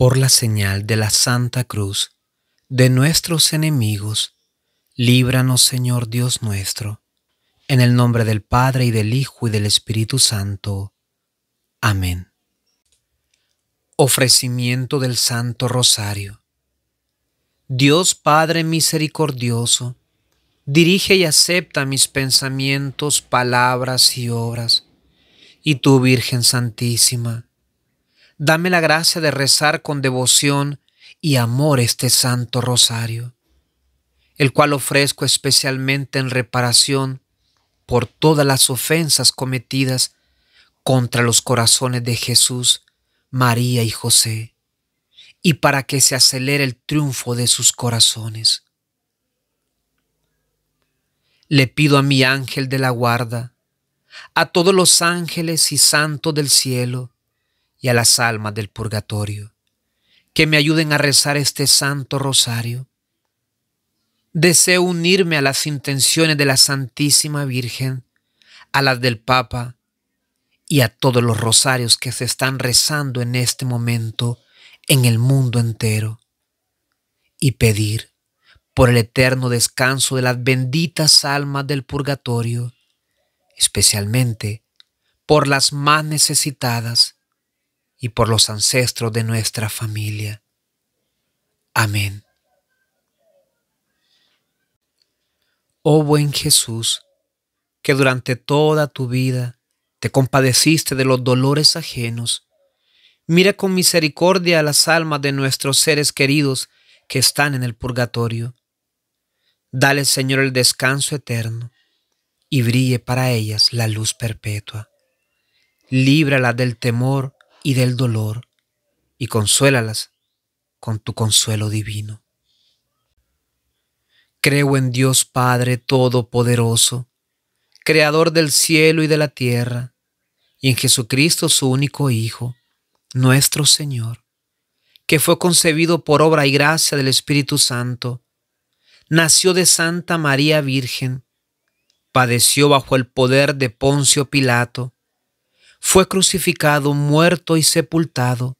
por la señal de la Santa Cruz, de nuestros enemigos, líbranos Señor Dios nuestro, en el nombre del Padre y del Hijo y del Espíritu Santo. Amén. Ofrecimiento del Santo Rosario. Dios Padre misericordioso, dirige y acepta mis pensamientos, palabras y obras, y tu Virgen Santísima, dame la gracia de rezar con devoción y amor este santo rosario, el cual ofrezco especialmente en reparación por todas las ofensas cometidas contra los corazones de Jesús, María y José, y para que se acelere el triunfo de sus corazones. Le pido a mi ángel de la guarda, a todos los ángeles y santos del cielo, y a las almas del purgatorio, que me ayuden a rezar este santo rosario. Deseo unirme a las intenciones de la Santísima Virgen, a las del Papa y a todos los rosarios que se están rezando en este momento en el mundo entero y pedir por el eterno descanso de las benditas almas del purgatorio, especialmente por las más necesitadas y por los ancestros de nuestra familia. Amén. Oh buen Jesús, que durante toda tu vida te compadeciste de los dolores ajenos, mira con misericordia a las almas de nuestros seres queridos que están en el purgatorio. Dale, Señor, el descanso eterno y brille para ellas la luz perpetua. Líbrala del temor y del dolor, y consuélalas con tu consuelo divino. Creo en Dios Padre Todopoderoso, Creador del cielo y de la tierra, y en Jesucristo su único Hijo, nuestro Señor, que fue concebido por obra y gracia del Espíritu Santo, nació de Santa María Virgen, padeció bajo el poder de Poncio Pilato, fue crucificado, muerto y sepultado,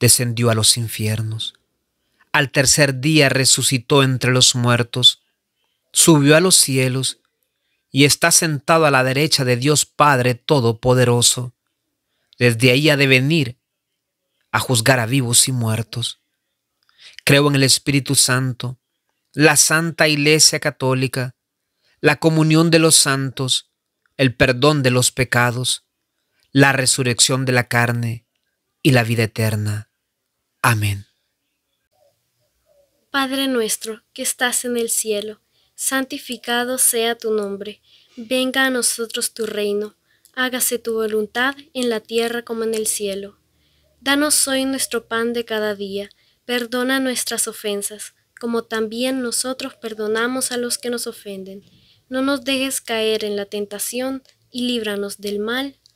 descendió a los infiernos. Al tercer día resucitó entre los muertos, subió a los cielos y está sentado a la derecha de Dios Padre Todopoderoso. Desde ahí ha de venir a juzgar a vivos y muertos. Creo en el Espíritu Santo, la Santa Iglesia Católica, la comunión de los santos, el perdón de los pecados, la resurrección de la carne y la vida eterna. Amén. Padre nuestro que estás en el cielo, santificado sea tu nombre, venga a nosotros tu reino, hágase tu voluntad en la tierra como en el cielo. Danos hoy nuestro pan de cada día, perdona nuestras ofensas, como también nosotros perdonamos a los que nos ofenden. No nos dejes caer en la tentación y líbranos del mal.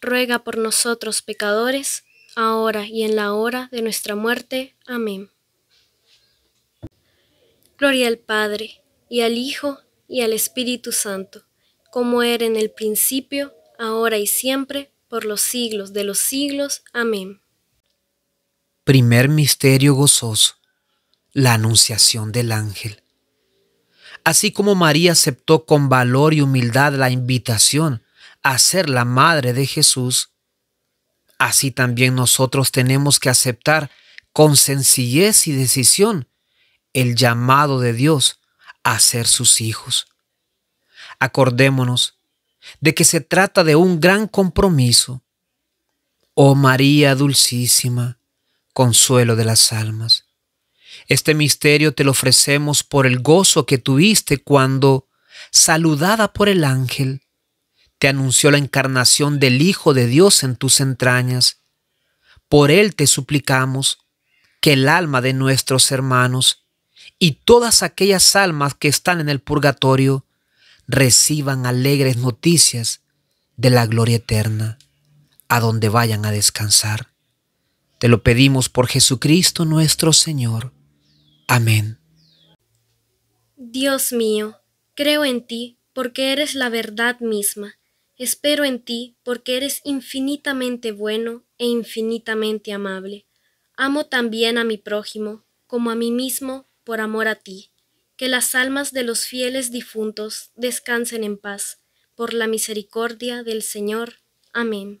ruega por nosotros pecadores, ahora y en la hora de nuestra muerte. Amén. Gloria al Padre, y al Hijo, y al Espíritu Santo, como era en el principio, ahora y siempre, por los siglos de los siglos. Amén. Primer misterio gozoso, la anunciación del ángel. Así como María aceptó con valor y humildad la invitación a ser la madre de Jesús, así también nosotros tenemos que aceptar con sencillez y decisión el llamado de Dios a ser sus hijos. Acordémonos de que se trata de un gran compromiso. Oh María Dulcísima, consuelo de las almas, este misterio te lo ofrecemos por el gozo que tuviste cuando, saludada por el ángel, te anunció la encarnación del Hijo de Dios en tus entrañas. Por Él te suplicamos que el alma de nuestros hermanos y todas aquellas almas que están en el purgatorio reciban alegres noticias de la gloria eterna, a donde vayan a descansar. Te lo pedimos por Jesucristo nuestro Señor. Amén. Dios mío, creo en ti porque eres la verdad misma Espero en ti porque eres infinitamente bueno e infinitamente amable. Amo también a mi prójimo, como a mí mismo, por amor a ti. Que las almas de los fieles difuntos descansen en paz, por la misericordia del Señor. Amén.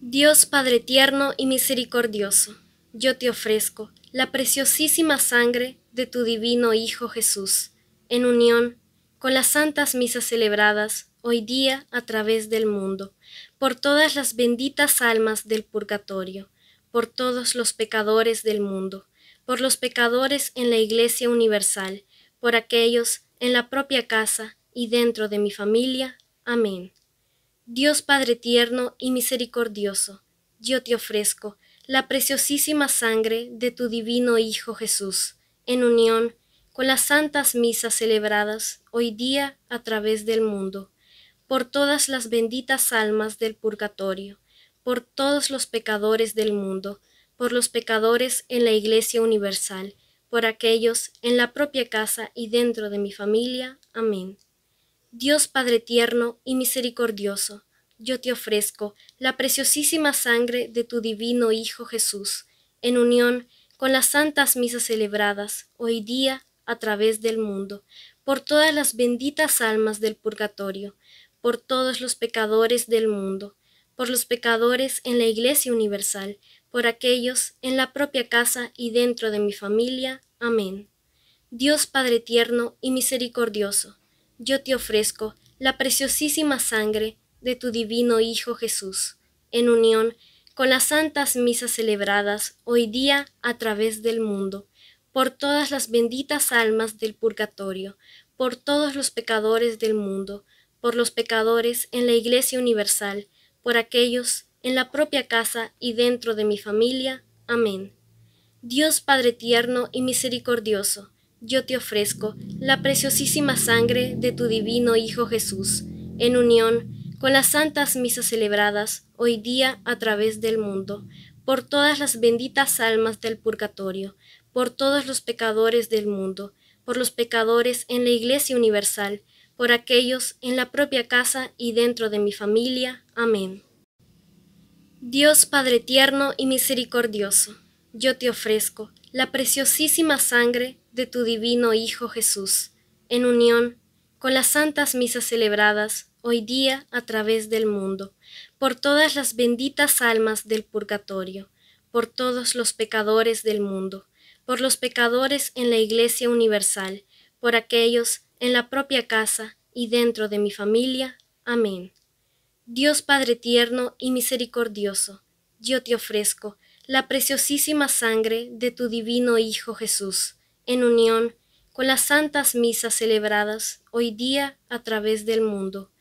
Dios Padre tierno y misericordioso, yo te ofrezco la preciosísima sangre de tu divino Hijo Jesús, en unión con las santas misas celebradas hoy día a través del mundo, por todas las benditas almas del purgatorio, por todos los pecadores del mundo, por los pecadores en la Iglesia Universal, por aquellos en la propia casa y dentro de mi familia. Amén. Dios Padre tierno y misericordioso, yo te ofrezco la preciosísima sangre de tu divino Hijo Jesús, en unión con las santas misas celebradas hoy día a través del mundo por todas las benditas almas del purgatorio, por todos los pecadores del mundo, por los pecadores en la Iglesia Universal, por aquellos en la propia casa y dentro de mi familia. Amén. Dios Padre tierno y misericordioso, yo te ofrezco la preciosísima sangre de tu divino Hijo Jesús, en unión con las santas misas celebradas hoy día a través del mundo, por todas las benditas almas del purgatorio, por todos los pecadores del mundo, por los pecadores en la Iglesia Universal, por aquellos en la propia casa y dentro de mi familia. Amén. Dios Padre tierno y misericordioso, yo te ofrezco la preciosísima sangre de tu divino Hijo Jesús, en unión con las santas misas celebradas hoy día a través del mundo, por todas las benditas almas del purgatorio, por todos los pecadores del mundo, por los pecadores en la Iglesia Universal, por aquellos en la propia casa y dentro de mi familia. Amén. Dios Padre tierno y misericordioso, yo te ofrezco la preciosísima sangre de tu divino Hijo Jesús, en unión con las santas misas celebradas hoy día a través del mundo, por todas las benditas almas del purgatorio, por todos los pecadores del mundo, por los pecadores en la Iglesia Universal, por aquellos en la propia casa y dentro de mi familia. Amén. Dios Padre tierno y misericordioso, yo te ofrezco la preciosísima sangre de tu divino Hijo Jesús, en unión con las santas misas celebradas hoy día a través del mundo, por todas las benditas almas del purgatorio, por todos los pecadores del mundo, por los pecadores en la Iglesia Universal, por aquellos en la propia casa y dentro de mi familia. Amén. Dios Padre tierno y misericordioso, yo te ofrezco la preciosísima sangre de tu divino Hijo Jesús, en unión con las santas misas celebradas hoy día a través del mundo,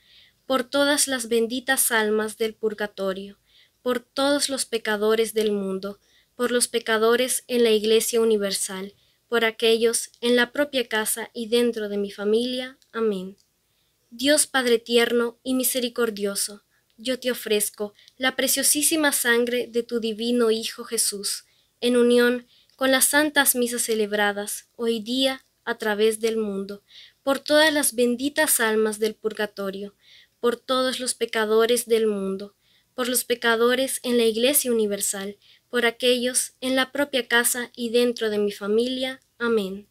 por todas las benditas almas del purgatorio, por todos los pecadores del mundo, por los pecadores en la Iglesia Universal, por aquellos en la propia casa y dentro de mi familia. Amén. Dios Padre tierno y misericordioso, yo te ofrezco la preciosísima sangre de tu divino Hijo Jesús, en unión con las santas misas celebradas hoy día a través del mundo, por todas las benditas almas del purgatorio, por todos los pecadores del mundo, por los pecadores en la Iglesia Universal, por aquellos en la propia casa y dentro de mi familia. Amén.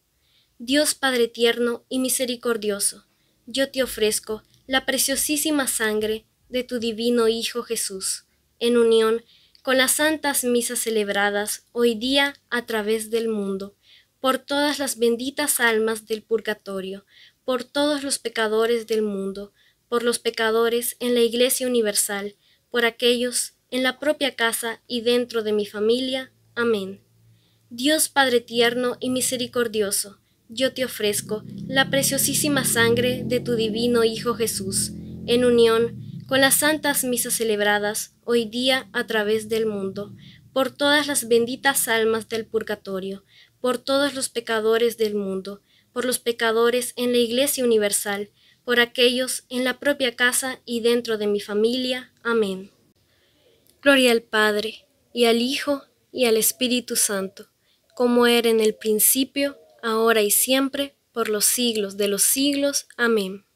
Dios Padre tierno y misericordioso, yo te ofrezco la preciosísima sangre de tu divino Hijo Jesús, en unión con las santas misas celebradas hoy día a través del mundo, por todas las benditas almas del purgatorio, por todos los pecadores del mundo, por los pecadores en la Iglesia Universal, por aquellos en la propia casa y dentro de mi familia. Amén. Dios Padre tierno y misericordioso, yo te ofrezco la preciosísima sangre de tu divino Hijo Jesús, en unión con las santas misas celebradas hoy día a través del mundo, por todas las benditas almas del purgatorio, por todos los pecadores del mundo, por los pecadores en la Iglesia Universal, por aquellos en la propia casa y dentro de mi familia. Amén. Gloria al Padre, y al Hijo, y al Espíritu Santo, como era en el principio, ahora y siempre, por los siglos de los siglos. Amén.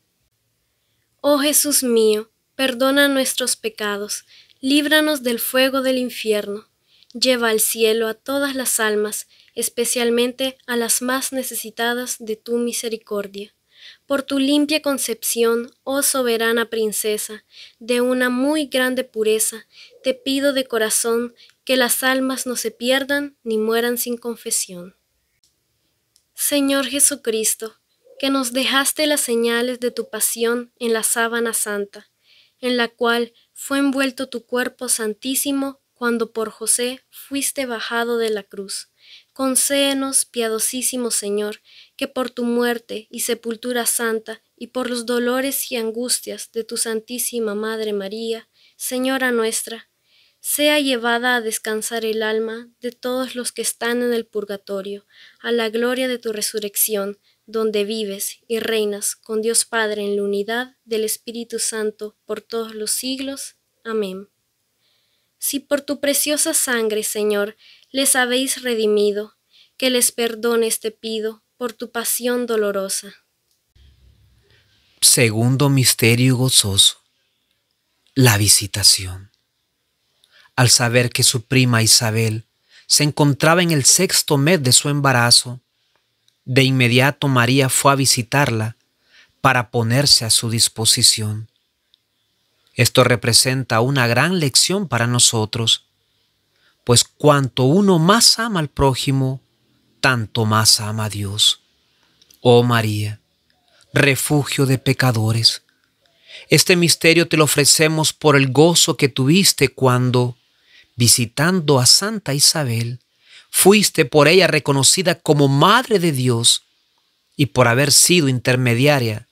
Oh Jesús mío, perdona nuestros pecados, líbranos del fuego del infierno, lleva al cielo a todas las almas, especialmente a las más necesitadas de tu misericordia por tu limpia concepción, oh soberana princesa, de una muy grande pureza, te pido de corazón que las almas no se pierdan ni mueran sin confesión. Señor Jesucristo, que nos dejaste las señales de tu pasión en la sábana santa, en la cual fue envuelto tu cuerpo santísimo cuando por José fuiste bajado de la cruz. Concéenos, piadosísimo Señor, que por tu muerte y sepultura santa y por los dolores y angustias de tu Santísima Madre María, Señora nuestra, sea llevada a descansar el alma de todos los que están en el purgatorio, a la gloria de tu resurrección, donde vives y reinas con Dios Padre en la unidad del Espíritu Santo por todos los siglos. Amén. Si por tu preciosa sangre, Señor, les habéis redimido, que les perdones te pido por tu pasión dolorosa. Segundo misterio gozoso, la visitación. Al saber que su prima Isabel se encontraba en el sexto mes de su embarazo, de inmediato María fue a visitarla para ponerse a su disposición. Esto representa una gran lección para nosotros, pues cuanto uno más ama al prójimo, tanto más ama a Dios. Oh María, refugio de pecadores, este misterio te lo ofrecemos por el gozo que tuviste cuando, visitando a Santa Isabel, fuiste por ella reconocida como Madre de Dios y por haber sido intermediaria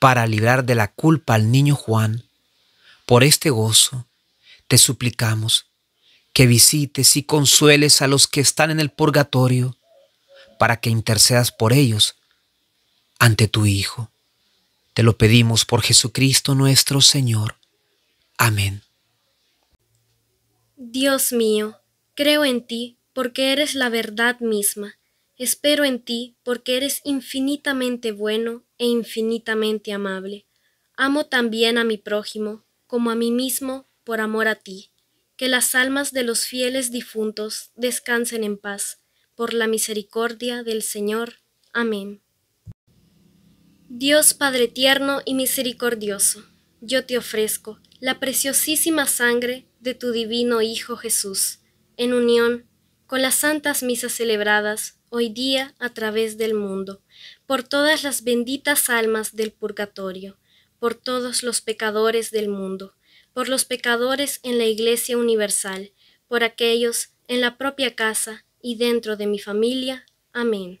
para librar de la culpa al niño Juan. Por este gozo te suplicamos que visites y consueles a los que están en el purgatorio, para que intercedas por ellos ante tu Hijo. Te lo pedimos por Jesucristo nuestro Señor. Amén. Dios mío, creo en ti porque eres la verdad misma. Espero en ti porque eres infinitamente bueno e infinitamente amable. Amo también a mi prójimo como a mí mismo por amor a ti que las almas de los fieles difuntos descansen en paz, por la misericordia del Señor. Amén. Dios Padre tierno y misericordioso, yo te ofrezco la preciosísima sangre de tu divino Hijo Jesús, en unión con las santas misas celebradas hoy día a través del mundo, por todas las benditas almas del purgatorio, por todos los pecadores del mundo, por los pecadores en la Iglesia Universal, por aquellos en la propia casa y dentro de mi familia. Amén.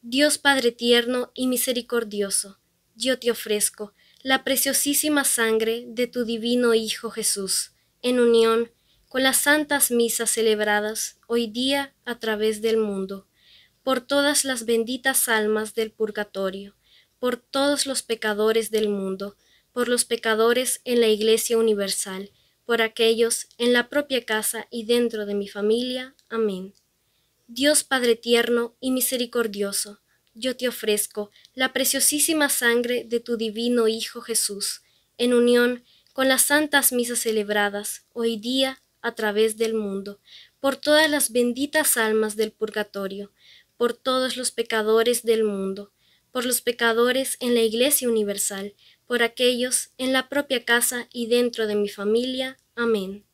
Dios Padre tierno y misericordioso, yo te ofrezco la preciosísima sangre de tu divino Hijo Jesús, en unión con las santas misas celebradas hoy día a través del mundo, por todas las benditas almas del purgatorio, por todos los pecadores del mundo, por los pecadores en la Iglesia Universal, por aquellos en la propia casa y dentro de mi familia. Amén. Dios Padre tierno y misericordioso, yo te ofrezco la preciosísima sangre de tu divino Hijo Jesús, en unión con las santas misas celebradas hoy día a través del mundo, por todas las benditas almas del purgatorio, por todos los pecadores del mundo, por los pecadores en la Iglesia Universal, por aquellos, en la propia casa y dentro de mi familia. Amén.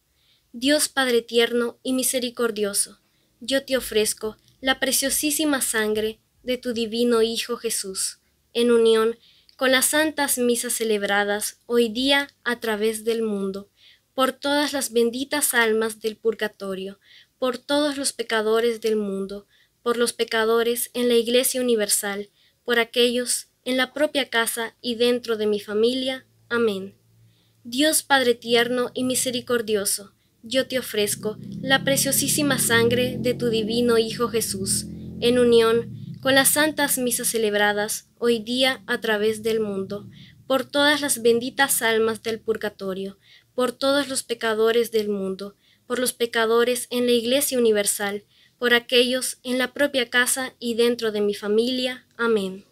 Dios Padre tierno y misericordioso, yo te ofrezco la preciosísima sangre de tu divino Hijo Jesús, en unión con las santas misas celebradas hoy día a través del mundo, por todas las benditas almas del purgatorio, por todos los pecadores del mundo, por los pecadores en la Iglesia Universal, por aquellos en la propia casa y dentro de mi familia. Amén. Dios Padre tierno y misericordioso, yo te ofrezco la preciosísima sangre de tu divino Hijo Jesús, en unión con las santas misas celebradas hoy día a través del mundo, por todas las benditas almas del purgatorio, por todos los pecadores del mundo, por los pecadores en la Iglesia Universal, por aquellos en la propia casa y dentro de mi familia. Amén.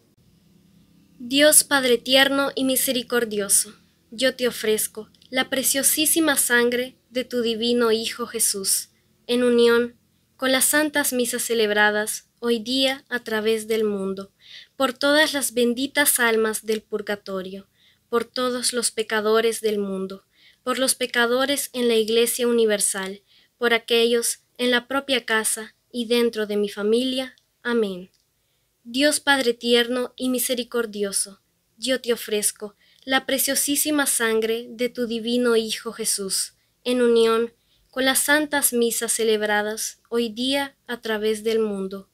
Dios Padre tierno y misericordioso, yo te ofrezco la preciosísima sangre de tu divino Hijo Jesús, en unión con las santas misas celebradas hoy día a través del mundo, por todas las benditas almas del purgatorio, por todos los pecadores del mundo, por los pecadores en la Iglesia Universal, por aquellos en la propia casa y dentro de mi familia. Amén. Dios Padre tierno y misericordioso, yo te ofrezco la preciosísima sangre de tu divino Hijo Jesús, en unión con las santas misas celebradas hoy día a través del mundo,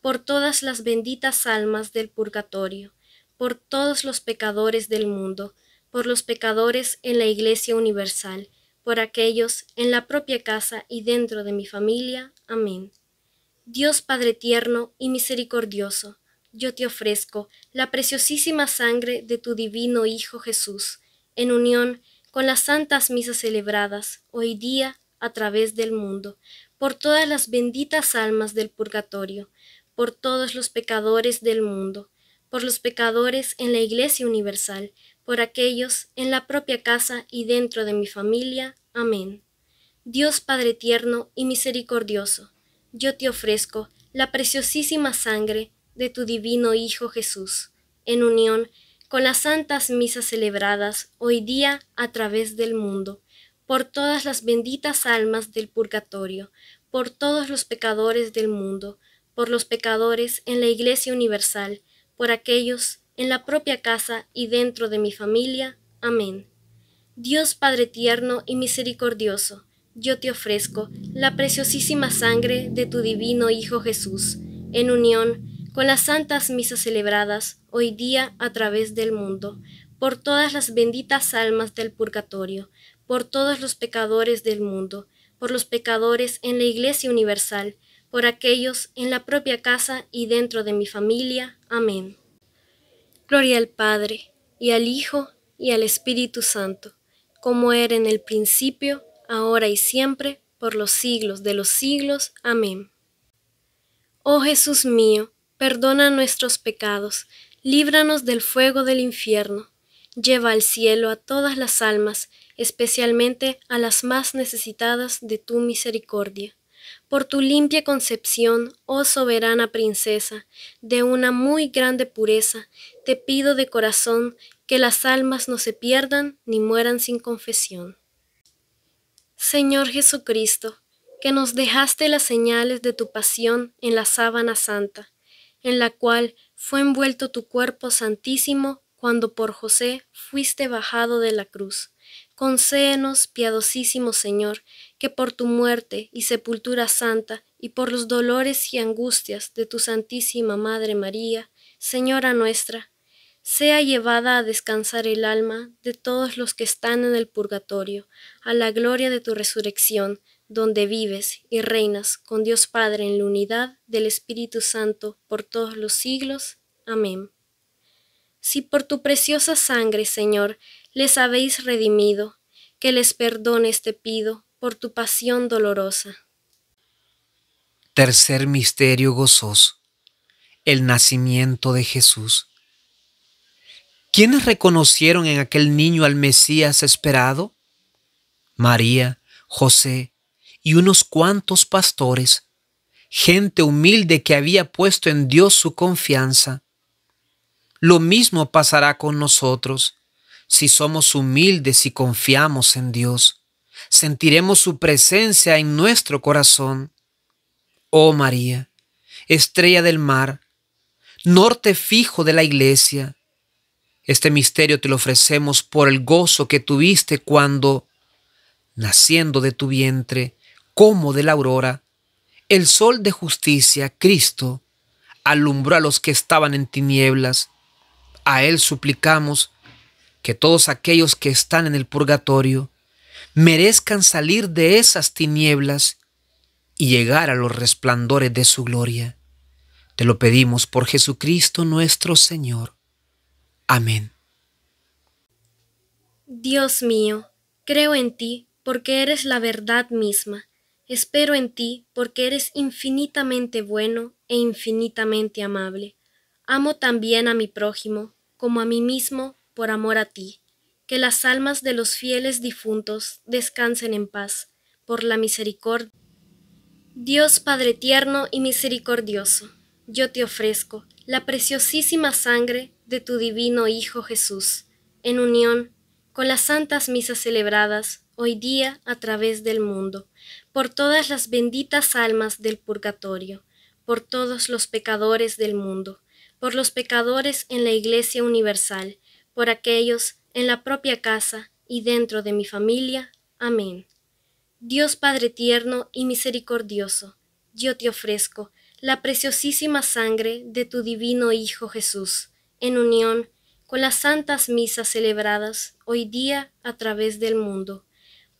por todas las benditas almas del purgatorio, por todos los pecadores del mundo, por los pecadores en la Iglesia Universal, por aquellos en la propia casa y dentro de mi familia. Amén. Dios Padre tierno y misericordioso, yo te ofrezco la preciosísima sangre de tu divino Hijo Jesús, en unión con las santas misas celebradas hoy día a través del mundo, por todas las benditas almas del purgatorio, por todos los pecadores del mundo, por los pecadores en la Iglesia Universal, por aquellos en la propia casa y dentro de mi familia. Amén. Dios Padre tierno y misericordioso, yo te ofrezco la preciosísima sangre de tu divino Hijo Jesús, en unión con las santas misas celebradas hoy día a través del mundo, por todas las benditas almas del purgatorio, por todos los pecadores del mundo, por los pecadores en la Iglesia Universal, por aquellos en la propia casa y dentro de mi familia. Amén. Dios Padre tierno y misericordioso, yo te ofrezco la preciosísima sangre de tu divino Hijo Jesús, en unión con las santas misas celebradas hoy día a través del mundo, por todas las benditas almas del purgatorio, por todos los pecadores del mundo, por los pecadores en la Iglesia Universal, por aquellos en la propia casa y dentro de mi familia. Amén. Gloria al Padre, y al Hijo, y al Espíritu Santo, como era en el principio, ahora y siempre, por los siglos de los siglos. Amén. Oh Jesús mío, perdona nuestros pecados, líbranos del fuego del infierno, lleva al cielo a todas las almas, especialmente a las más necesitadas de tu misericordia. Por tu limpia concepción, oh soberana princesa, de una muy grande pureza, te pido de corazón que las almas no se pierdan ni mueran sin confesión. Señor Jesucristo, que nos dejaste las señales de tu pasión en la sábana santa, en la cual fue envuelto tu cuerpo santísimo cuando por José fuiste bajado de la cruz. Concéenos, piadosísimo Señor, que por tu muerte y sepultura santa y por los dolores y angustias de tu Santísima Madre María, Señora nuestra, sea llevada a descansar el alma de todos los que están en el purgatorio, a la gloria de tu resurrección, donde vives y reinas con Dios Padre en la unidad del Espíritu Santo por todos los siglos. Amén. Si por tu preciosa sangre, Señor, les habéis redimido, que les perdones te pido por tu pasión dolorosa. Tercer misterio gozoso, el nacimiento de Jesús. ¿Quiénes reconocieron en aquel niño al Mesías esperado? María, José y unos cuantos pastores, gente humilde que había puesto en Dios su confianza. Lo mismo pasará con nosotros si somos humildes y confiamos en Dios. Sentiremos su presencia en nuestro corazón. Oh María, estrella del mar, norte fijo de la iglesia, este misterio te lo ofrecemos por el gozo que tuviste cuando, naciendo de tu vientre, como de la aurora, el sol de justicia, Cristo, alumbró a los que estaban en tinieblas. A Él suplicamos que todos aquellos que están en el purgatorio merezcan salir de esas tinieblas y llegar a los resplandores de su gloria. Te lo pedimos por Jesucristo nuestro Señor. Amén. Dios mío, creo en ti porque eres la verdad misma. Espero en ti porque eres infinitamente bueno e infinitamente amable. Amo también a mi prójimo, como a mí mismo, por amor a ti. Que las almas de los fieles difuntos descansen en paz, por la misericordia. Dios Padre tierno y misericordioso, yo te ofrezco la preciosísima sangre de tu divino Hijo Jesús, en unión con las santas misas celebradas hoy día a través del mundo, por todas las benditas almas del purgatorio, por todos los pecadores del mundo, por los pecadores en la Iglesia Universal, por aquellos en la propia casa y dentro de mi familia. Amén. Dios Padre tierno y misericordioso, yo te ofrezco la preciosísima sangre de tu divino Hijo Jesús, en unión con las santas misas celebradas hoy día a través del mundo,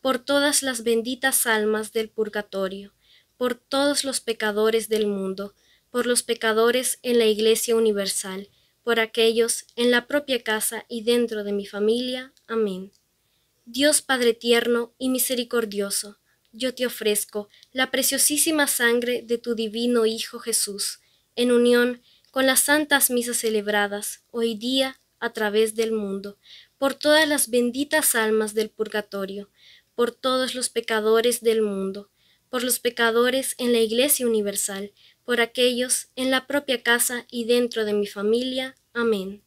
por todas las benditas almas del purgatorio, por todos los pecadores del mundo, por los pecadores en la Iglesia Universal, por aquellos en la propia casa y dentro de mi familia. Amén. Dios Padre tierno y misericordioso, yo te ofrezco la preciosísima sangre de tu divino Hijo Jesús, en unión con las santas misas celebradas hoy día a través del mundo, por todas las benditas almas del purgatorio, por todos los pecadores del mundo, por los pecadores en la Iglesia Universal, por aquellos en la propia casa y dentro de mi familia. Amén.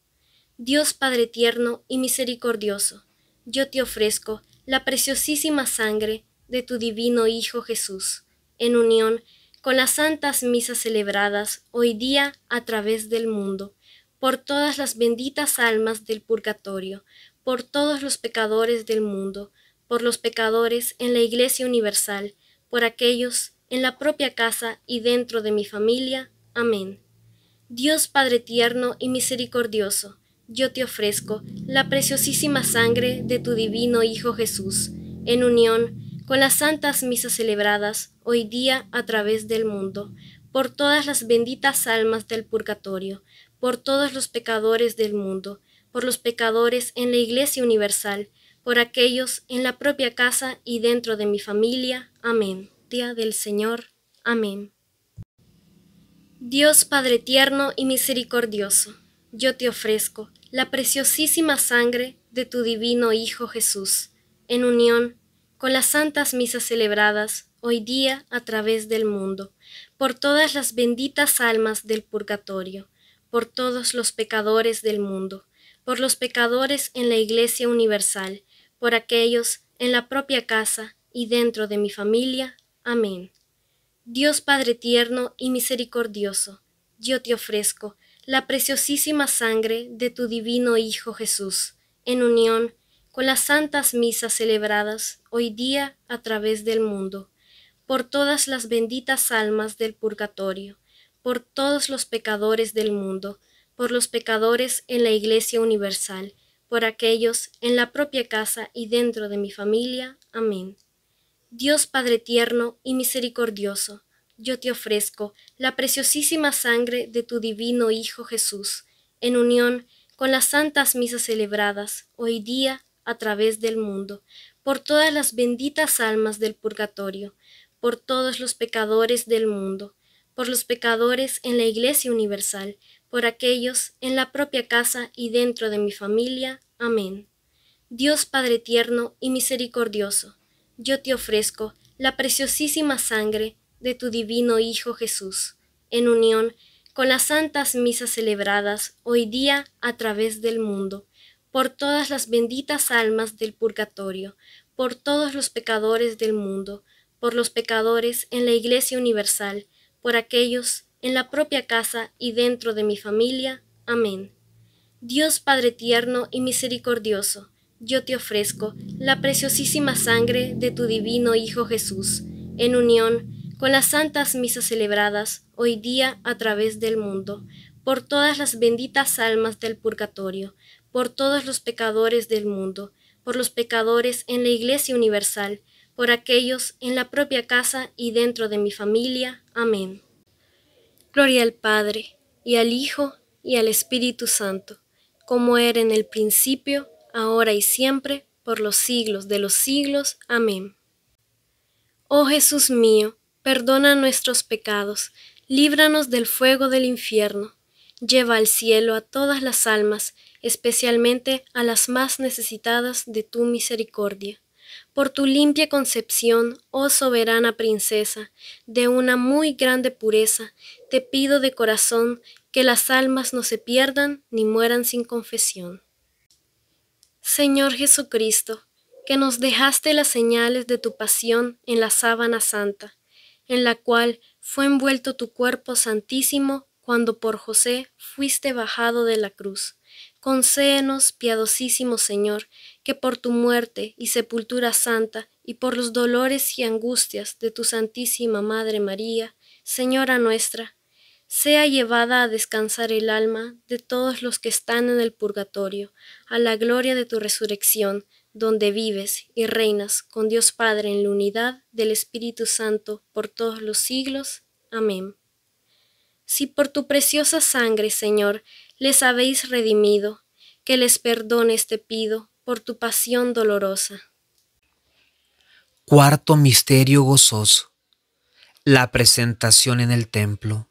Dios Padre tierno y misericordioso, yo te ofrezco la preciosísima sangre de tu divino Hijo Jesús, en unión con las santas misas celebradas hoy día a través del mundo, por todas las benditas almas del purgatorio, por todos los pecadores del mundo, por los pecadores en la Iglesia Universal, por aquellos en la propia casa y dentro de mi familia. Amén. Dios Padre tierno y misericordioso, yo te ofrezco la preciosísima sangre de tu divino Hijo Jesús, en unión con las santas misas celebradas hoy día a través del mundo, por todas las benditas almas del purgatorio, por todos los pecadores del mundo, por los pecadores en la Iglesia Universal, por aquellos en la propia casa y dentro de mi familia. Amén. Día del Señor. Amén. Dios Padre tierno y misericordioso, yo te ofrezco la preciosísima sangre de tu divino Hijo Jesús, en unión con las santas misas celebradas hoy día a través del mundo, por todas las benditas almas del purgatorio, por todos los pecadores del mundo, por los pecadores en la Iglesia Universal, por aquellos en la propia casa y dentro de mi familia. Amén. Dios Padre tierno y misericordioso, yo te ofrezco la preciosísima sangre de tu divino Hijo Jesús, en unión con las santas misas celebradas hoy día a través del mundo, por todas las benditas almas del purgatorio, por todos los pecadores del mundo, por los pecadores en la Iglesia Universal, por aquellos en la propia casa y dentro de mi familia. Amén. Dios Padre tierno y misericordioso, yo te ofrezco la preciosísima sangre de tu divino Hijo Jesús, en unión con las santas misas celebradas hoy día a través del mundo, por todas las benditas almas del purgatorio, por todos los pecadores del mundo, por los pecadores en la Iglesia Universal, por aquellos en la propia casa y dentro de mi familia. Amén. Dios Padre tierno y misericordioso, yo te ofrezco la preciosísima sangre de tu divino Hijo Jesús, en unión con las santas misas celebradas hoy día a través del mundo por todas las benditas almas del purgatorio, por todos los pecadores del mundo, por los pecadores en la Iglesia Universal, por aquellos en la propia casa y dentro de mi familia. Amén. Dios Padre tierno y misericordioso, yo te ofrezco la preciosísima sangre de tu divino Hijo Jesús, en unión con las santas misas celebradas hoy día a través del mundo, por todas las benditas almas del purgatorio, por todos los pecadores del mundo, por los pecadores en la Iglesia Universal, por aquellos en la propia casa y dentro de mi familia. Amén. Gloria al Padre, y al Hijo, y al Espíritu Santo, como era en el principio, ahora y siempre, por los siglos de los siglos. Amén. Oh Jesús mío, perdona nuestros pecados, líbranos del fuego del infierno, lleva al cielo a todas las almas, especialmente a las más necesitadas de tu misericordia. Por tu limpia concepción, oh soberana princesa, de una muy grande pureza, te pido de corazón que las almas no se pierdan ni mueran sin confesión. Señor Jesucristo, que nos dejaste las señales de tu pasión en la sábana santa, en la cual fue envuelto tu cuerpo santísimo cuando por José fuiste bajado de la cruz. Concéenos, piadosísimo Señor, que por tu muerte y sepultura santa y por los dolores y angustias de tu Santísima Madre María, Señora nuestra, sea llevada a descansar el alma de todos los que están en el purgatorio, a la gloria de tu resurrección, donde vives y reinas con Dios Padre en la unidad del Espíritu Santo por todos los siglos. Amén. Si por tu preciosa sangre, Señor, les habéis redimido, que les perdones te pido por tu pasión dolorosa. Cuarto misterio gozoso. La presentación en el templo.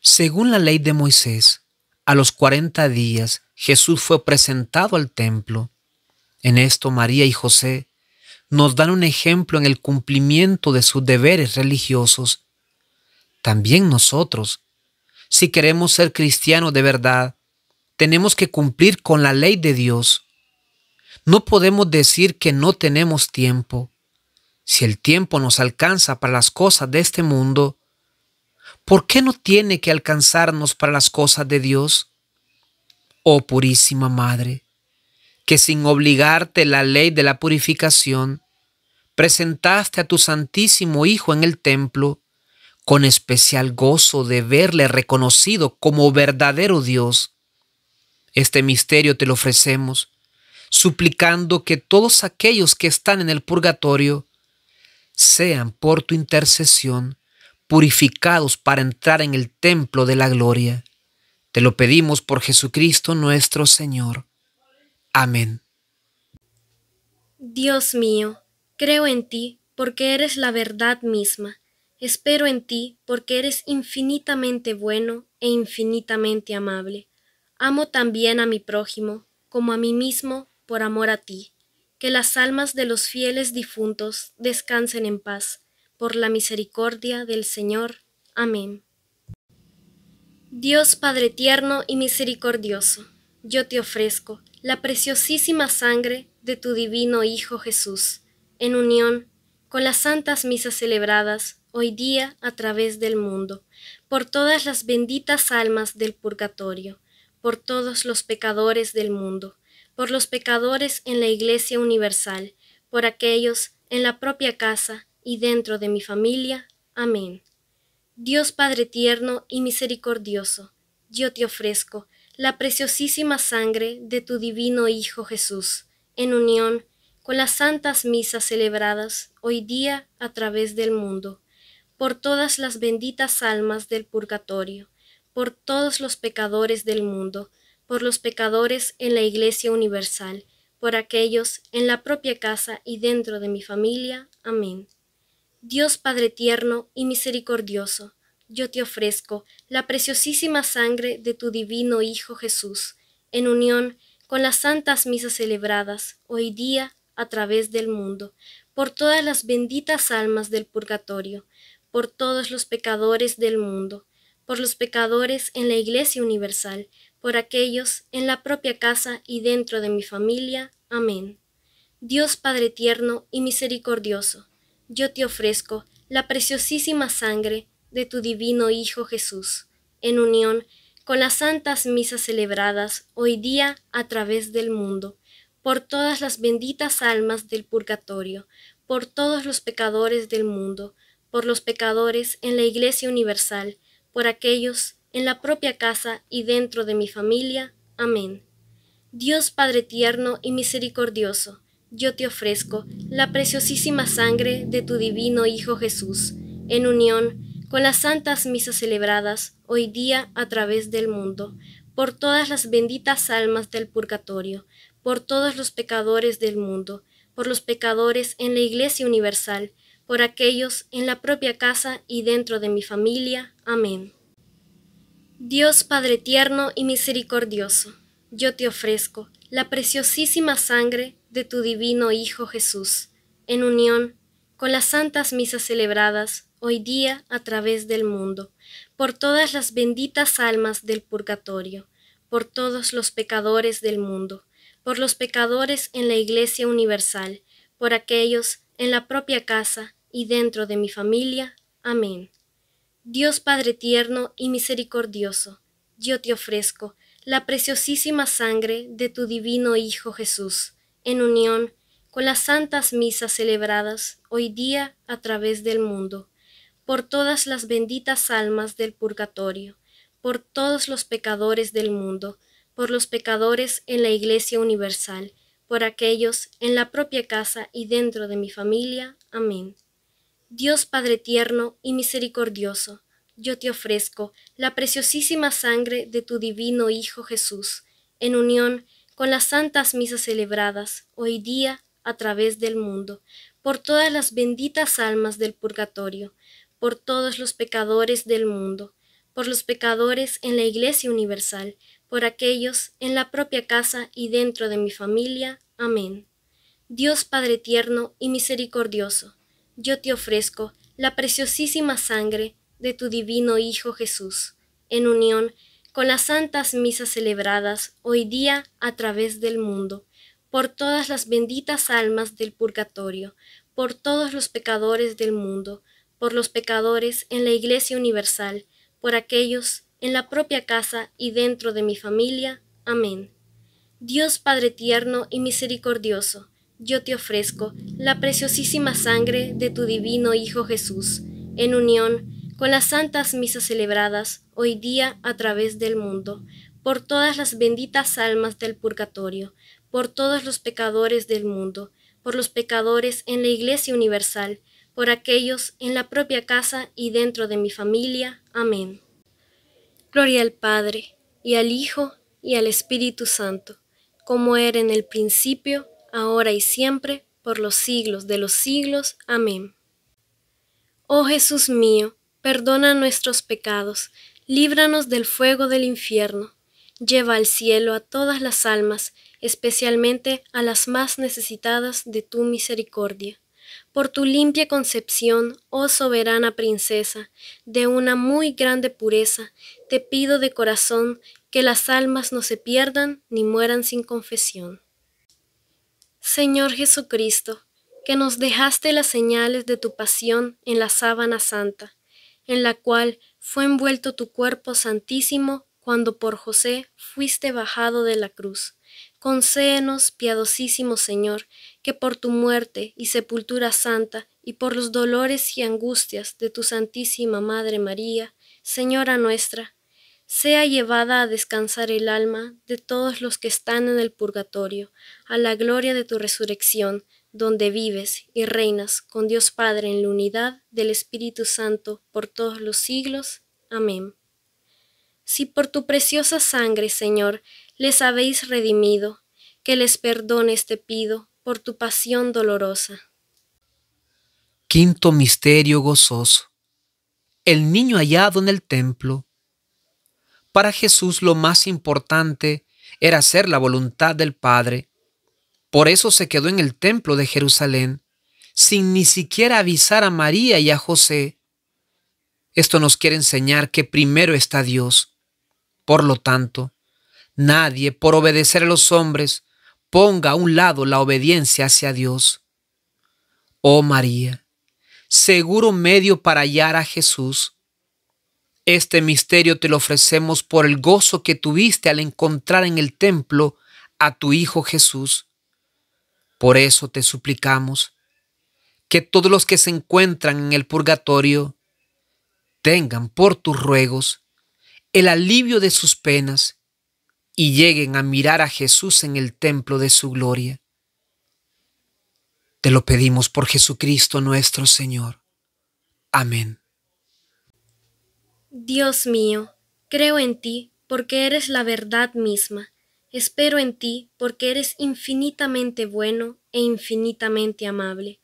Según la ley de Moisés, a los cuarenta días Jesús fue presentado al templo. En esto María y José nos dan un ejemplo en el cumplimiento de sus deberes religiosos. También nosotros si queremos ser cristianos de verdad, tenemos que cumplir con la ley de Dios. No podemos decir que no tenemos tiempo. Si el tiempo nos alcanza para las cosas de este mundo, ¿por qué no tiene que alcanzarnos para las cosas de Dios? Oh purísima Madre, que sin obligarte la ley de la purificación, presentaste a tu Santísimo Hijo en el templo con especial gozo de verle reconocido como verdadero Dios. Este misterio te lo ofrecemos, suplicando que todos aquellos que están en el purgatorio sean por tu intercesión purificados para entrar en el templo de la gloria. Te lo pedimos por Jesucristo nuestro Señor. Amén. Dios mío, creo en ti porque eres la verdad misma Espero en ti porque eres infinitamente bueno e infinitamente amable. Amo también a mi prójimo, como a mí mismo, por amor a ti. Que las almas de los fieles difuntos descansen en paz, por la misericordia del Señor. Amén. Dios Padre tierno y misericordioso, yo te ofrezco la preciosísima sangre de tu divino Hijo Jesús, en unión con las santas misas celebradas hoy día a través del mundo, por todas las benditas almas del purgatorio, por todos los pecadores del mundo, por los pecadores en la Iglesia Universal, por aquellos en la propia casa y dentro de mi familia. Amén. Dios Padre tierno y misericordioso, yo te ofrezco la preciosísima sangre de tu divino Hijo Jesús, en unión con las santas misas celebradas hoy día a través del mundo por todas las benditas almas del purgatorio, por todos los pecadores del mundo, por los pecadores en la Iglesia Universal, por aquellos en la propia casa y dentro de mi familia. Amén. Dios Padre tierno y misericordioso, yo te ofrezco la preciosísima sangre de tu divino Hijo Jesús, en unión con las santas misas celebradas hoy día a través del mundo, por todas las benditas almas del purgatorio, por todos los pecadores del mundo, por los pecadores en la Iglesia Universal, por aquellos en la propia casa y dentro de mi familia. Amén. Dios Padre tierno y misericordioso, yo te ofrezco la preciosísima sangre de tu divino Hijo Jesús, en unión con las santas misas celebradas hoy día a través del mundo, por todas las benditas almas del purgatorio, por todos los pecadores del mundo, por los pecadores en la Iglesia Universal, por aquellos en la propia casa y dentro de mi familia. Amén. Dios Padre tierno y misericordioso, yo te ofrezco la preciosísima sangre de tu divino Hijo Jesús, en unión con las santas misas celebradas hoy día a través del mundo, por todas las benditas almas del purgatorio, por todos los pecadores del mundo, por los pecadores en la Iglesia Universal, por aquellos en la propia casa y dentro de mi familia. Amén. Dios Padre tierno y misericordioso, yo te ofrezco la preciosísima sangre de tu divino Hijo Jesús, en unión con las santas misas celebradas hoy día a través del mundo, por todas las benditas almas del purgatorio, por todos los pecadores del mundo, por los pecadores en la Iglesia Universal, por aquellos en la propia casa y dentro de mi familia. Amén. Dios Padre tierno y misericordioso, yo te ofrezco la preciosísima sangre de tu divino Hijo Jesús, en unión con las santas misas celebradas hoy día a través del mundo, por todas las benditas almas del purgatorio, por todos los pecadores del mundo, por los pecadores en la Iglesia Universal, por aquellos en la propia casa y dentro de mi familia. Amén. Dios Padre tierno y misericordioso, yo te ofrezco la preciosísima sangre de tu divino Hijo Jesús, en unión con las santas misas celebradas hoy día a través del mundo, por todas las benditas almas del purgatorio, por todos los pecadores del mundo, por los pecadores en la Iglesia Universal, por aquellos en la propia casa y dentro de mi familia. Amén. Dios Padre tierno y misericordioso, yo te ofrezco la preciosísima sangre de tu divino Hijo Jesús, en unión con las santas misas celebradas hoy día a través del mundo, por todas las benditas almas del purgatorio, por todos los pecadores del mundo, por los pecadores en la Iglesia Universal, por aquellos en la propia casa y dentro de mi familia. Amén. Dios Padre tierno y misericordioso, yo te ofrezco la preciosísima sangre de tu divino Hijo Jesús, en unión con las santas misas celebradas hoy día a través del mundo, por todas las benditas almas del purgatorio, por todos los pecadores del mundo, por los pecadores en la Iglesia Universal, por aquellos en la propia casa y dentro de mi familia. Amén. Gloria al Padre, y al Hijo, y al Espíritu Santo, como era en el principio, ahora y siempre, por los siglos de los siglos. Amén. Oh Jesús mío, perdona nuestros pecados, líbranos del fuego del infierno, lleva al cielo a todas las almas, especialmente a las más necesitadas de tu misericordia. Por tu limpia concepción, oh soberana princesa, de una muy grande pureza, te pido de corazón que las almas no se pierdan ni mueran sin confesión. Señor Jesucristo, que nos dejaste las señales de tu pasión en la sábana santa, en la cual fue envuelto tu cuerpo santísimo cuando por José fuiste bajado de la cruz. Concéenos, piadosísimo Señor, que por tu muerte y sepultura santa y por los dolores y angustias de tu Santísima Madre María, Señora nuestra, sea llevada a descansar el alma de todos los que están en el purgatorio, a la gloria de tu resurrección, donde vives y reinas con Dios Padre en la unidad del Espíritu Santo por todos los siglos. Amén. Si por tu preciosa sangre, Señor, les habéis redimido, que les perdones te pido por tu pasión dolorosa. Quinto misterio gozoso. El niño hallado en el templo para Jesús lo más importante era hacer la voluntad del Padre. Por eso se quedó en el templo de Jerusalén, sin ni siquiera avisar a María y a José. Esto nos quiere enseñar que primero está Dios. Por lo tanto, nadie, por obedecer a los hombres, ponga a un lado la obediencia hacia Dios. Oh María, seguro medio para hallar a Jesús este misterio te lo ofrecemos por el gozo que tuviste al encontrar en el templo a tu Hijo Jesús. Por eso te suplicamos que todos los que se encuentran en el purgatorio tengan por tus ruegos el alivio de sus penas y lleguen a mirar a Jesús en el templo de su gloria. Te lo pedimos por Jesucristo nuestro Señor. Amén. Dios mío, creo en ti porque eres la verdad misma, espero en ti porque eres infinitamente bueno e infinitamente amable.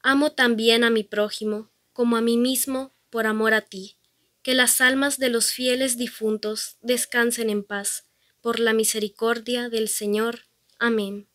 Amo también a mi prójimo, como a mí mismo, por amor a ti. Que las almas de los fieles difuntos descansen en paz, por la misericordia del Señor. Amén.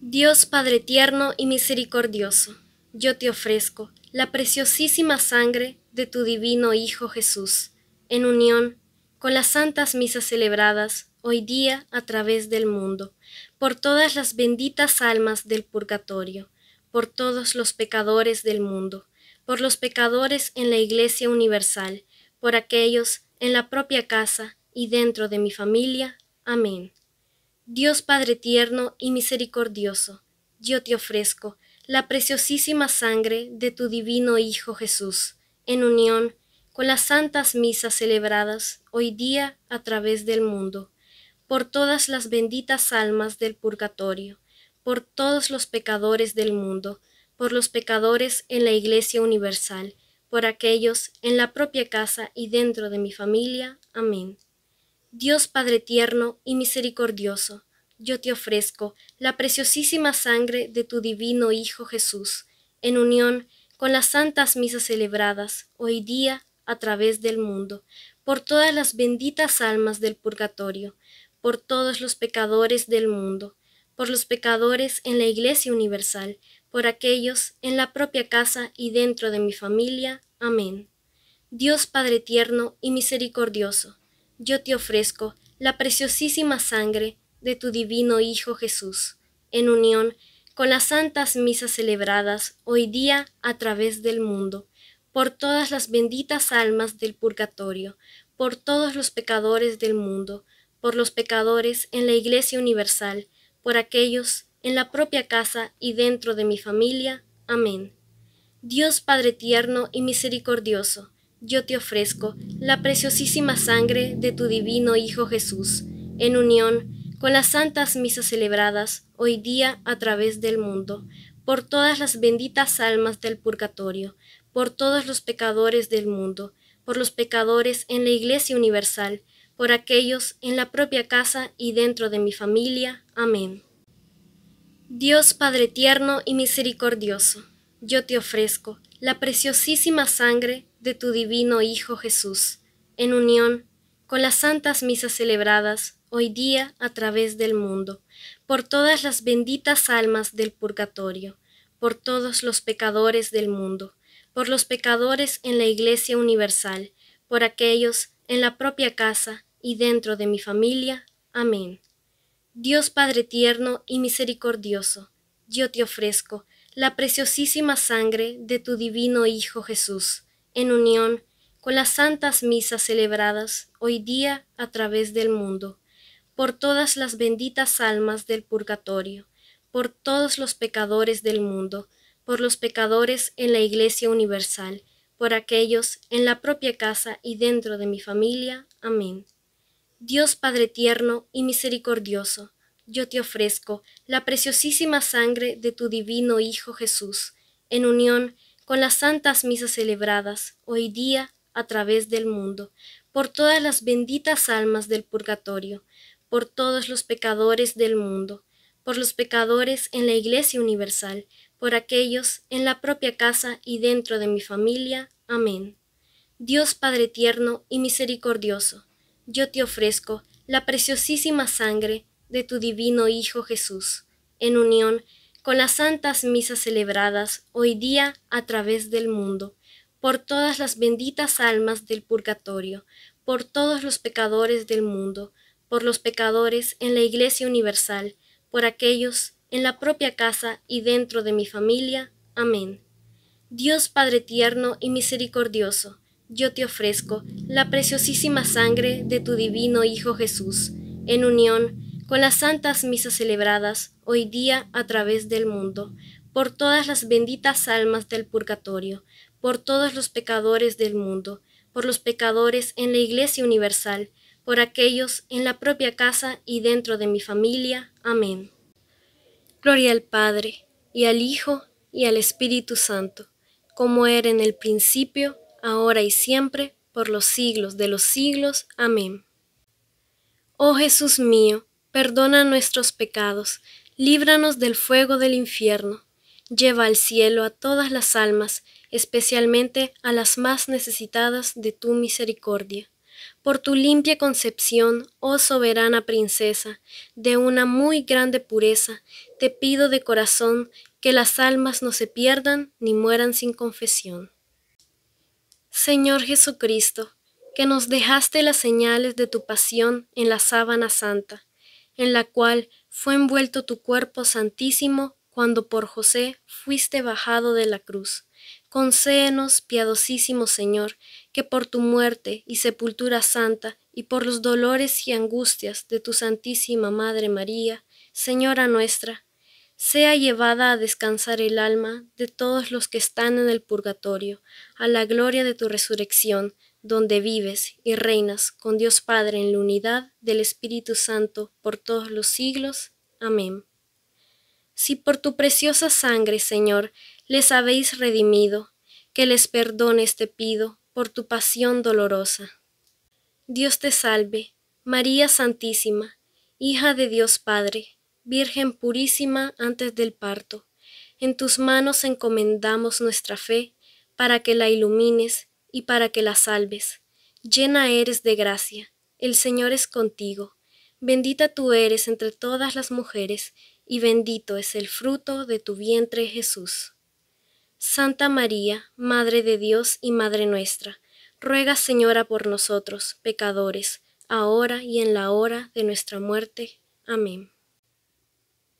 Dios Padre tierno y misericordioso, yo te ofrezco la preciosísima sangre de tu divino Hijo Jesús, en unión con las santas misas celebradas hoy día a través del mundo, por todas las benditas almas del purgatorio, por todos los pecadores del mundo, por los pecadores en la Iglesia Universal, por aquellos en la propia casa y dentro de mi familia. Amén. Dios Padre tierno y misericordioso, yo te ofrezco la preciosísima sangre de tu divino Hijo Jesús en unión con las santas misas celebradas hoy día a través del mundo, por todas las benditas almas del purgatorio, por todos los pecadores del mundo, por los pecadores en la Iglesia Universal, por aquellos en la propia casa y dentro de mi familia. Amén. Dios Padre tierno y misericordioso, yo te ofrezco la preciosísima sangre de tu divino Hijo Jesús, en unión con las santas misas celebradas hoy día a través del mundo, por todas las benditas almas del purgatorio, por todos los pecadores del mundo, por los pecadores en la Iglesia Universal, por aquellos en la propia casa y dentro de mi familia. Amén. Dios Padre tierno y misericordioso, yo te ofrezco la preciosísima sangre de tu divino Hijo Jesús, en unión con las santas misas celebradas hoy día a través del mundo, por todas las benditas almas del purgatorio, por todos los pecadores del mundo, por los pecadores en la Iglesia Universal, por aquellos en la propia casa y dentro de mi familia. Amén. Dios Padre tierno y misericordioso, yo te ofrezco la preciosísima sangre de tu divino Hijo Jesús, en unión con las santas misas celebradas hoy día a través del mundo, por todas las benditas almas del purgatorio, por todos los pecadores del mundo, por los pecadores en la Iglesia Universal, por aquellos en la propia casa y dentro de mi familia. Amén. Dios Padre tierno y misericordioso, yo te ofrezco la preciosísima sangre de tu divino Hijo Jesús, en unión con las santas misas celebradas hoy día a través del mundo, por todas las benditas almas del purgatorio, por todos los pecadores del mundo, por los pecadores en la Iglesia Universal, por aquellos en la propia casa y dentro de mi familia. Amén. Dios Padre tierno y misericordioso, yo te ofrezco la preciosísima sangre de tu divino Hijo Jesús, en unión con las santas misas celebradas hoy día a través del mundo por todas las benditas almas del purgatorio, por todos los pecadores del mundo, por los pecadores en la Iglesia Universal, por aquellos en la propia casa y dentro de mi familia. Amén. Dios Padre tierno y misericordioso, yo te ofrezco la preciosísima sangre de tu divino Hijo Jesús, en unión con las santas misas celebradas hoy día a través del mundo, por todas las benditas almas del purgatorio, por todos los pecadores del mundo, por los pecadores en la Iglesia Universal, por aquellos en la propia casa y dentro de mi familia. Amén. Dios Padre tierno y misericordioso, yo te ofrezco la preciosísima sangre de tu divino Hijo Jesús, en unión con las santas misas celebradas hoy día a través del mundo, por todas las benditas almas del purgatorio, por todos los pecadores del mundo, por los pecadores en la Iglesia Universal, por aquellos en la propia casa y dentro de mi familia. Amén. Dios Padre tierno y misericordioso, yo te ofrezco la preciosísima sangre de tu divino Hijo Jesús, en unión con las santas misas celebradas hoy día a través del mundo, por todas las benditas almas del purgatorio, por todos los pecadores del mundo, por los pecadores en la Iglesia Universal, por aquellos en la propia casa y dentro de mi familia. Amén. Gloria al Padre, y al Hijo, y al Espíritu Santo, como era en el principio, ahora y siempre, por los siglos de los siglos. Amén. Oh Jesús mío, perdona nuestros pecados, líbranos del fuego del infierno, lleva al cielo a todas las almas, especialmente a las más necesitadas de tu misericordia por tu limpia concepción, oh soberana princesa, de una muy grande pureza, te pido de corazón que las almas no se pierdan ni mueran sin confesión. Señor Jesucristo, que nos dejaste las señales de tu pasión en la sábana santa, en la cual fue envuelto tu cuerpo santísimo cuando por José fuiste bajado de la cruz. Concéenos, piadosísimo Señor, que por tu muerte y sepultura santa y por los dolores y angustias de tu Santísima Madre María, Señora nuestra, sea llevada a descansar el alma de todos los que están en el purgatorio, a la gloria de tu resurrección, donde vives y reinas con Dios Padre en la unidad del Espíritu Santo por todos los siglos. Amén. Si por tu preciosa sangre, Señor, les habéis redimido, que les perdones te pido por tu pasión dolorosa. Dios te salve, María Santísima, hija de Dios Padre, Virgen purísima antes del parto. En tus manos encomendamos nuestra fe, para que la ilumines y para que la salves. Llena eres de gracia, el Señor es contigo. Bendita tú eres entre todas las mujeres, y bendito es el fruto de tu vientre Jesús. Santa María, Madre de Dios y Madre nuestra, ruega Señora por nosotros, pecadores, ahora y en la hora de nuestra muerte. Amén.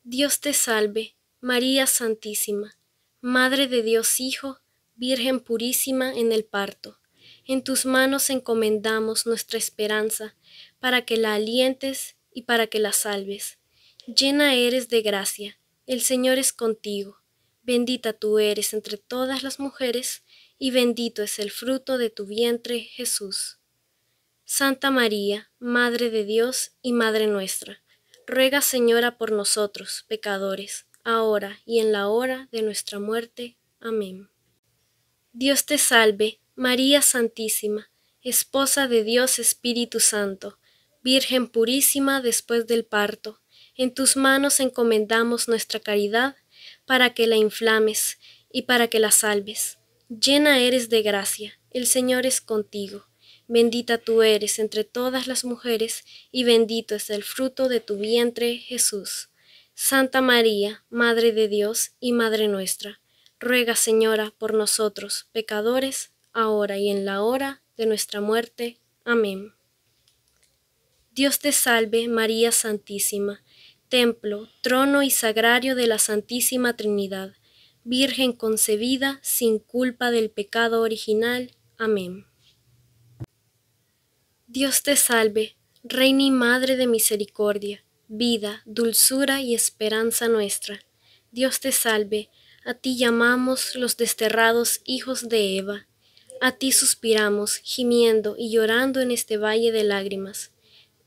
Dios te salve, María Santísima, Madre de Dios Hijo, Virgen purísima en el parto. En tus manos encomendamos nuestra esperanza, para que la alientes y para que la salves. Llena eres de gracia, el Señor es contigo Bendita tú eres entre todas las mujeres, y bendito es el fruto de tu vientre, Jesús. Santa María, Madre de Dios y Madre nuestra, ruega Señora por nosotros, pecadores, ahora y en la hora de nuestra muerte. Amén. Dios te salve, María Santísima, Esposa de Dios Espíritu Santo, Virgen purísima después del parto, en tus manos encomendamos nuestra caridad para que la inflames y para que la salves. Llena eres de gracia, el Señor es contigo. Bendita tú eres entre todas las mujeres, y bendito es el fruto de tu vientre, Jesús. Santa María, Madre de Dios y Madre nuestra, ruega, Señora, por nosotros, pecadores, ahora y en la hora de nuestra muerte. Amén. Dios te salve, María Santísima templo, trono y sagrario de la Santísima Trinidad, Virgen concebida sin culpa del pecado original. Amén. Dios te salve, Reina y Madre de Misericordia, vida, dulzura y esperanza nuestra. Dios te salve, a ti llamamos los desterrados hijos de Eva. A ti suspiramos, gimiendo y llorando en este valle de lágrimas.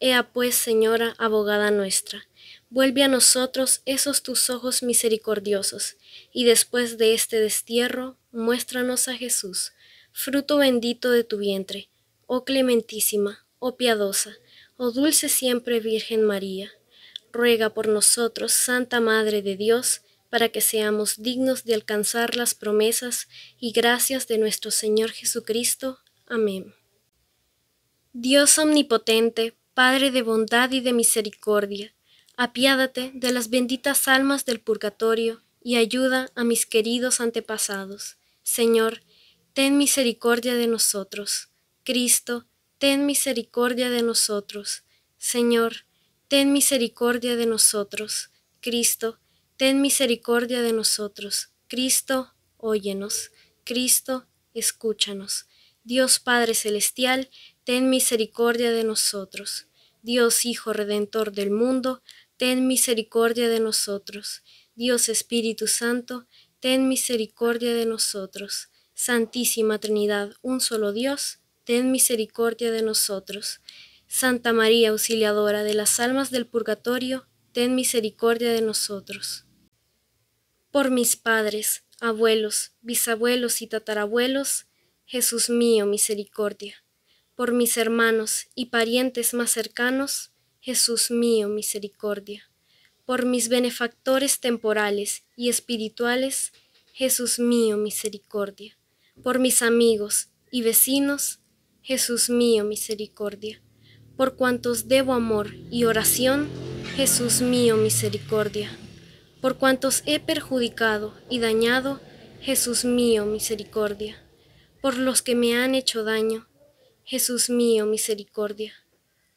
Ea pues, Señora, abogada nuestra, vuelve a nosotros esos tus ojos misericordiosos, y después de este destierro, muéstranos a Jesús, fruto bendito de tu vientre, oh clementísima, oh piadosa, oh dulce siempre Virgen María. Ruega por nosotros, Santa Madre de Dios, para que seamos dignos de alcanzar las promesas y gracias de nuestro Señor Jesucristo. Amén. Dios omnipotente, Padre de bondad y de misericordia, apiádate de las benditas almas del purgatorio y ayuda a mis queridos antepasados. Señor, ten misericordia de nosotros. Cristo, ten misericordia de nosotros. Señor, ten misericordia de nosotros. Cristo, ten misericordia de nosotros. Cristo, óyenos. Cristo, escúchanos. Dios Padre Celestial, ten misericordia de nosotros. Dios Hijo Redentor del mundo, ten misericordia de nosotros. Dios Espíritu Santo, ten misericordia de nosotros. Santísima Trinidad, un solo Dios, ten misericordia de nosotros. Santa María Auxiliadora de las almas del purgatorio, ten misericordia de nosotros. Por mis padres, abuelos, bisabuelos y tatarabuelos, Jesús mío, misericordia por mis hermanos y parientes más cercanos, Jesús mío, misericordia. Por mis benefactores temporales y espirituales, Jesús mío, misericordia. Por mis amigos y vecinos, Jesús mío, misericordia. Por cuantos debo amor y oración, Jesús mío, misericordia. Por cuantos he perjudicado y dañado, Jesús mío, misericordia. Por los que me han hecho daño, Jesús mío, misericordia,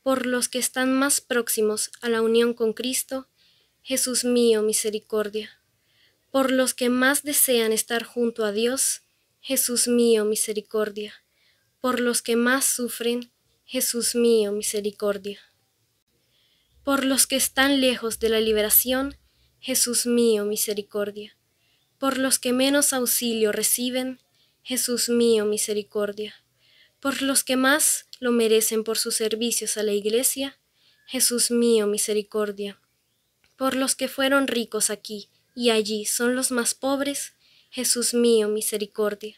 por los que están más próximos a la unión con Cristo, Jesús mío, misericordia, por los que más desean estar junto a Dios, Jesús mío, misericordia, por los que más sufren, Jesús mío, misericordia. Por los que están lejos de la liberación, Jesús mío, misericordia. Por los que menos auxilio reciben, Jesús mío, misericordia por los que más lo merecen por sus servicios a la Iglesia, Jesús mío, misericordia. Por los que fueron ricos aquí y allí son los más pobres, Jesús mío, misericordia.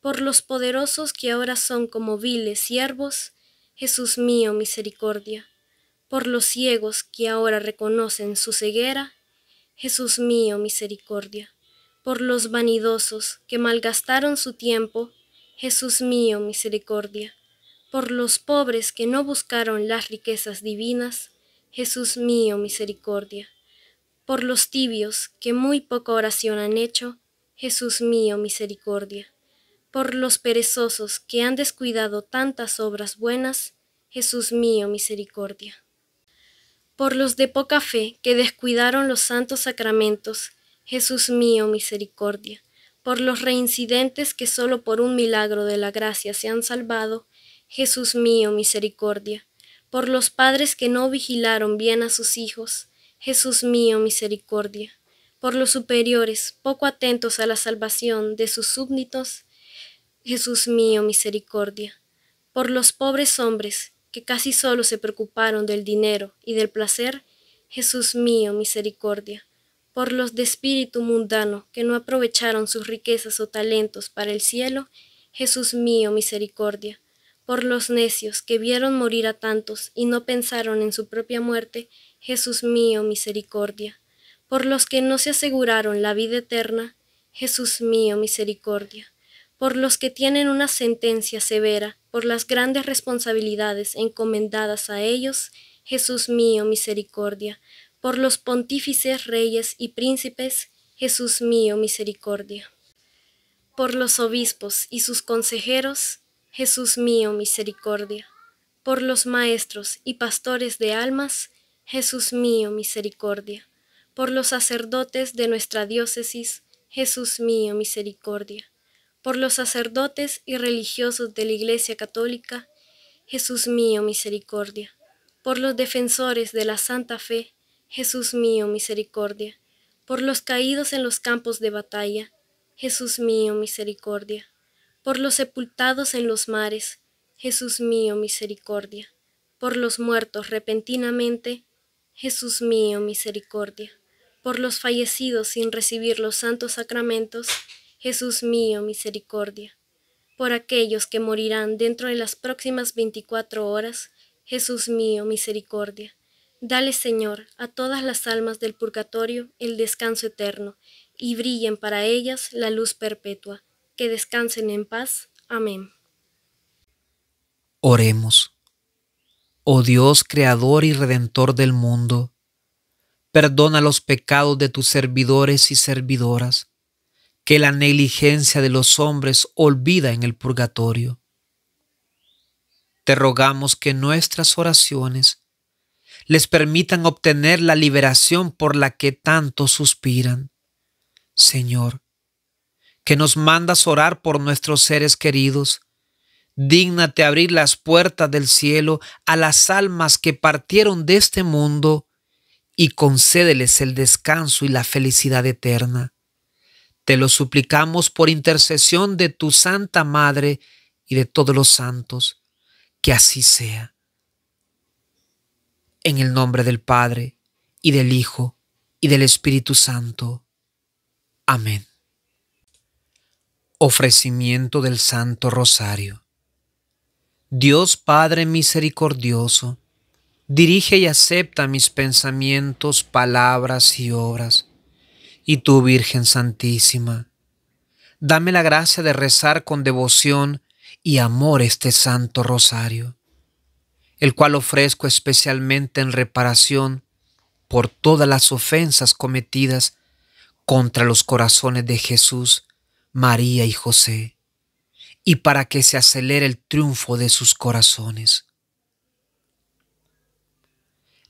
Por los poderosos que ahora son como viles siervos, Jesús mío, misericordia. Por los ciegos que ahora reconocen su ceguera, Jesús mío, misericordia. Por los vanidosos que malgastaron su tiempo Jesús mío, misericordia, por los pobres que no buscaron las riquezas divinas, Jesús mío, misericordia, por los tibios que muy poca oración han hecho, Jesús mío, misericordia, por los perezosos que han descuidado tantas obras buenas, Jesús mío, misericordia, por los de poca fe que descuidaron los santos sacramentos, Jesús mío, misericordia, por los reincidentes que sólo por un milagro de la gracia se han salvado, Jesús mío, misericordia, por los padres que no vigilaron bien a sus hijos, Jesús mío, misericordia, por los superiores poco atentos a la salvación de sus súbditos, Jesús mío, misericordia, por los pobres hombres que casi solo se preocuparon del dinero y del placer, Jesús mío, misericordia por los de espíritu mundano que no aprovecharon sus riquezas o talentos para el cielo, Jesús mío, misericordia, por los necios que vieron morir a tantos y no pensaron en su propia muerte, Jesús mío, misericordia, por los que no se aseguraron la vida eterna, Jesús mío, misericordia, por los que tienen una sentencia severa, por las grandes responsabilidades encomendadas a ellos, Jesús mío, misericordia, por los pontífices, reyes y príncipes, Jesús mío, misericordia. Por los obispos y sus consejeros, Jesús mío, misericordia. Por los maestros y pastores de almas, Jesús mío, misericordia. Por los sacerdotes de nuestra diócesis, Jesús mío, misericordia. Por los sacerdotes y religiosos de la Iglesia Católica, Jesús mío, misericordia. Por los defensores de la Santa Fe, Jesús mío, misericordia, por los caídos en los campos de batalla, Jesús mío, misericordia, por los sepultados en los mares, Jesús mío, misericordia, por los muertos repentinamente, Jesús mío, misericordia, por los fallecidos sin recibir los santos sacramentos, Jesús mío, misericordia, por aquellos que morirán dentro de las próximas veinticuatro horas, Jesús mío, misericordia Dale, Señor, a todas las almas del purgatorio el descanso eterno, y brillen para ellas la luz perpetua. Que descansen en paz. Amén. Oremos. Oh Dios, Creador y Redentor del mundo, perdona los pecados de tus servidores y servidoras, que la negligencia de los hombres olvida en el purgatorio. Te rogamos que nuestras oraciones les permitan obtener la liberación por la que tanto suspiran. Señor, que nos mandas orar por nuestros seres queridos, dígnate abrir las puertas del cielo a las almas que partieron de este mundo y concédeles el descanso y la felicidad eterna. Te lo suplicamos por intercesión de tu Santa Madre y de todos los santos. Que así sea. En el nombre del Padre, y del Hijo, y del Espíritu Santo. Amén. Ofrecimiento del Santo Rosario. Dios Padre misericordioso, dirige y acepta mis pensamientos, palabras y obras. Y tú, Virgen Santísima, dame la gracia de rezar con devoción y amor este Santo Rosario el cual ofrezco especialmente en reparación por todas las ofensas cometidas contra los corazones de Jesús, María y José, y para que se acelere el triunfo de sus corazones.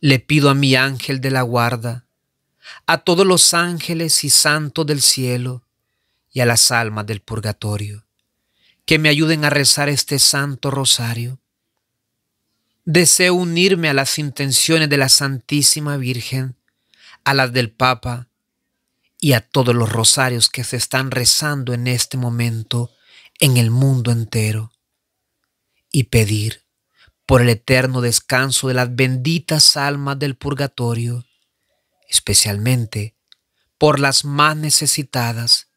Le pido a mi ángel de la guarda, a todos los ángeles y santos del cielo, y a las almas del purgatorio, que me ayuden a rezar este santo rosario Deseo unirme a las intenciones de la Santísima Virgen, a las del Papa y a todos los rosarios que se están rezando en este momento en el mundo entero y pedir por el eterno descanso de las benditas almas del purgatorio, especialmente por las más necesitadas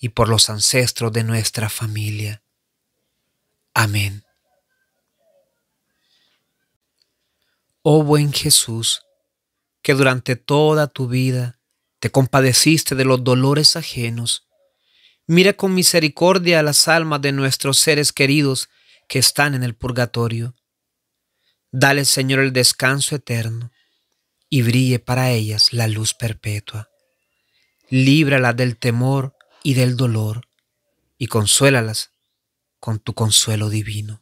y por los ancestros de nuestra familia. Amén. Oh buen Jesús, que durante toda tu vida te compadeciste de los dolores ajenos, mira con misericordia a las almas de nuestros seres queridos que están en el purgatorio. Dale, Señor, el descanso eterno y brille para ellas la luz perpetua. Líbralas del temor y del dolor y consuélalas con tu consuelo divino.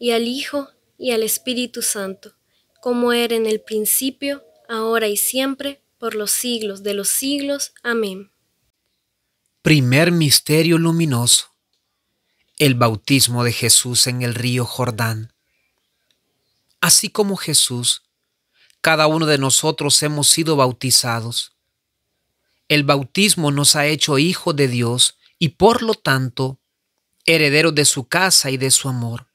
y al Hijo, y al Espíritu Santo, como era en el principio, ahora y siempre, por los siglos de los siglos. Amén. Primer Misterio Luminoso. El bautismo de Jesús en el río Jordán. Así como Jesús, cada uno de nosotros hemos sido bautizados. El bautismo nos ha hecho Hijo de Dios y por lo tanto herederos de su casa y de su amor.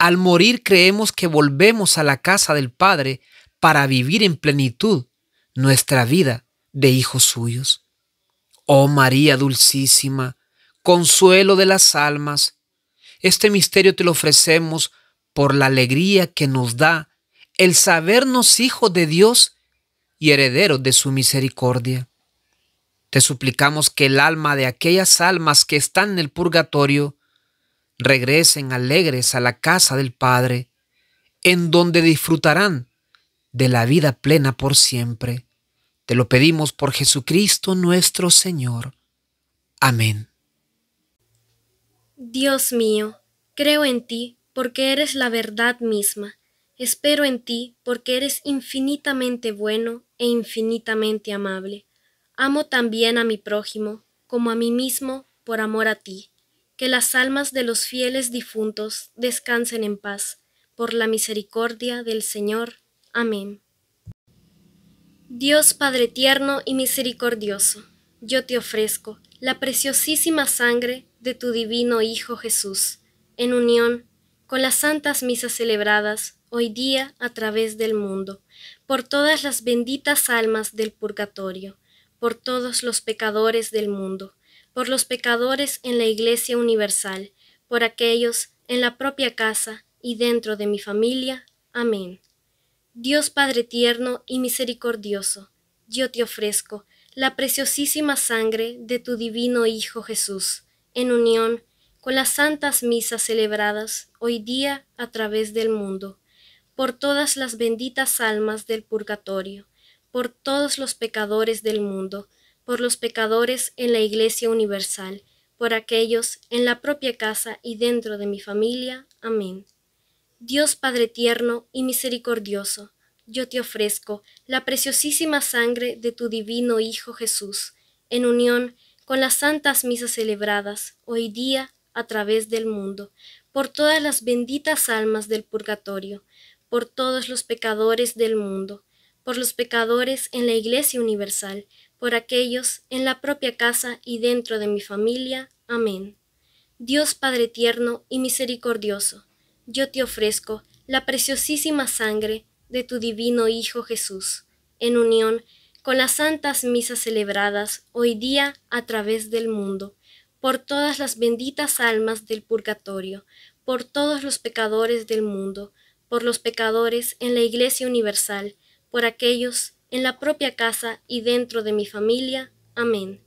Al morir creemos que volvemos a la casa del Padre para vivir en plenitud nuestra vida de hijos suyos. Oh María Dulcísima, consuelo de las almas, este misterio te lo ofrecemos por la alegría que nos da el sabernos hijos de Dios y herederos de su misericordia. Te suplicamos que el alma de aquellas almas que están en el purgatorio regresen alegres a la casa del Padre, en donde disfrutarán de la vida plena por siempre. Te lo pedimos por Jesucristo nuestro Señor. Amén. Dios mío, creo en ti porque eres la verdad misma. Espero en ti porque eres infinitamente bueno e infinitamente amable. Amo también a mi prójimo como a mí mismo por amor a ti que las almas de los fieles difuntos descansen en paz, por la misericordia del Señor. Amén. Dios Padre tierno y misericordioso, yo te ofrezco la preciosísima sangre de tu divino Hijo Jesús, en unión con las santas misas celebradas hoy día a través del mundo, por todas las benditas almas del purgatorio, por todos los pecadores del mundo por los pecadores en la Iglesia Universal, por aquellos en la propia casa y dentro de mi familia. Amén. Dios Padre tierno y misericordioso, yo te ofrezco la preciosísima sangre de tu divino Hijo Jesús, en unión con las santas misas celebradas hoy día a través del mundo, por todas las benditas almas del purgatorio, por todos los pecadores del mundo, por los pecadores en la Iglesia Universal, por aquellos en la propia casa y dentro de mi familia. Amén. Dios Padre tierno y misericordioso, yo te ofrezco la preciosísima sangre de tu divino Hijo Jesús, en unión con las santas misas celebradas hoy día a través del mundo, por todas las benditas almas del purgatorio, por todos los pecadores del mundo, por los pecadores en la Iglesia Universal, por aquellos en la propia casa y dentro de mi familia. Amén. Dios Padre tierno y misericordioso, yo te ofrezco la preciosísima sangre de tu divino Hijo Jesús, en unión con las santas misas celebradas hoy día a través del mundo, por todas las benditas almas del purgatorio, por todos los pecadores del mundo, por los pecadores en la Iglesia Universal, por aquellos en la propia casa y dentro de mi familia. Amén.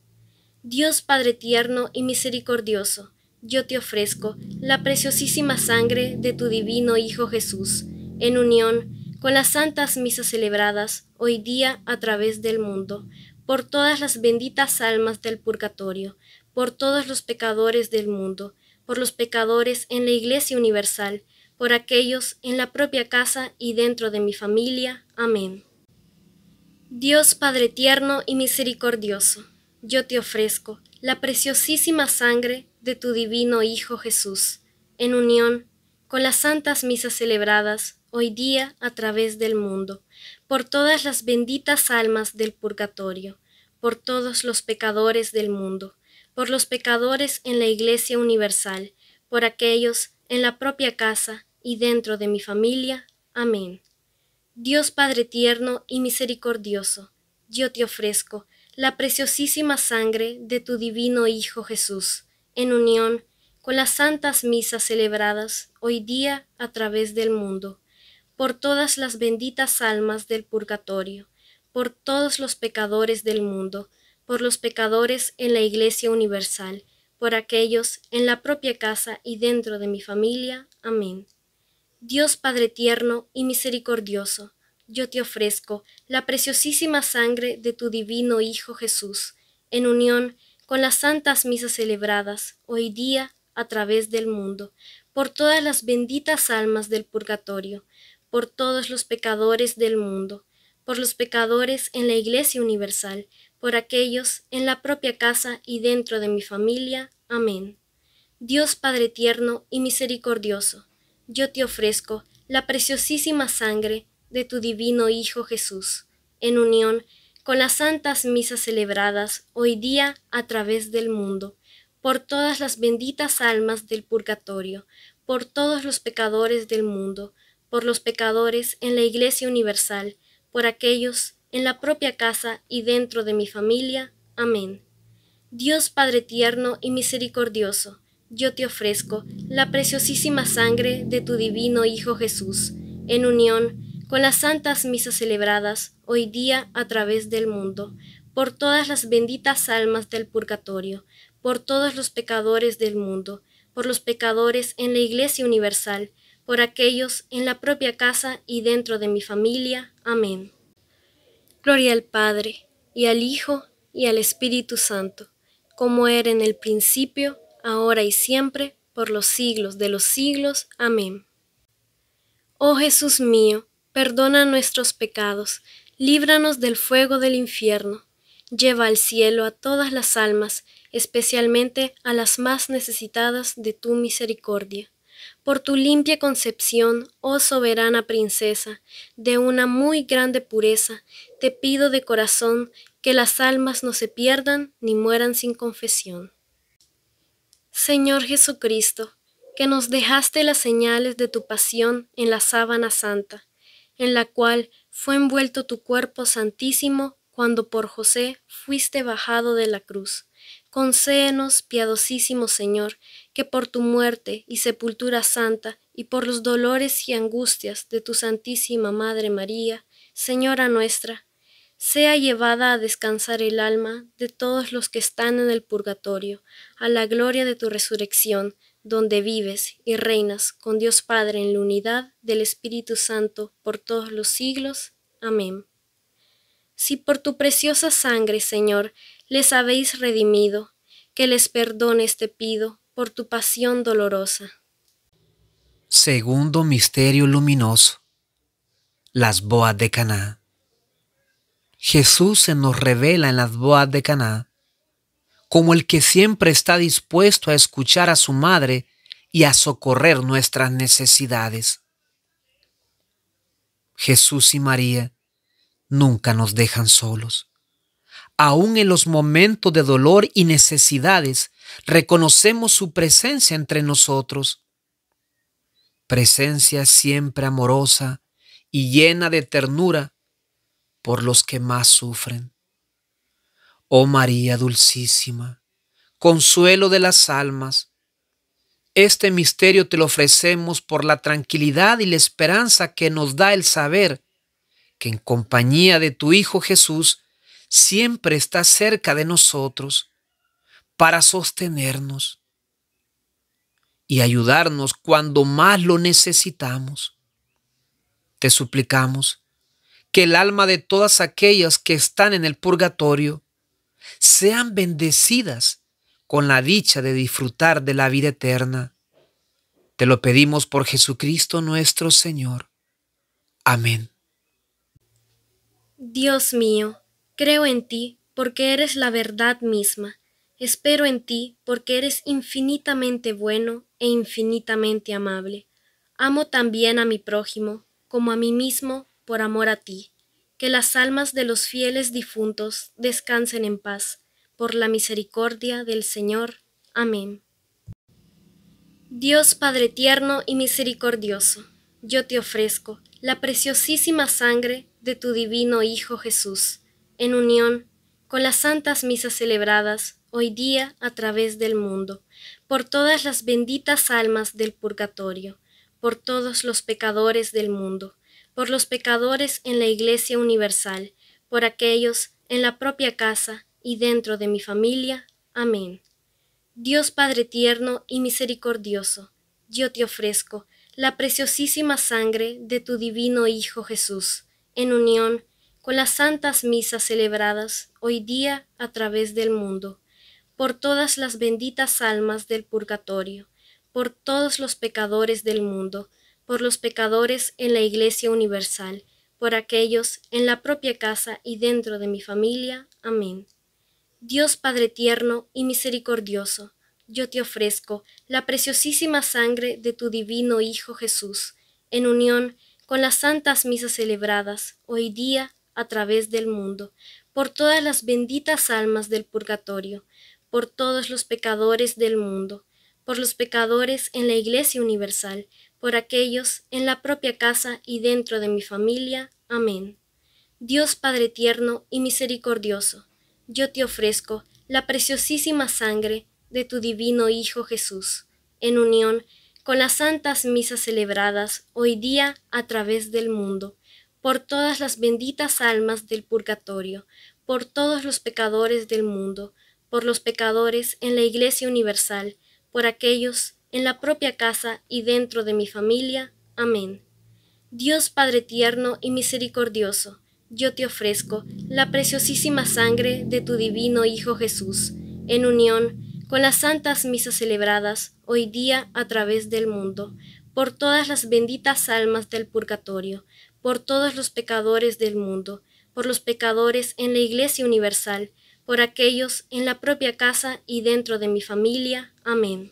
Dios Padre tierno y misericordioso, yo te ofrezco la preciosísima sangre de tu divino Hijo Jesús, en unión con las santas misas celebradas hoy día a través del mundo, por todas las benditas almas del purgatorio, por todos los pecadores del mundo, por los pecadores en la Iglesia Universal, por aquellos en la propia casa y dentro de mi familia. Amén. Dios Padre tierno y misericordioso, yo te ofrezco la preciosísima sangre de tu divino Hijo Jesús, en unión con las santas misas celebradas hoy día a través del mundo, por todas las benditas almas del purgatorio, por todos los pecadores del mundo, por los pecadores en la Iglesia Universal, por aquellos en la propia casa y dentro de mi familia. Amén. Dios Padre tierno y misericordioso, yo te ofrezco la preciosísima sangre de tu divino Hijo Jesús, en unión con las santas misas celebradas hoy día a través del mundo, por todas las benditas almas del purgatorio, por todos los pecadores del mundo, por los pecadores en la Iglesia Universal, por aquellos en la propia casa y dentro de mi familia. Amén. Dios Padre tierno y misericordioso, yo te ofrezco la preciosísima sangre de tu divino Hijo Jesús, en unión con las santas misas celebradas hoy día a través del mundo, por todas las benditas almas del purgatorio, por todos los pecadores del mundo, por los pecadores en la Iglesia Universal, por aquellos en la propia casa y dentro de mi familia. Amén. Dios Padre tierno y misericordioso, yo te ofrezco la preciosísima sangre de tu divino Hijo Jesús, en unión con las santas misas celebradas hoy día a través del mundo, por todas las benditas almas del purgatorio, por todos los pecadores del mundo, por los pecadores en la Iglesia Universal, por aquellos en la propia casa y dentro de mi familia. Amén. Dios Padre tierno y misericordioso, yo te ofrezco la preciosísima sangre de tu divino Hijo Jesús, en unión con las santas misas celebradas hoy día a través del mundo, por todas las benditas almas del purgatorio, por todos los pecadores del mundo, por los pecadores en la Iglesia Universal, por aquellos en la propia casa y dentro de mi familia. Amén. Gloria al Padre, y al Hijo, y al Espíritu Santo, como era en el principio, ahora y siempre, por los siglos de los siglos. Amén. Oh Jesús mío, perdona nuestros pecados, líbranos del fuego del infierno, lleva al cielo a todas las almas, especialmente a las más necesitadas de tu misericordia. Por tu limpia concepción, oh soberana princesa, de una muy grande pureza, te pido de corazón que las almas no se pierdan ni mueran sin confesión. Señor Jesucristo, que nos dejaste las señales de tu pasión en la sábana santa, en la cual fue envuelto tu cuerpo santísimo cuando por José fuiste bajado de la cruz. Concéenos, piadosísimo Señor, que por tu muerte y sepultura santa y por los dolores y angustias de tu Santísima Madre María, Señora nuestra, sea llevada a descansar el alma de todos los que están en el purgatorio, a la gloria de tu resurrección, donde vives y reinas con Dios Padre en la unidad del Espíritu Santo por todos los siglos. Amén. Si por tu preciosa sangre, Señor, les habéis redimido, que les perdones te pido por tu pasión dolorosa. Segundo misterio luminoso. Las boas de Caná. Jesús se nos revela en las bodas de Caná como el que siempre está dispuesto a escuchar a su madre y a socorrer nuestras necesidades. Jesús y María nunca nos dejan solos. Aún en los momentos de dolor y necesidades, reconocemos su presencia entre nosotros. Presencia siempre amorosa y llena de ternura por los que más sufren. Oh María Dulcísima, consuelo de las almas, este misterio te lo ofrecemos por la tranquilidad y la esperanza que nos da el saber que en compañía de tu Hijo Jesús siempre está cerca de nosotros para sostenernos y ayudarnos cuando más lo necesitamos. Te suplicamos que el alma de todas aquellas que están en el purgatorio sean bendecidas con la dicha de disfrutar de la vida eterna. Te lo pedimos por Jesucristo nuestro Señor. Amén. Dios mío, creo en ti porque eres la verdad misma. Espero en ti porque eres infinitamente bueno e infinitamente amable. Amo también a mi prójimo como a mí mismo por amor a ti, que las almas de los fieles difuntos descansen en paz, por la misericordia del Señor. Amén. Dios Padre tierno y misericordioso, yo te ofrezco la preciosísima sangre de tu divino Hijo Jesús, en unión con las santas misas celebradas hoy día a través del mundo, por todas las benditas almas del purgatorio, por todos los pecadores del mundo, por los pecadores en la Iglesia Universal, por aquellos en la propia casa y dentro de mi familia. Amén. Dios Padre tierno y misericordioso, yo te ofrezco la preciosísima sangre de tu divino Hijo Jesús, en unión con las santas misas celebradas hoy día a través del mundo, por todas las benditas almas del purgatorio, por todos los pecadores del mundo, por los pecadores en la Iglesia Universal, por aquellos en la propia casa y dentro de mi familia. Amén. Dios Padre tierno y misericordioso, yo te ofrezco la preciosísima sangre de tu divino Hijo Jesús, en unión con las santas misas celebradas hoy día a través del mundo, por todas las benditas almas del purgatorio, por todos los pecadores del mundo, por los pecadores en la Iglesia Universal, por aquellos, en la propia casa y dentro de mi familia. Amén. Dios Padre tierno y misericordioso, yo te ofrezco la preciosísima sangre de tu divino Hijo Jesús, en unión con las santas misas celebradas hoy día a través del mundo, por todas las benditas almas del purgatorio, por todos los pecadores del mundo, por los pecadores en la Iglesia Universal, por aquellos en la propia casa y dentro de mi familia. Amén. Dios Padre tierno y misericordioso, yo te ofrezco la preciosísima sangre de tu divino Hijo Jesús, en unión con las santas misas celebradas hoy día a través del mundo, por todas las benditas almas del purgatorio, por todos los pecadores del mundo, por los pecadores en la Iglesia Universal, por aquellos en la propia casa y dentro de mi familia. Amén.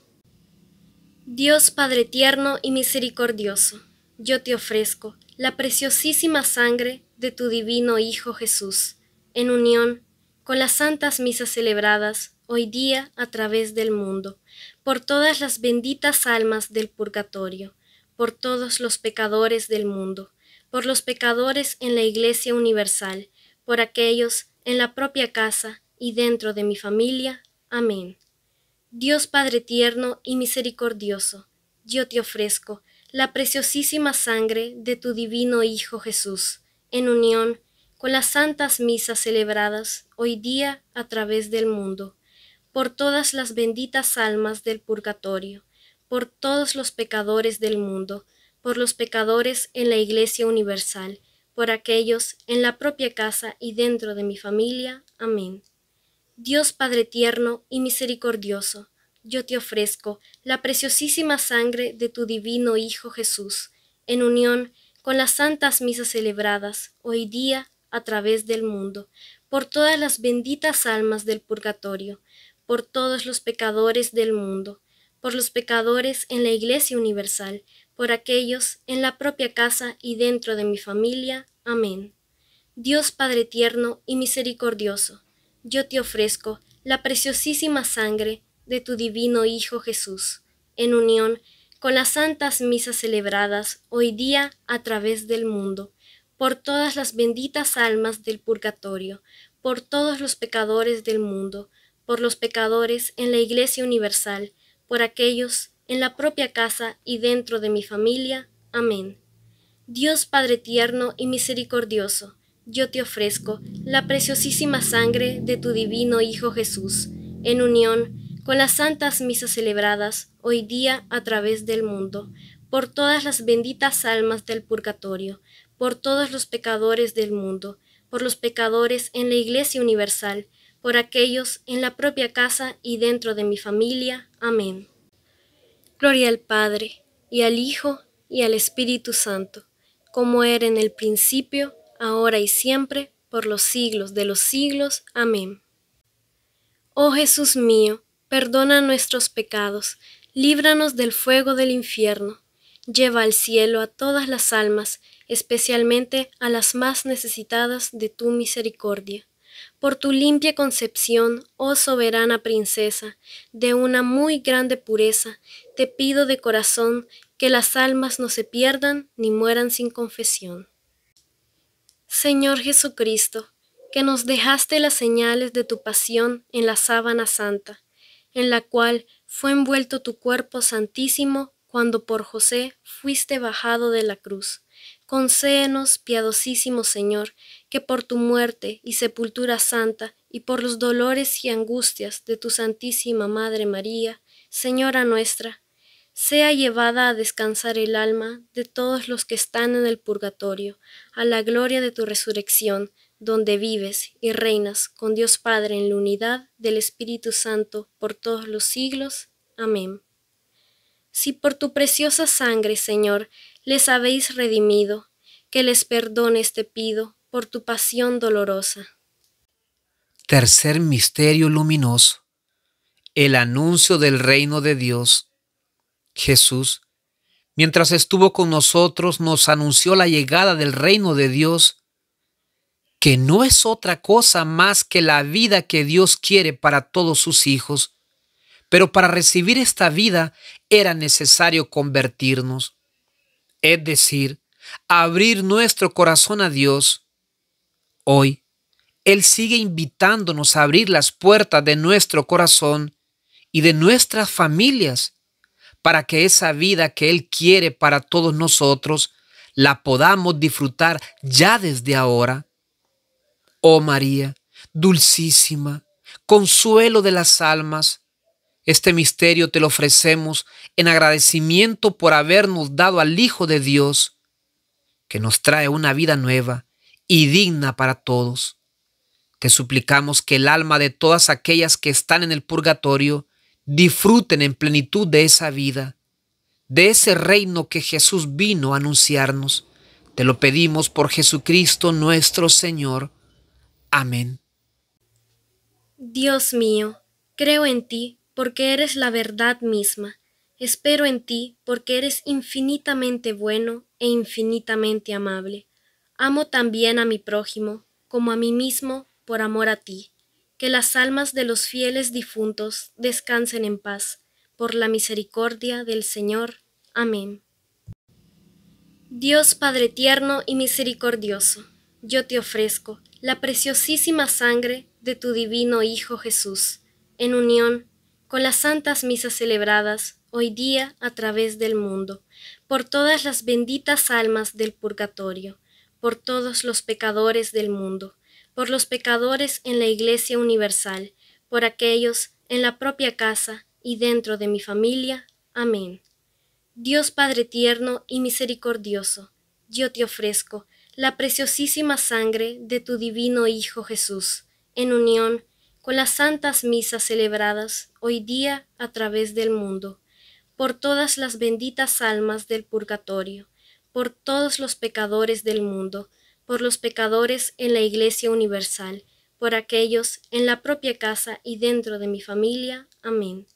Dios Padre tierno y misericordioso, yo te ofrezco la preciosísima sangre de tu divino Hijo Jesús, en unión con las santas misas celebradas hoy día a través del mundo, por todas las benditas almas del purgatorio, por todos los pecadores del mundo, por los pecadores en la Iglesia Universal, por aquellos en la propia casa y dentro de mi familia. Amén. Dios Padre tierno y misericordioso, yo te ofrezco la preciosísima sangre de tu divino Hijo Jesús, en unión con las santas misas celebradas hoy día a través del mundo, por todas las benditas almas del purgatorio, por todos los pecadores del mundo, por los pecadores en la Iglesia Universal, por aquellos en la propia casa y dentro de mi familia. Amén. Dios Padre tierno y misericordioso, yo te ofrezco la preciosísima sangre de tu divino Hijo Jesús, en unión con las santas misas celebradas hoy día a través del mundo, por todas las benditas almas del purgatorio, por todos los pecadores del mundo, por los pecadores en la Iglesia Universal, por aquellos en la propia casa y dentro de mi familia. Amén. Dios Padre tierno y misericordioso, yo te ofrezco la preciosísima sangre de tu divino Hijo Jesús, en unión con las santas misas celebradas hoy día a través del mundo, por todas las benditas almas del purgatorio, por todos los pecadores del mundo, por los pecadores en la Iglesia Universal, por aquellos en la propia casa y dentro de mi familia. Amén. Dios Padre tierno y misericordioso, yo te ofrezco la preciosísima sangre de tu divino Hijo Jesús, en unión con las santas misas celebradas hoy día a través del mundo, por todas las benditas almas del purgatorio, por todos los pecadores del mundo, por los pecadores en la Iglesia Universal, por aquellos en la propia casa y dentro de mi familia. Amén. Gloria al Padre, y al Hijo, y al Espíritu Santo, como era en el principio, ahora y siempre, por los siglos de los siglos. Amén. Oh Jesús mío, perdona nuestros pecados, líbranos del fuego del infierno, lleva al cielo a todas las almas, especialmente a las más necesitadas de tu misericordia. Por tu limpia concepción, oh soberana princesa, de una muy grande pureza, te pido de corazón que las almas no se pierdan ni mueran sin confesión. Señor Jesucristo, que nos dejaste las señales de tu pasión en la sábana santa, en la cual fue envuelto tu cuerpo santísimo cuando por José fuiste bajado de la cruz. Concéenos, piadosísimo Señor, que por tu muerte y sepultura santa y por los dolores y angustias de tu Santísima Madre María, Señora nuestra, sea llevada a descansar el alma de todos los que están en el purgatorio, a la gloria de tu resurrección, donde vives y reinas con Dios Padre en la unidad del Espíritu Santo por todos los siglos. Amén. Si por tu preciosa sangre, Señor, les habéis redimido, que les perdones te pido por tu pasión dolorosa. Tercer misterio luminoso. El anuncio del reino de Dios Jesús, mientras estuvo con nosotros, nos anunció la llegada del reino de Dios, que no es otra cosa más que la vida que Dios quiere para todos sus hijos. Pero para recibir esta vida era necesario convertirnos, es decir, abrir nuestro corazón a Dios. Hoy, Él sigue invitándonos a abrir las puertas de nuestro corazón y de nuestras familias para que esa vida que Él quiere para todos nosotros la podamos disfrutar ya desde ahora. Oh María, dulcísima, consuelo de las almas, este misterio te lo ofrecemos en agradecimiento por habernos dado al Hijo de Dios, que nos trae una vida nueva y digna para todos. Te suplicamos que el alma de todas aquellas que están en el purgatorio disfruten en plenitud de esa vida, de ese reino que Jesús vino a anunciarnos. Te lo pedimos por Jesucristo nuestro Señor. Amén. Dios mío, creo en ti porque eres la verdad misma. Espero en ti porque eres infinitamente bueno e infinitamente amable. Amo también a mi prójimo como a mí mismo por amor a ti que las almas de los fieles difuntos descansen en paz, por la misericordia del Señor. Amén. Dios Padre tierno y misericordioso, yo te ofrezco la preciosísima sangre de tu divino Hijo Jesús, en unión con las santas misas celebradas hoy día a través del mundo, por todas las benditas almas del purgatorio, por todos los pecadores del mundo por los pecadores en la Iglesia Universal, por aquellos en la propia casa y dentro de mi familia. Amén. Dios Padre tierno y misericordioso, yo te ofrezco la preciosísima sangre de tu divino Hijo Jesús, en unión con las santas misas celebradas hoy día a través del mundo, por todas las benditas almas del purgatorio, por todos los pecadores del mundo, por los pecadores en la Iglesia Universal, por aquellos en la propia casa y dentro de mi familia. Amén.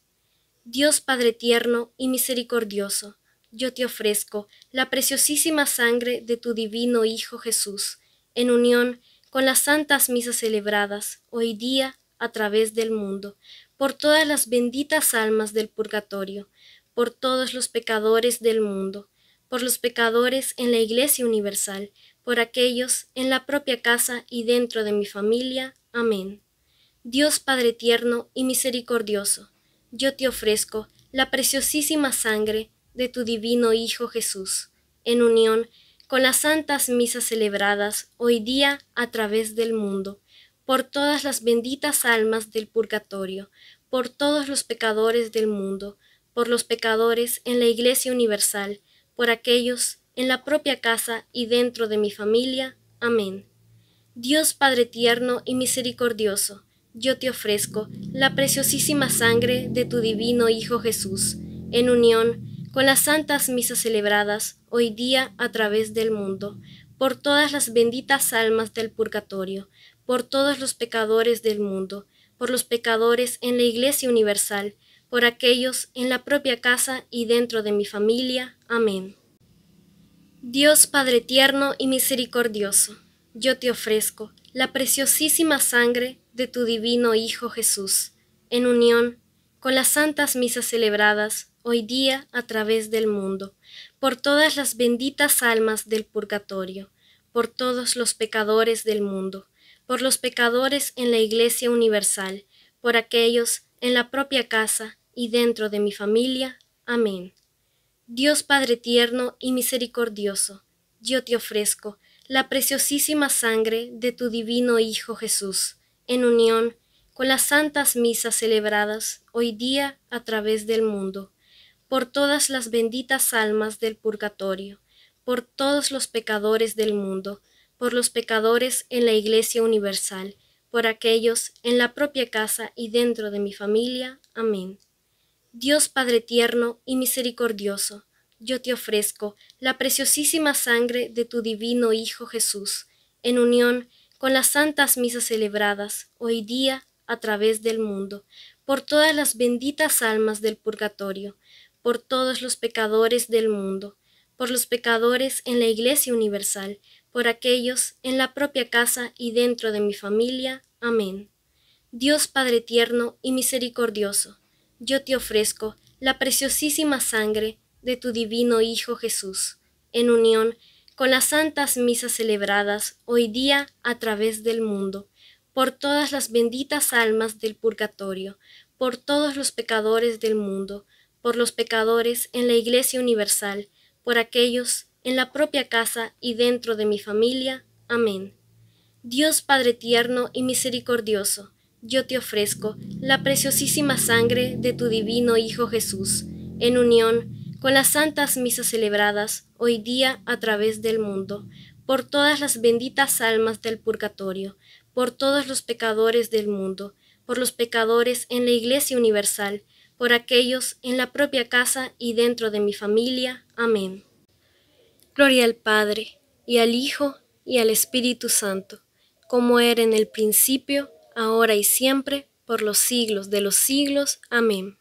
Dios Padre tierno y misericordioso, yo te ofrezco la preciosísima sangre de tu divino Hijo Jesús, en unión con las santas misas celebradas hoy día a través del mundo, por todas las benditas almas del purgatorio, por todos los pecadores del mundo, por los pecadores en la Iglesia Universal, por aquellos en la propia casa y dentro de mi familia. Amén. Dios Padre tierno y misericordioso, yo te ofrezco la preciosísima sangre de tu divino Hijo Jesús, en unión con las santas misas celebradas hoy día a través del mundo, por todas las benditas almas del purgatorio, por todos los pecadores del mundo, por los pecadores en la Iglesia Universal, por aquellos en la propia casa y dentro de mi familia. Amén. Dios Padre tierno y misericordioso, yo te ofrezco la preciosísima sangre de tu divino Hijo Jesús, en unión con las santas misas celebradas hoy día a través del mundo, por todas las benditas almas del purgatorio, por todos los pecadores del mundo, por los pecadores en la Iglesia Universal, por aquellos en la propia casa y dentro de mi familia. Amén. Dios Padre tierno y misericordioso, yo te ofrezco la preciosísima sangre de tu divino Hijo Jesús, en unión con las santas misas celebradas hoy día a través del mundo, por todas las benditas almas del purgatorio, por todos los pecadores del mundo, por los pecadores en la Iglesia Universal, por aquellos en la propia casa y dentro de mi familia. Amén. Dios Padre tierno y misericordioso, yo te ofrezco la preciosísima sangre de tu divino Hijo Jesús, en unión con las santas misas celebradas hoy día a través del mundo, por todas las benditas almas del purgatorio, por todos los pecadores del mundo, por los pecadores en la Iglesia Universal, por aquellos en la propia casa y dentro de mi familia. Amén. Dios Padre tierno y misericordioso, yo te ofrezco la preciosísima sangre de tu divino Hijo Jesús, en unión con las santas misas celebradas hoy día a través del mundo, por todas las benditas almas del purgatorio, por todos los pecadores del mundo, por los pecadores en la Iglesia Universal, por aquellos en la propia casa y dentro de mi familia. Amén. Dios Padre tierno y misericordioso, yo te ofrezco la preciosísima sangre de tu divino Hijo Jesús, en unión con las santas misas celebradas hoy día a través del mundo, por todas las benditas almas del purgatorio, por todos los pecadores del mundo, por los pecadores en la Iglesia Universal, por aquellos en la propia casa y dentro de mi familia. Amén. Dios Padre tierno y misericordioso, yo te ofrezco la preciosísima sangre de tu divino Hijo Jesús, en unión con las santas misas celebradas hoy día a través del mundo, por todas las benditas almas del purgatorio, por todos los pecadores del mundo, por los pecadores en la Iglesia Universal, por aquellos en la propia casa y dentro de mi familia. Amén. Gloria al Padre, y al Hijo, y al Espíritu Santo, como era en el principio, ahora y siempre, por los siglos de los siglos. Amén.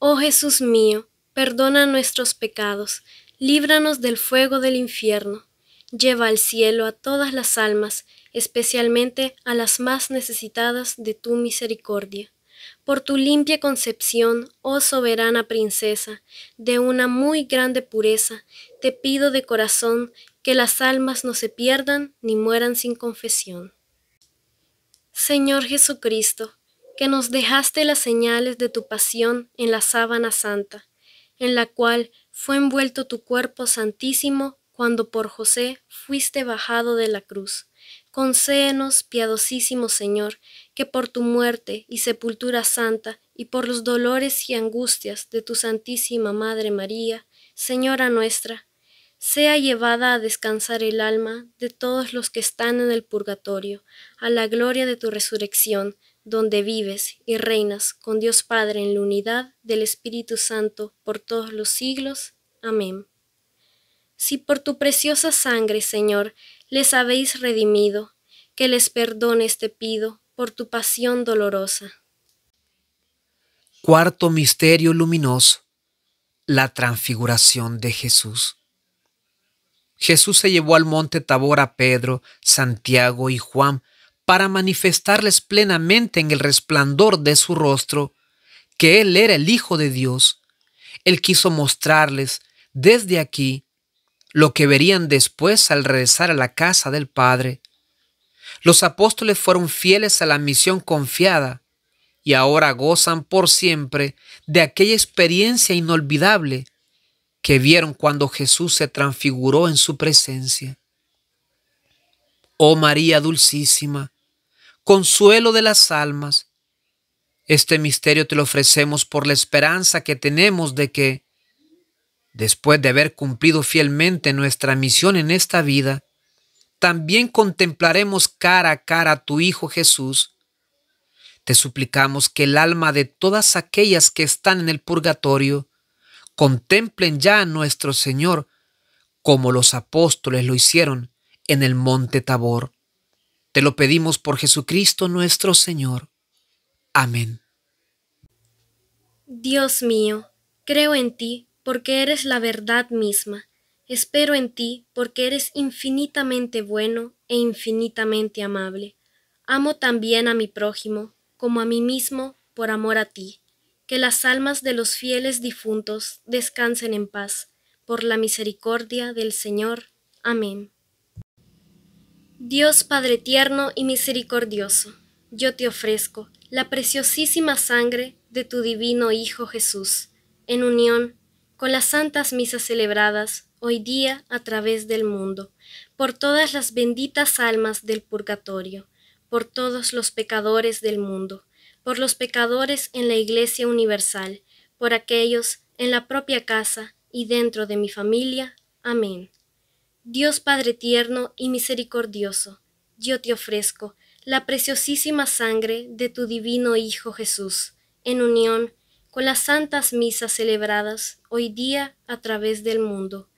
Oh Jesús mío, perdona nuestros pecados, líbranos del fuego del infierno, lleva al cielo a todas las almas, especialmente a las más necesitadas de tu misericordia. Por tu limpia concepción, oh soberana princesa, de una muy grande pureza, te pido de corazón que las almas no se pierdan ni mueran sin confesión. Señor Jesucristo, que nos dejaste las señales de tu pasión en la sábana santa, en la cual fue envuelto tu cuerpo santísimo cuando por José fuiste bajado de la cruz. Concéenos, piadosísimo Señor, que por tu muerte y sepultura santa y por los dolores y angustias de tu Santísima Madre María, Señora nuestra, sea llevada a descansar el alma de todos los que están en el purgatorio, a la gloria de tu resurrección, donde vives y reinas con Dios Padre en la unidad del Espíritu Santo por todos los siglos. Amén. Si por tu preciosa sangre, Señor, les habéis redimido, que les perdones te pido por tu pasión dolorosa. Cuarto misterio luminoso, la transfiguración de Jesús. Jesús se llevó al monte Tabor a Pedro, Santiago y Juan para manifestarles plenamente en el resplandor de su rostro que Él era el Hijo de Dios. Él quiso mostrarles desde aquí lo que verían después al regresar a la casa del Padre. Los apóstoles fueron fieles a la misión confiada y ahora gozan por siempre de aquella experiencia inolvidable que vieron cuando Jesús se transfiguró en su presencia. Oh María Dulcísima, consuelo de las almas, este misterio te lo ofrecemos por la esperanza que tenemos de que, después de haber cumplido fielmente nuestra misión en esta vida, también contemplaremos cara a cara a tu Hijo Jesús. Te suplicamos que el alma de todas aquellas que están en el purgatorio contemplen ya a nuestro Señor como los apóstoles lo hicieron en el monte Tabor. Te lo pedimos por Jesucristo nuestro Señor. Amén. Dios mío, creo en ti porque eres la verdad misma. Espero en ti porque eres infinitamente bueno e infinitamente amable. Amo también a mi prójimo como a mí mismo por amor a ti que las almas de los fieles difuntos descansen en paz, por la misericordia del Señor. Amén. Dios Padre tierno y misericordioso, yo te ofrezco la preciosísima sangre de tu divino Hijo Jesús, en unión con las santas misas celebradas hoy día a través del mundo, por todas las benditas almas del purgatorio, por todos los pecadores del mundo, por los pecadores en la Iglesia Universal, por aquellos en la propia casa y dentro de mi familia. Amén. Dios Padre tierno y misericordioso, yo te ofrezco la preciosísima sangre de tu divino Hijo Jesús, en unión con las santas misas celebradas hoy día a través del mundo,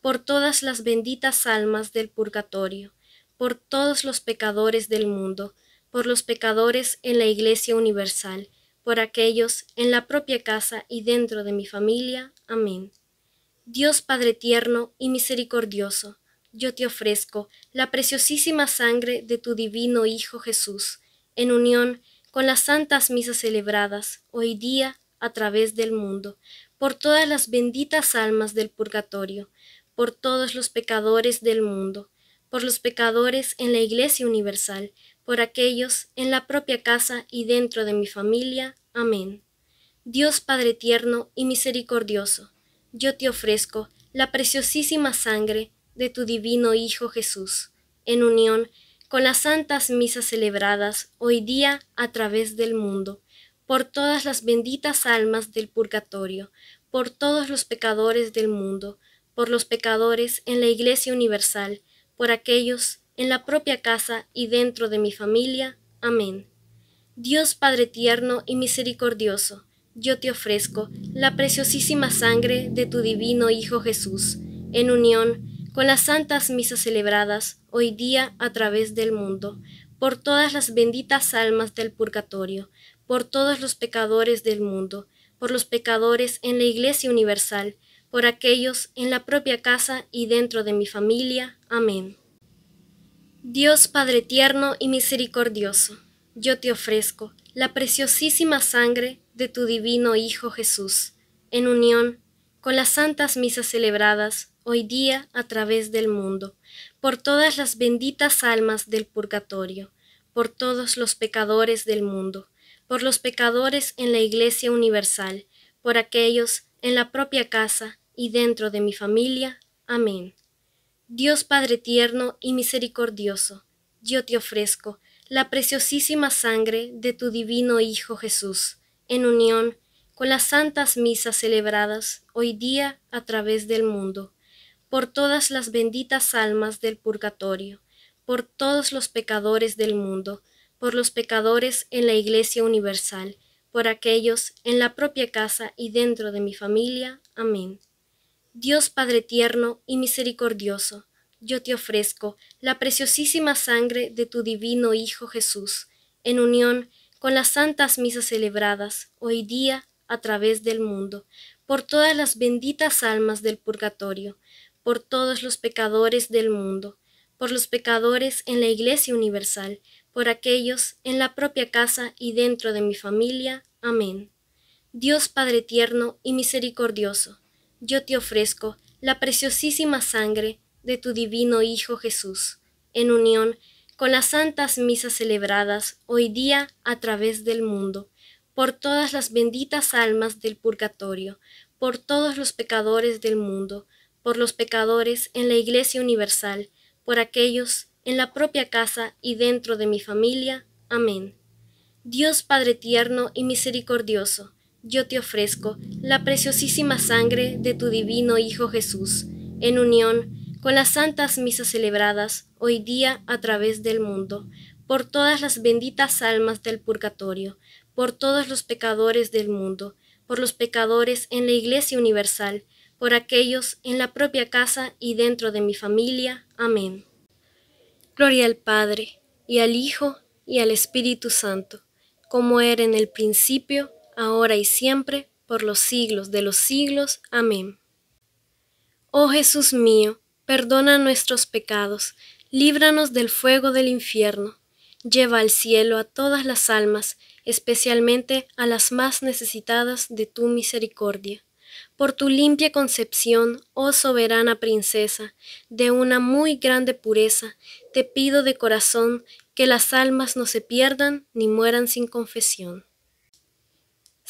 por todas las benditas almas del purgatorio, por todos los pecadores del mundo, por los pecadores en la Iglesia Universal, por aquellos en la propia casa y dentro de mi familia. Amén. Dios Padre tierno y misericordioso, yo te ofrezco la preciosísima sangre de tu divino Hijo Jesús, en unión con las santas misas celebradas hoy día a través del mundo, por todas las benditas almas del purgatorio, por todos los pecadores del mundo, por los pecadores en la Iglesia Universal, por aquellos, en la propia casa y dentro de mi familia. Amén. Dios Padre tierno y misericordioso, yo te ofrezco la preciosísima sangre de tu divino Hijo Jesús, en unión con las santas misas celebradas hoy día a través del mundo, por todas las benditas almas del purgatorio, por todos los pecadores del mundo, por los pecadores en la Iglesia Universal, por aquellos en la propia casa y dentro de mi familia. Amén. Dios Padre tierno y misericordioso, yo te ofrezco la preciosísima sangre de tu divino Hijo Jesús, en unión con las santas misas celebradas hoy día a través del mundo, por todas las benditas almas del purgatorio, por todos los pecadores del mundo, por los pecadores en la Iglesia Universal, por aquellos en la propia casa y dentro de mi familia. Amén. Dios Padre tierno y misericordioso, yo te ofrezco la preciosísima sangre de tu divino Hijo Jesús, en unión con las santas misas celebradas hoy día a través del mundo, por todas las benditas almas del purgatorio, por todos los pecadores del mundo, por los pecadores en la Iglesia Universal, por aquellos en la propia casa y dentro de mi familia. Amén. Dios Padre tierno y misericordioso, yo te ofrezco la preciosísima sangre de tu divino Hijo Jesús, en unión con las santas misas celebradas hoy día a través del mundo, por todas las benditas almas del purgatorio, por todos los pecadores del mundo, por los pecadores en la Iglesia Universal, por aquellos en la propia casa y dentro de mi familia. Amén. Dios Padre tierno y misericordioso, yo te ofrezco la preciosísima sangre de tu divino Hijo Jesús, en unión con las santas misas celebradas hoy día a través del mundo, por todas las benditas almas del purgatorio, por todos los pecadores del mundo, por los pecadores en la Iglesia Universal, por aquellos en la propia casa y dentro de mi familia. Amén. Dios Padre tierno y misericordioso, yo te ofrezco la preciosísima sangre de tu divino Hijo Jesús, en unión con las santas misas celebradas hoy día a través del mundo, por todas las benditas almas del purgatorio, por todos los pecadores del mundo, por los pecadores en la Iglesia Universal, por aquellos en la propia casa y dentro de mi familia. Amén. Dios Padre tierno y misericordioso, yo te ofrezco la preciosísima sangre de tu divino Hijo Jesús, en unión con las santas misas celebradas hoy día a través del mundo, por todas las benditas almas del purgatorio, por todos los pecadores del mundo, por los pecadores en la Iglesia Universal, por aquellos en la propia casa y dentro de mi familia. Amén. Gloria al Padre, y al Hijo, y al Espíritu Santo, como era en el principio, ahora y siempre, por los siglos de los siglos. Amén. Oh Jesús mío, perdona nuestros pecados, líbranos del fuego del infierno, lleva al cielo a todas las almas, especialmente a las más necesitadas de tu misericordia. Por tu limpia concepción, oh soberana princesa, de una muy grande pureza, te pido de corazón que las almas no se pierdan ni mueran sin confesión.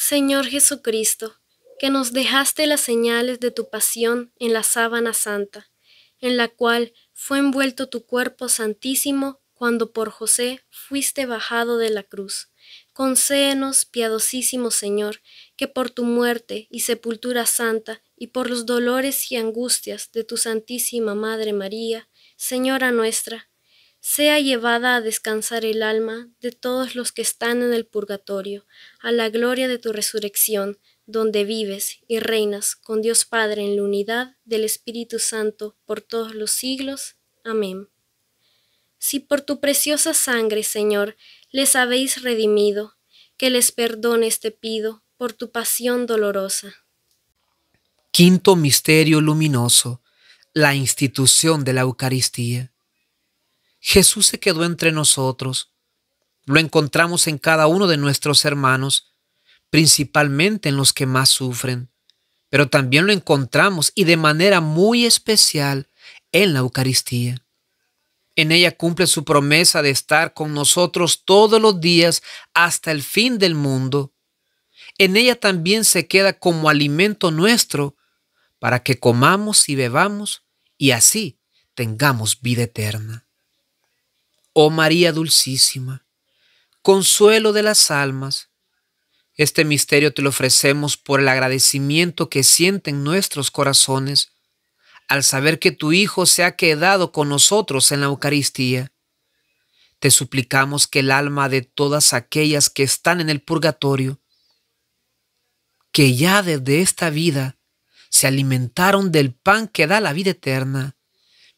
Señor Jesucristo, que nos dejaste las señales de tu pasión en la sábana santa, en la cual fue envuelto tu cuerpo santísimo cuando por José fuiste bajado de la cruz. Concéenos, piadosísimo Señor, que por tu muerte y sepultura santa y por los dolores y angustias de tu Santísima Madre María, Señora nuestra, sea llevada a descansar el alma de todos los que están en el purgatorio, a la gloria de tu resurrección, donde vives y reinas con Dios Padre en la unidad del Espíritu Santo por todos los siglos. Amén. Si por tu preciosa sangre, Señor, les habéis redimido, que les perdones te pido por tu pasión dolorosa. Quinto Misterio Luminoso, la institución de la Eucaristía. Jesús se quedó entre nosotros. Lo encontramos en cada uno de nuestros hermanos, principalmente en los que más sufren, pero también lo encontramos y de manera muy especial en la Eucaristía. En ella cumple su promesa de estar con nosotros todos los días hasta el fin del mundo. En ella también se queda como alimento nuestro para que comamos y bebamos y así tengamos vida eterna. Oh María Dulcísima, consuelo de las almas, este misterio te lo ofrecemos por el agradecimiento que sienten nuestros corazones al saber que tu Hijo se ha quedado con nosotros en la Eucaristía. Te suplicamos que el alma de todas aquellas que están en el purgatorio, que ya desde esta vida se alimentaron del pan que da la vida eterna,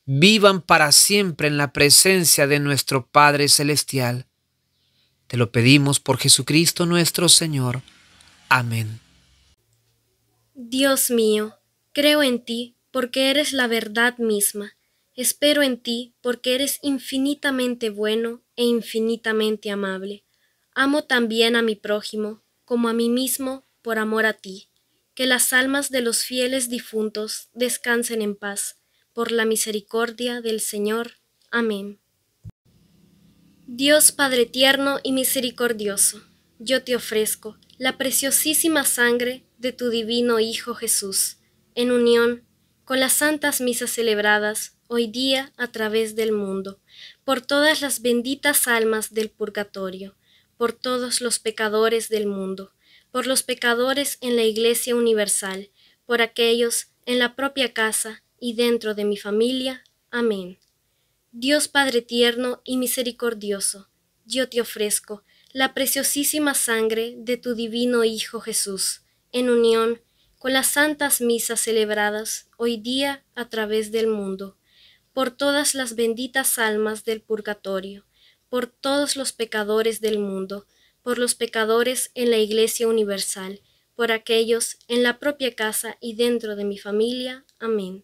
vivan para siempre en la presencia de nuestro Padre Celestial. Te lo pedimos por Jesucristo nuestro Señor. Amén. Dios mío, creo en ti porque eres la verdad misma. Espero en ti porque eres infinitamente bueno e infinitamente amable. Amo también a mi prójimo como a mí mismo por amor a ti. Que las almas de los fieles difuntos descansen en paz por la misericordia del Señor. Amén. Dios Padre tierno y misericordioso, yo te ofrezco la preciosísima sangre de tu divino Hijo Jesús, en unión con las santas misas celebradas hoy día a través del mundo, por todas las benditas almas del purgatorio, por todos los pecadores del mundo, por los pecadores en la Iglesia Universal, por aquellos en la propia casa y dentro de mi familia. Amén. Dios Padre tierno y misericordioso, yo te ofrezco la preciosísima sangre de tu divino Hijo Jesús, en unión con las santas misas celebradas hoy día a través del mundo, por todas las benditas almas del purgatorio, por todos los pecadores del mundo, por los pecadores en la Iglesia Universal, por aquellos en la propia casa y dentro de mi familia. Amén.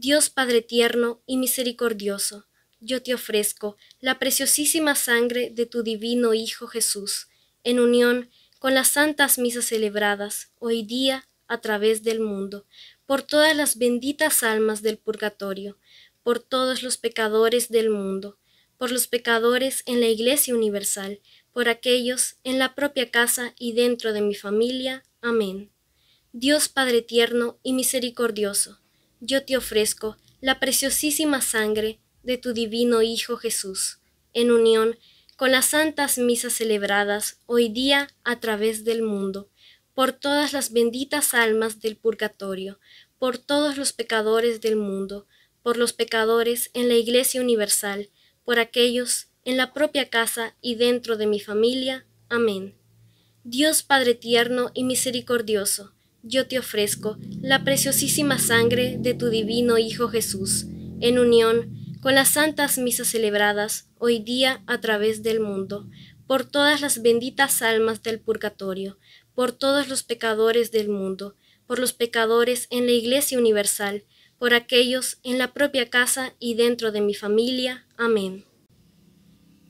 Dios Padre tierno y misericordioso, yo te ofrezco la preciosísima sangre de tu divino Hijo Jesús, en unión con las santas misas celebradas hoy día a través del mundo, por todas las benditas almas del purgatorio, por todos los pecadores del mundo, por los pecadores en la Iglesia Universal, por aquellos en la propia casa y dentro de mi familia. Amén. Dios Padre tierno y misericordioso, yo te ofrezco la preciosísima sangre de tu divino Hijo Jesús, en unión con las santas misas celebradas hoy día a través del mundo, por todas las benditas almas del purgatorio, por todos los pecadores del mundo, por los pecadores en la Iglesia Universal, por aquellos en la propia casa y dentro de mi familia. Amén. Dios Padre tierno y misericordioso, yo te ofrezco la preciosísima sangre de tu divino Hijo Jesús, en unión con las santas misas celebradas hoy día a través del mundo, por todas las benditas almas del purgatorio, por todos los pecadores del mundo, por los pecadores en la Iglesia Universal, por aquellos en la propia casa y dentro de mi familia. Amén.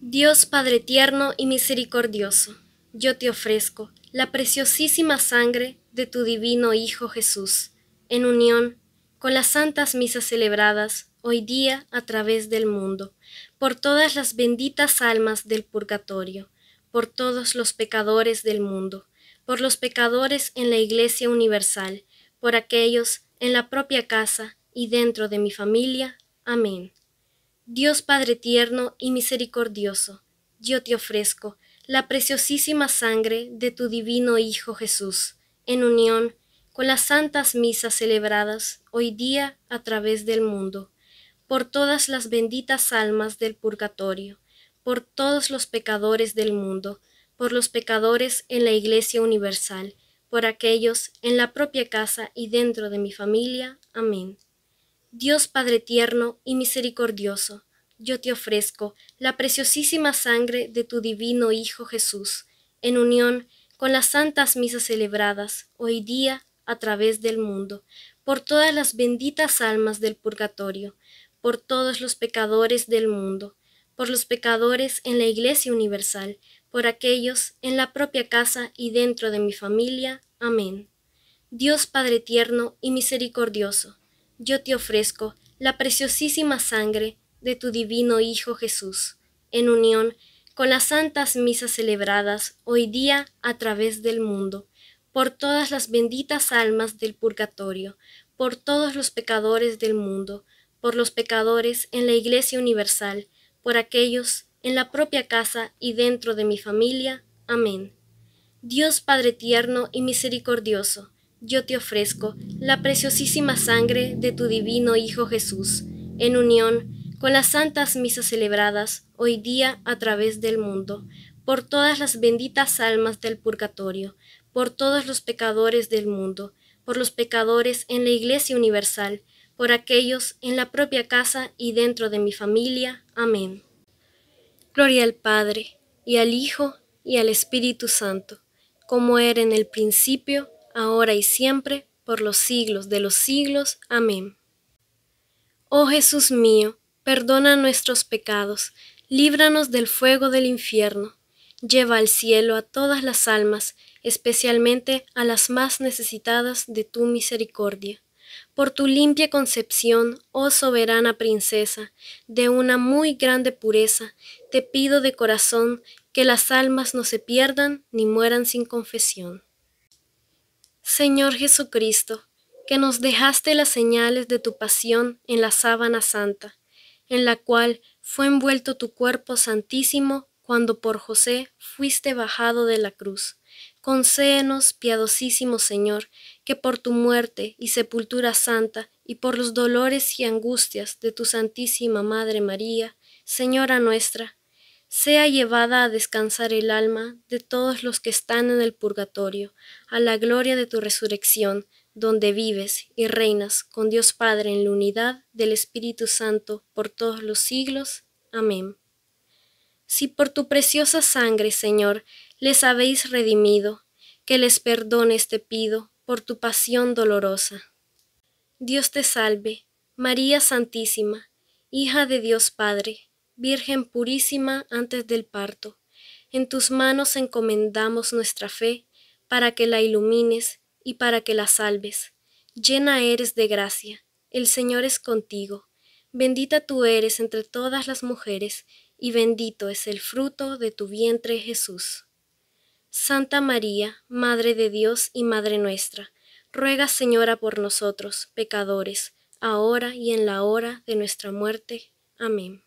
Dios Padre tierno y misericordioso, yo te ofrezco la preciosísima sangre de tu divino Hijo Jesús, en unión con las santas misas celebradas hoy día a través del mundo, por todas las benditas almas del purgatorio, por todos los pecadores del mundo, por los pecadores en la Iglesia Universal, por aquellos en la propia casa y dentro de mi familia. Amén. Dios Padre tierno y misericordioso, yo te ofrezco la preciosísima sangre de tu divino Hijo Jesús en unión con las santas misas celebradas hoy día a través del mundo, por todas las benditas almas del purgatorio, por todos los pecadores del mundo, por los pecadores en la Iglesia Universal, por aquellos en la propia casa y dentro de mi familia. Amén. Dios Padre tierno y misericordioso, yo te ofrezco la preciosísima sangre de tu divino Hijo Jesús, en unión con las santas misas celebradas hoy día a través del mundo, por todas las benditas almas del purgatorio, por todos los pecadores del mundo, por los pecadores en la Iglesia Universal, por aquellos en la propia casa y dentro de mi familia. Amén. Dios Padre tierno y misericordioso, yo te ofrezco la preciosísima sangre de tu divino Hijo Jesús, en unión con las santas misas celebradas hoy día a través del mundo, por todas las benditas almas del purgatorio, por todos los pecadores del mundo, por los pecadores en la Iglesia Universal, por aquellos en la propia casa y dentro de mi familia. Amén. Dios Padre tierno y misericordioso, yo te ofrezco la preciosísima sangre de tu divino Hijo Jesús, en unión con las santas misas celebradas hoy día a través del mundo, por todas las benditas almas del purgatorio, por todos los pecadores del mundo, por los pecadores en la Iglesia Universal, por aquellos en la propia casa y dentro de mi familia. Amén. Gloria al Padre, y al Hijo, y al Espíritu Santo, como era en el principio, ahora y siempre, por los siglos de los siglos. Amén. Oh Jesús mío, perdona nuestros pecados, líbranos del fuego del infierno. Lleva al cielo a todas las almas, especialmente a las más necesitadas de tu misericordia. Por tu limpia concepción, oh soberana princesa, de una muy grande pureza, te pido de corazón que las almas no se pierdan ni mueran sin confesión. Señor Jesucristo, que nos dejaste las señales de tu pasión en la sábana santa, en la cual fue envuelto tu cuerpo santísimo cuando por José fuiste bajado de la cruz. Concéenos, piadosísimo Señor, que por tu muerte y sepultura santa y por los dolores y angustias de tu Santísima Madre María, Señora nuestra, sea llevada a descansar el alma de todos los que están en el purgatorio, a la gloria de tu resurrección, donde vives y reinas con Dios Padre en la unidad del Espíritu Santo por todos los siglos. Amén. Si por tu preciosa sangre, Señor, les habéis redimido, que les perdones te pido por tu pasión dolorosa. Dios te salve, María Santísima, hija de Dios Padre, Virgen purísima antes del parto. En tus manos encomendamos nuestra fe, para que la ilumines y para que la salves. Llena eres de gracia, el Señor es contigo. Bendita tú eres entre todas las mujeres, y bendito es el fruto de tu vientre Jesús. Santa María, Madre de Dios y Madre nuestra, ruega Señora por nosotros, pecadores, ahora y en la hora de nuestra muerte. Amén.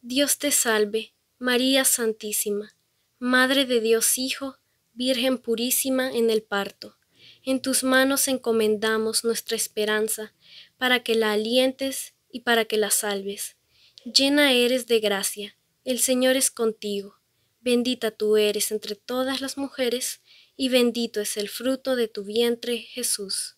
Dios te salve, María Santísima, Madre de Dios Hijo Virgen purísima en el parto, en tus manos encomendamos nuestra esperanza, para que la alientes y para que la salves. Llena eres de gracia, el Señor es contigo, bendita tú eres entre todas las mujeres, y bendito es el fruto de tu vientre, Jesús.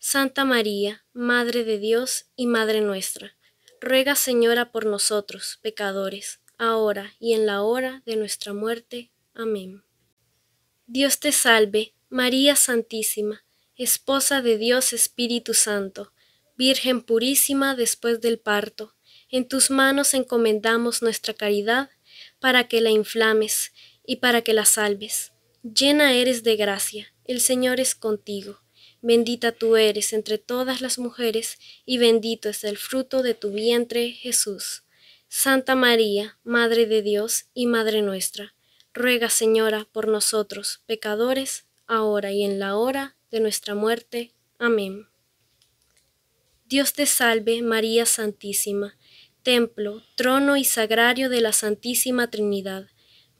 Santa María, Madre de Dios y Madre nuestra, ruega Señora por nosotros, pecadores, ahora y en la hora de nuestra muerte. Amén. Dios te salve, María Santísima, Esposa de Dios Espíritu Santo, Virgen purísima después del parto, en tus manos encomendamos nuestra caridad para que la inflames y para que la salves. Llena eres de gracia, el Señor es contigo. Bendita tú eres entre todas las mujeres, y bendito es el fruto de tu vientre, Jesús. Santa María, Madre de Dios y Madre nuestra Ruega, Señora, por nosotros, pecadores, ahora y en la hora de nuestra muerte. Amén. Dios te salve, María Santísima, templo, trono y sagrario de la Santísima Trinidad,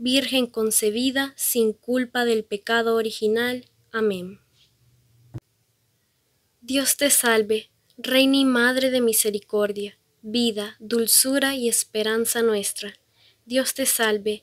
Virgen concebida sin culpa del pecado original. Amén. Dios te salve, Reina y Madre de Misericordia, vida, dulzura y esperanza nuestra. Dios te salve,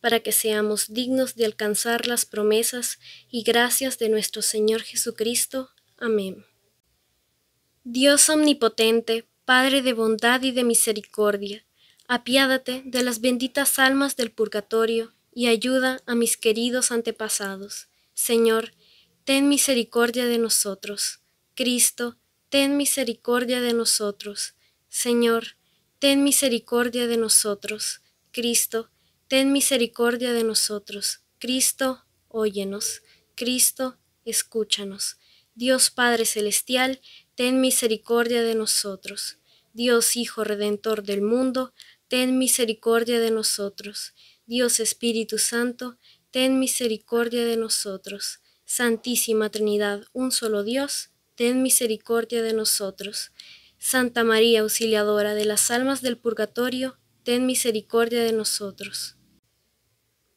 para que seamos dignos de alcanzar las promesas y gracias de nuestro Señor Jesucristo. Amén. Dios omnipotente, Padre de bondad y de misericordia, apiádate de las benditas almas del purgatorio y ayuda a mis queridos antepasados. Señor, ten misericordia de nosotros. Cristo, ten misericordia de nosotros. Señor, ten misericordia de nosotros. Cristo, Ten misericordia de nosotros. Cristo, óyenos. Cristo, escúchanos. Dios Padre Celestial, ten misericordia de nosotros. Dios Hijo Redentor del mundo, ten misericordia de nosotros. Dios Espíritu Santo, ten misericordia de nosotros. Santísima Trinidad, un solo Dios, ten misericordia de nosotros. Santa María, auxiliadora de las almas del purgatorio, ten misericordia de nosotros.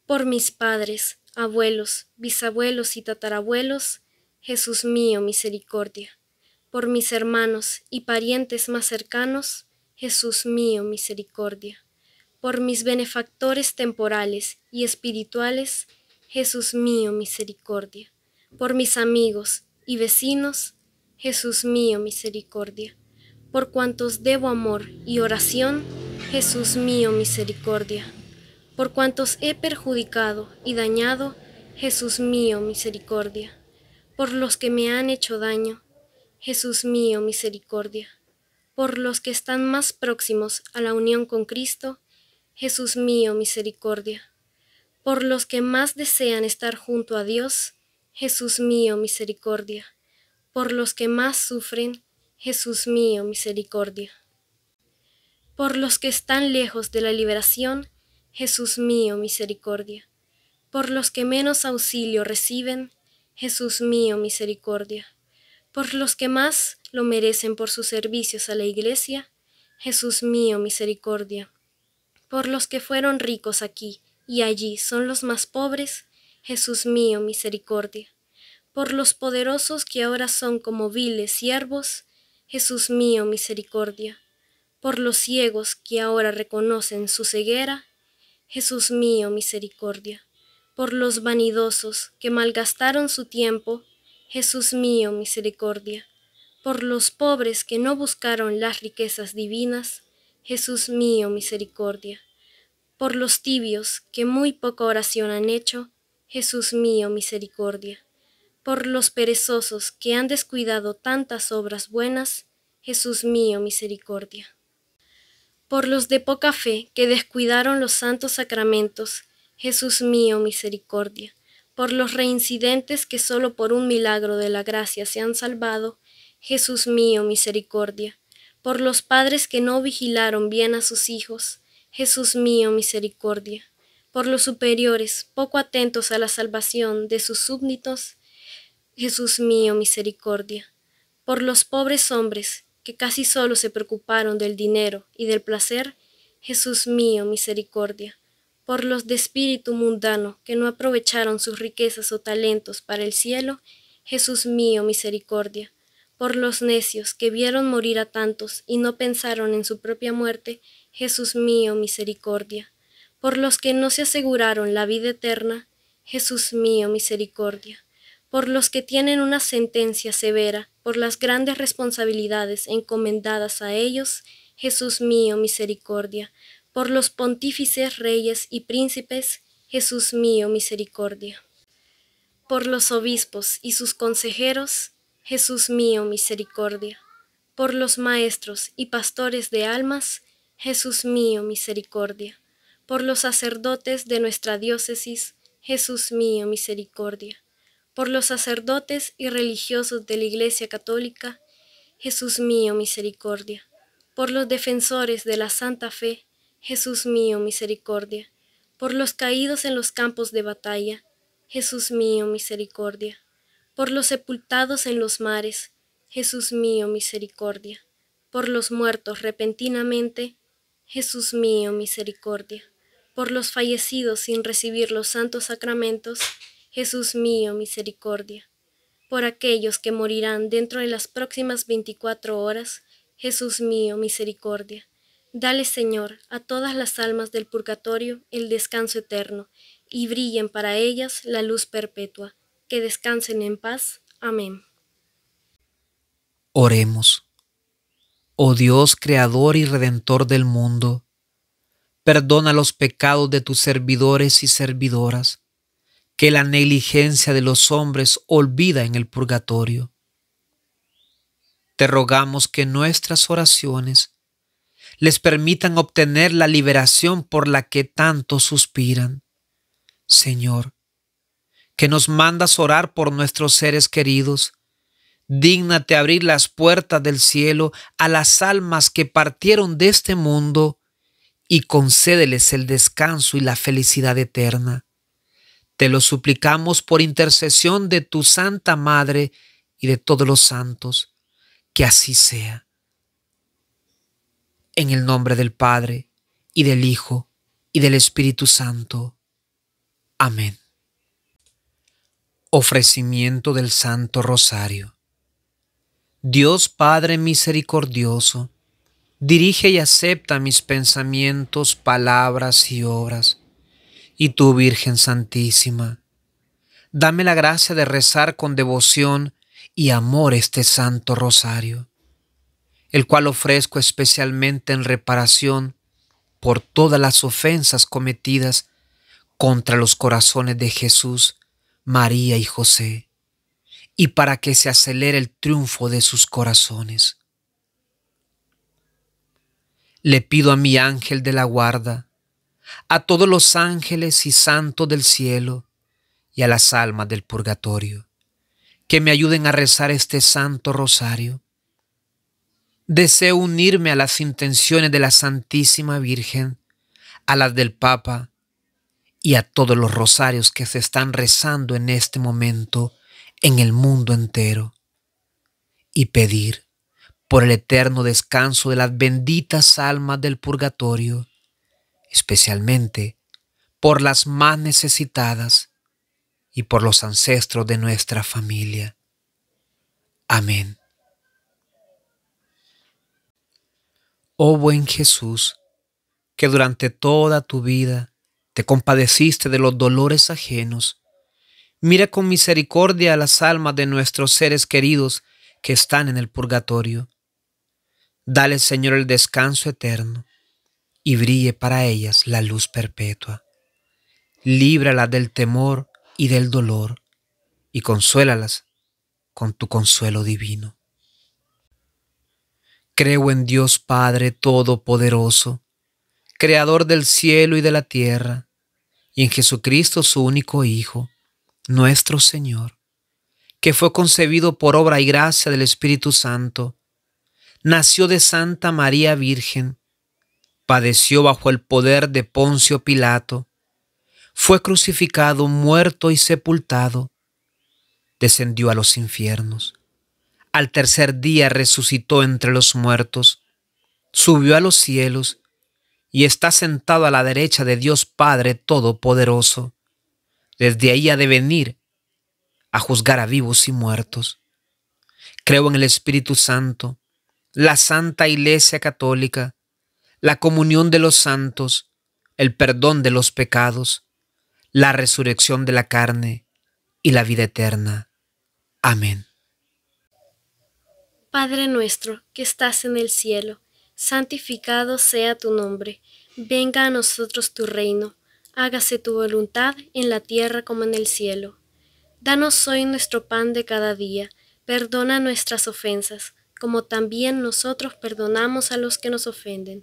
Por mis padres, abuelos, bisabuelos y tatarabuelos, Jesús mío, misericordia. Por mis hermanos y parientes más cercanos, Jesús mío, misericordia. Por mis benefactores temporales y espirituales, Jesús mío, misericordia. Por mis amigos y vecinos, Jesús mío, misericordia. Por cuantos debo amor y oración, Jesús mío, misericordia por cuantos he perjudicado y dañado, Jesús mío, misericordia, por los que me han hecho daño, Jesús mío, misericordia, por los que están más próximos a la unión con Cristo, Jesús mío, misericordia, por los que más desean estar junto a Dios, Jesús mío, misericordia, por los que más sufren, Jesús mío, misericordia, por los que están lejos de la liberación, Jesús mío, misericordia. Por los que menos auxilio reciben, Jesús mío, misericordia. Por los que más lo merecen por sus servicios a la Iglesia, Jesús mío, misericordia. Por los que fueron ricos aquí y allí son los más pobres, Jesús mío, misericordia. Por los poderosos que ahora son como viles siervos, Jesús mío, misericordia. Por los ciegos que ahora reconocen su ceguera, Jesús mío, misericordia, por los vanidosos que malgastaron su tiempo, Jesús mío, misericordia, por los pobres que no buscaron las riquezas divinas, Jesús mío, misericordia, por los tibios que muy poca oración han hecho, Jesús mío, misericordia, por los perezosos que han descuidado tantas obras buenas, Jesús mío, misericordia. Por los de poca fe que descuidaron los santos sacramentos, Jesús mío, misericordia. Por los reincidentes que solo por un milagro de la gracia se han salvado, Jesús mío, misericordia. Por los padres que no vigilaron bien a sus hijos, Jesús mío, misericordia. Por los superiores, poco atentos a la salvación de sus súbditos, Jesús mío, misericordia. Por los pobres hombres, que casi solo se preocuparon del dinero y del placer, Jesús mío, misericordia, por los de espíritu mundano que no aprovecharon sus riquezas o talentos para el cielo, Jesús mío, misericordia, por los necios que vieron morir a tantos y no pensaron en su propia muerte, Jesús mío, misericordia, por los que no se aseguraron la vida eterna, Jesús mío, misericordia, por los que tienen una sentencia severa, por las grandes responsabilidades encomendadas a ellos, Jesús mío, misericordia, por los pontífices, reyes y príncipes, Jesús mío, misericordia, por los obispos y sus consejeros, Jesús mío, misericordia, por los maestros y pastores de almas, Jesús mío, misericordia, por los sacerdotes de nuestra diócesis, Jesús mío, misericordia por los sacerdotes y religiosos de la Iglesia Católica, Jesús mío, misericordia, por los defensores de la Santa Fe, Jesús mío, misericordia, por los caídos en los campos de batalla, Jesús mío, misericordia, por los sepultados en los mares, Jesús mío, misericordia, por los muertos repentinamente, Jesús mío, misericordia, por los fallecidos sin recibir los santos sacramentos, Jesús mío, misericordia. Por aquellos que morirán dentro de las próximas veinticuatro horas, Jesús mío, misericordia. Dale, Señor, a todas las almas del purgatorio el descanso eterno, y brillen para ellas la luz perpetua. Que descansen en paz. Amén. Oremos. Oh Dios, Creador y Redentor del mundo, perdona los pecados de tus servidores y servidoras que la negligencia de los hombres olvida en el purgatorio. Te rogamos que nuestras oraciones les permitan obtener la liberación por la que tanto suspiran. Señor, que nos mandas orar por nuestros seres queridos, dígnate abrir las puertas del cielo a las almas que partieron de este mundo y concédeles el descanso y la felicidad eterna. Te lo suplicamos por intercesión de tu Santa Madre y de todos los santos, que así sea. En el nombre del Padre, y del Hijo, y del Espíritu Santo. Amén. Ofrecimiento del Santo Rosario. Dios Padre misericordioso, dirige y acepta mis pensamientos, palabras y obras y tú, Virgen Santísima. Dame la gracia de rezar con devoción y amor este santo rosario, el cual ofrezco especialmente en reparación por todas las ofensas cometidas contra los corazones de Jesús, María y José, y para que se acelere el triunfo de sus corazones. Le pido a mi ángel de la guarda, a todos los ángeles y santos del cielo y a las almas del purgatorio, que me ayuden a rezar este santo rosario. Deseo unirme a las intenciones de la Santísima Virgen, a las del Papa y a todos los rosarios que se están rezando en este momento en el mundo entero y pedir por el eterno descanso de las benditas almas del purgatorio especialmente por las más necesitadas y por los ancestros de nuestra familia. Amén. Oh buen Jesús, que durante toda tu vida te compadeciste de los dolores ajenos, mira con misericordia a las almas de nuestros seres queridos que están en el purgatorio. Dale, Señor, el descanso eterno y brille para ellas la luz perpetua. Líbralas del temor y del dolor, y consuélalas con tu consuelo divino. Creo en Dios Padre Todopoderoso, Creador del cielo y de la tierra, y en Jesucristo su único Hijo, nuestro Señor, que fue concebido por obra y gracia del Espíritu Santo, nació de Santa María Virgen, padeció bajo el poder de Poncio Pilato, fue crucificado, muerto y sepultado, descendió a los infiernos. Al tercer día resucitó entre los muertos, subió a los cielos y está sentado a la derecha de Dios Padre Todopoderoso. Desde ahí ha de venir a juzgar a vivos y muertos. Creo en el Espíritu Santo, la Santa Iglesia Católica, la comunión de los santos, el perdón de los pecados, la resurrección de la carne y la vida eterna. Amén. Padre nuestro que estás en el cielo, santificado sea tu nombre, venga a nosotros tu reino, hágase tu voluntad en la tierra como en el cielo. Danos hoy nuestro pan de cada día, perdona nuestras ofensas, como también nosotros perdonamos a los que nos ofenden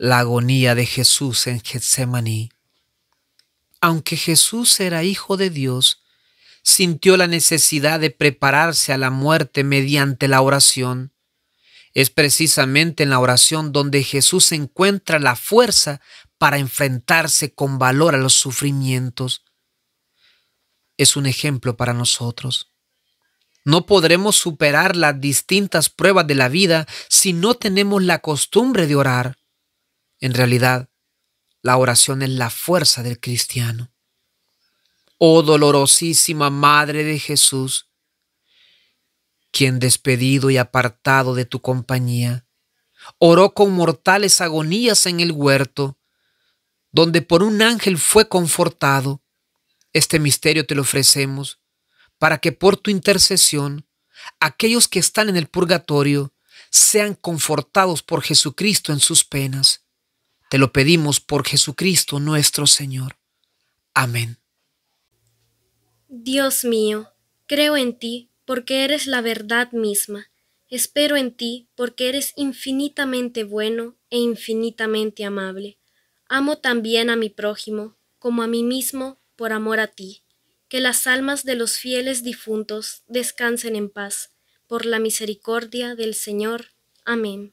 la agonía de Jesús en Getsemaní. Aunque Jesús era hijo de Dios, sintió la necesidad de prepararse a la muerte mediante la oración. Es precisamente en la oración donde Jesús encuentra la fuerza para enfrentarse con valor a los sufrimientos. Es un ejemplo para nosotros. No podremos superar las distintas pruebas de la vida si no tenemos la costumbre de orar. En realidad, la oración es la fuerza del cristiano. Oh dolorosísima Madre de Jesús, quien despedido y apartado de tu compañía, oró con mortales agonías en el huerto, donde por un ángel fue confortado. Este misterio te lo ofrecemos para que por tu intercesión aquellos que están en el purgatorio sean confortados por Jesucristo en sus penas. Te lo pedimos por Jesucristo nuestro Señor. Amén. Dios mío, creo en ti porque eres la verdad misma. Espero en ti porque eres infinitamente bueno e infinitamente amable. Amo también a mi prójimo como a mí mismo por amor a ti. Que las almas de los fieles difuntos descansen en paz, por la misericordia del Señor. Amén.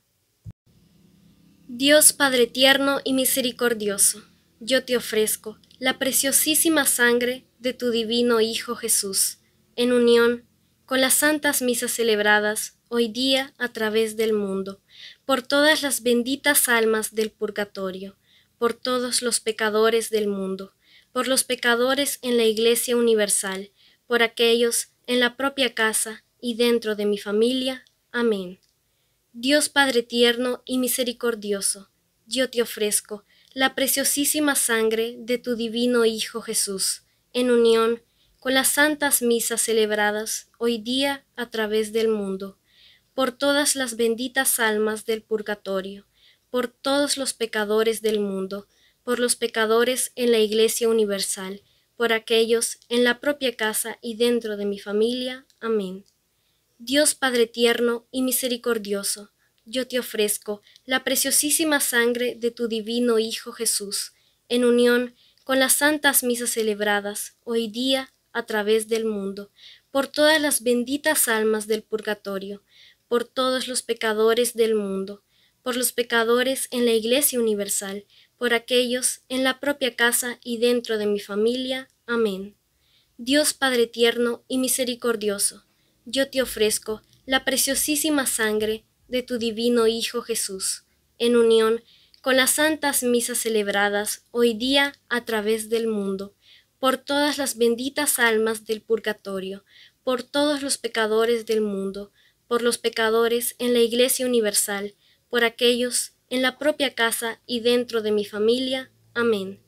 Dios Padre tierno y misericordioso, yo te ofrezco la preciosísima sangre de tu divino Hijo Jesús, en unión con las santas misas celebradas hoy día a través del mundo, por todas las benditas almas del purgatorio, por todos los pecadores del mundo, por los pecadores en la Iglesia Universal, por aquellos en la propia casa y dentro de mi familia. Amén. Dios Padre tierno y misericordioso, yo te ofrezco la preciosísima sangre de tu divino Hijo Jesús, en unión con las santas misas celebradas hoy día a través del mundo, por todas las benditas almas del purgatorio, por todos los pecadores del mundo, por los pecadores en la Iglesia Universal, por aquellos en la propia casa y dentro de mi familia. Amén. Dios Padre tierno y misericordioso, yo te ofrezco la preciosísima sangre de tu divino Hijo Jesús, en unión con las santas misas celebradas hoy día a través del mundo, por todas las benditas almas del purgatorio, por todos los pecadores del mundo, por los pecadores en la Iglesia Universal, por aquellos en la propia casa y dentro de mi familia. Amén. Dios Padre tierno y misericordioso, yo te ofrezco la preciosísima sangre de tu divino Hijo Jesús, en unión con las santas misas celebradas hoy día a través del mundo, por todas las benditas almas del purgatorio, por todos los pecadores del mundo, por los pecadores en la Iglesia Universal, por aquellos en la propia casa y dentro de mi familia. Amén.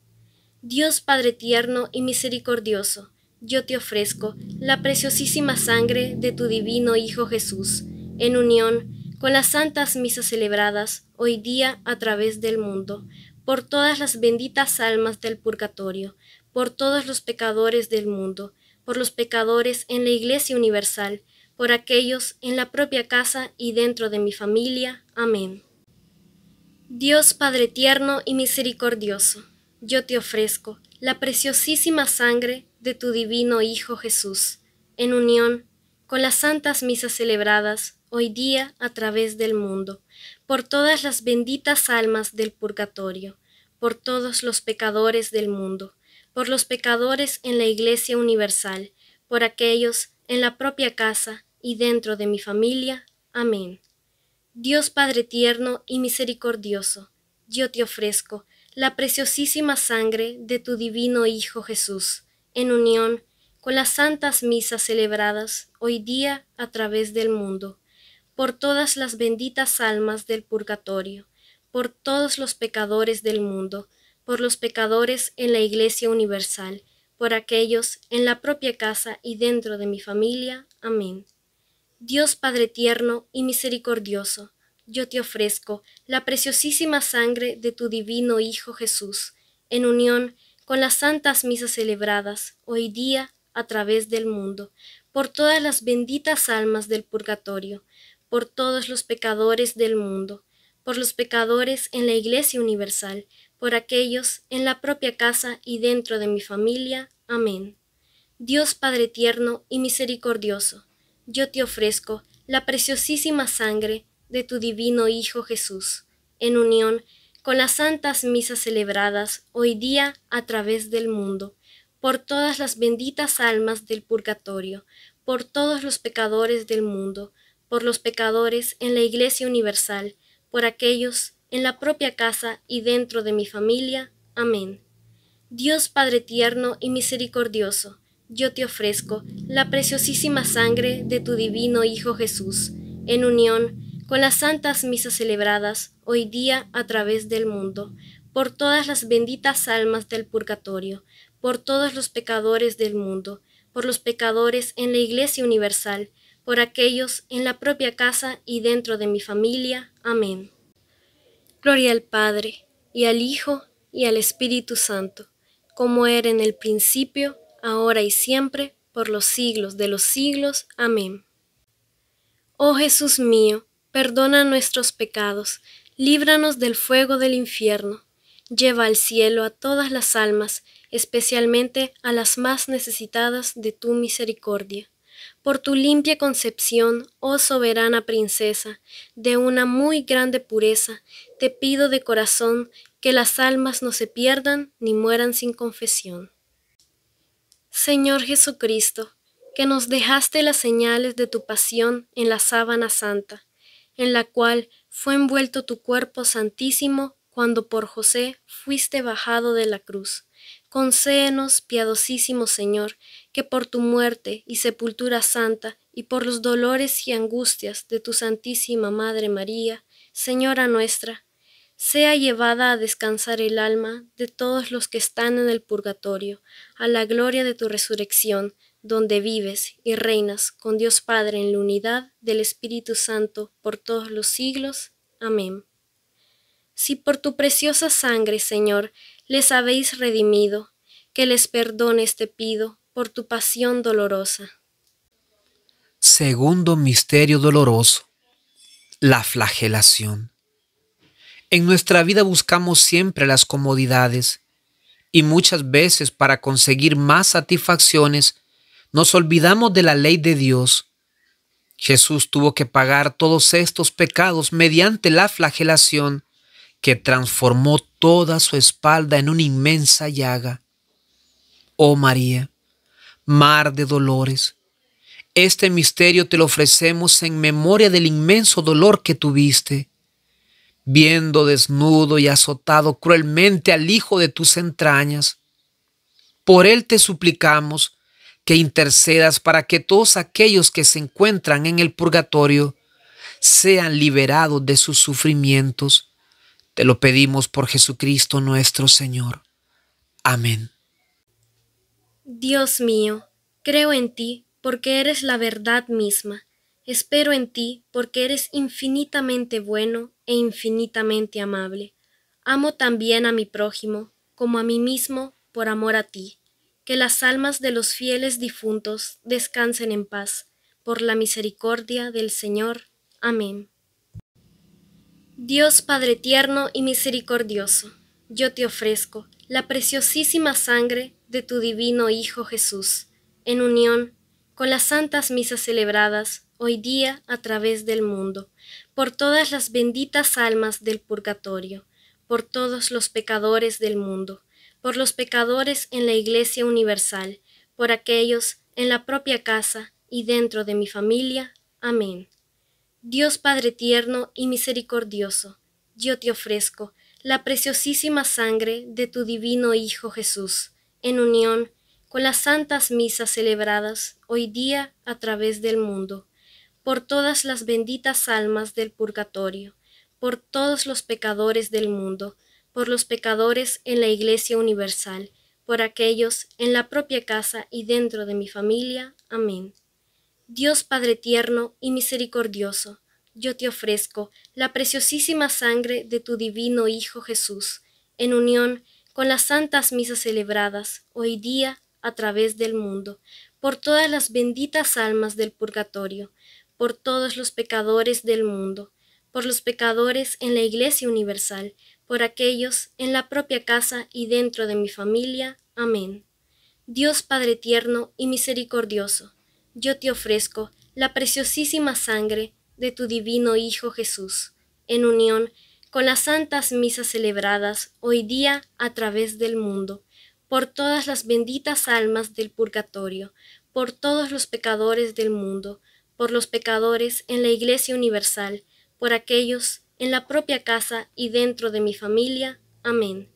Dios Padre tierno y misericordioso, yo te ofrezco la preciosísima sangre de tu divino Hijo Jesús, en unión con las santas misas celebradas hoy día a través del mundo, por todas las benditas almas del purgatorio, por todos los pecadores del mundo, por los pecadores en la Iglesia Universal, por aquellos en la propia casa y dentro de mi familia. Amén. Dios Padre tierno y misericordioso, yo te ofrezco la preciosísima sangre de tu divino Hijo Jesús, en unión con las santas misas celebradas hoy día a través del mundo, por todas las benditas almas del purgatorio, por todos los pecadores del mundo, por los pecadores en la Iglesia Universal, por aquellos en la propia casa y dentro de mi familia. Amén. Dios Padre tierno y misericordioso, yo te ofrezco la preciosísima sangre de tu divino Hijo Jesús, en unión con las santas misas celebradas hoy día a través del mundo, por todas las benditas almas del purgatorio, por todos los pecadores del mundo, por los pecadores en la Iglesia Universal, por aquellos en la propia casa y dentro de mi familia. Amén. Dios Padre tierno y misericordioso, yo te ofrezco la preciosísima sangre de tu divino Hijo Jesús, en unión con con las santas misas celebradas hoy día a través del mundo, por todas las benditas almas del purgatorio, por todos los pecadores del mundo, por los pecadores en la Iglesia Universal, por aquellos en la propia casa y dentro de mi familia. Amén. Dios Padre tierno y misericordioso, yo te ofrezco la preciosísima sangre de tu divino Hijo Jesús, en unión con las santas misas celebradas hoy día a través del mundo, por todas las benditas almas del purgatorio, por todos los pecadores del mundo, por los pecadores en la Iglesia Universal, por aquellos en la propia casa y dentro de mi familia. Amén. Dios Padre tierno y misericordioso, yo te ofrezco la preciosísima sangre de tu divino Hijo Jesús, en unión con las santas misas celebradas hoy día a través del mundo, por todas las benditas almas del purgatorio, por todos los pecadores del mundo, por los pecadores en la Iglesia Universal, por aquellos en la propia casa y dentro de mi familia. Amén. Gloria al Padre, y al Hijo, y al Espíritu Santo, como era en el principio, ahora y siempre, por los siglos de los siglos. Amén. Oh Jesús mío, perdona nuestros pecados, líbranos del fuego del infierno. Lleva al cielo a todas las almas, especialmente a las más necesitadas de tu misericordia. Por tu limpia concepción, oh soberana princesa, de una muy grande pureza, te pido de corazón que las almas no se pierdan ni mueran sin confesión. Señor Jesucristo, que nos dejaste las señales de tu pasión en la sábana santa, en la cual fue envuelto tu cuerpo santísimo cuando por José fuiste bajado de la cruz. Concéenos, piadosísimo Señor, que por tu muerte y sepultura santa y por los dolores y angustias de tu Santísima Madre María, Señora nuestra, sea llevada a descansar el alma de todos los que están en el purgatorio, a la gloria de tu resurrección, donde vives y reinas con Dios Padre en la unidad del Espíritu Santo por todos los siglos. Amén. Si por tu preciosa sangre, Señor, les habéis redimido, que les perdones te pido por tu pasión dolorosa. Segundo misterio doloroso, la flagelación. En nuestra vida buscamos siempre las comodidades y muchas veces para conseguir más satisfacciones nos olvidamos de la ley de Dios, Jesús tuvo que pagar todos estos pecados mediante la flagelación que transformó toda su espalda en una inmensa llaga. Oh María, mar de dolores, este misterio te lo ofrecemos en memoria del inmenso dolor que tuviste, viendo desnudo y azotado cruelmente al Hijo de tus entrañas. Por Él te suplicamos, que intercedas para que todos aquellos que se encuentran en el purgatorio sean liberados de sus sufrimientos. Te lo pedimos por Jesucristo nuestro Señor. Amén. Dios mío, creo en ti porque eres la verdad misma. Espero en ti porque eres infinitamente bueno e infinitamente amable. Amo también a mi prójimo como a mí mismo por amor a ti que las almas de los fieles difuntos descansen en paz, por la misericordia del Señor. Amén. Dios Padre tierno y misericordioso, yo te ofrezco la preciosísima sangre de tu divino Hijo Jesús, en unión con las santas misas celebradas hoy día a través del mundo, por todas las benditas almas del purgatorio, por todos los pecadores del mundo, por los pecadores en la Iglesia Universal, por aquellos en la propia casa y dentro de mi familia. Amén. Dios Padre tierno y misericordioso, yo te ofrezco la preciosísima sangre de tu divino Hijo Jesús, en unión con las santas misas celebradas hoy día a través del mundo, por todas las benditas almas del purgatorio, por todos los pecadores del mundo, por los pecadores en la Iglesia Universal, por aquellos en la propia casa y dentro de mi familia. Amén. Dios Padre tierno y misericordioso, yo te ofrezco la preciosísima sangre de tu divino Hijo Jesús, en unión con las santas misas celebradas hoy día a través del mundo, por todas las benditas almas del purgatorio, por todos los pecadores del mundo, por los pecadores en la Iglesia Universal, por aquellos en la propia casa y dentro de mi familia. Amén. Dios Padre tierno y misericordioso, yo te ofrezco la preciosísima sangre de tu divino Hijo Jesús, en unión con las santas misas celebradas hoy día a través del mundo, por todas las benditas almas del purgatorio, por todos los pecadores del mundo, por los pecadores en la Iglesia Universal, por aquellos en la propia casa y dentro de mi familia. Amén.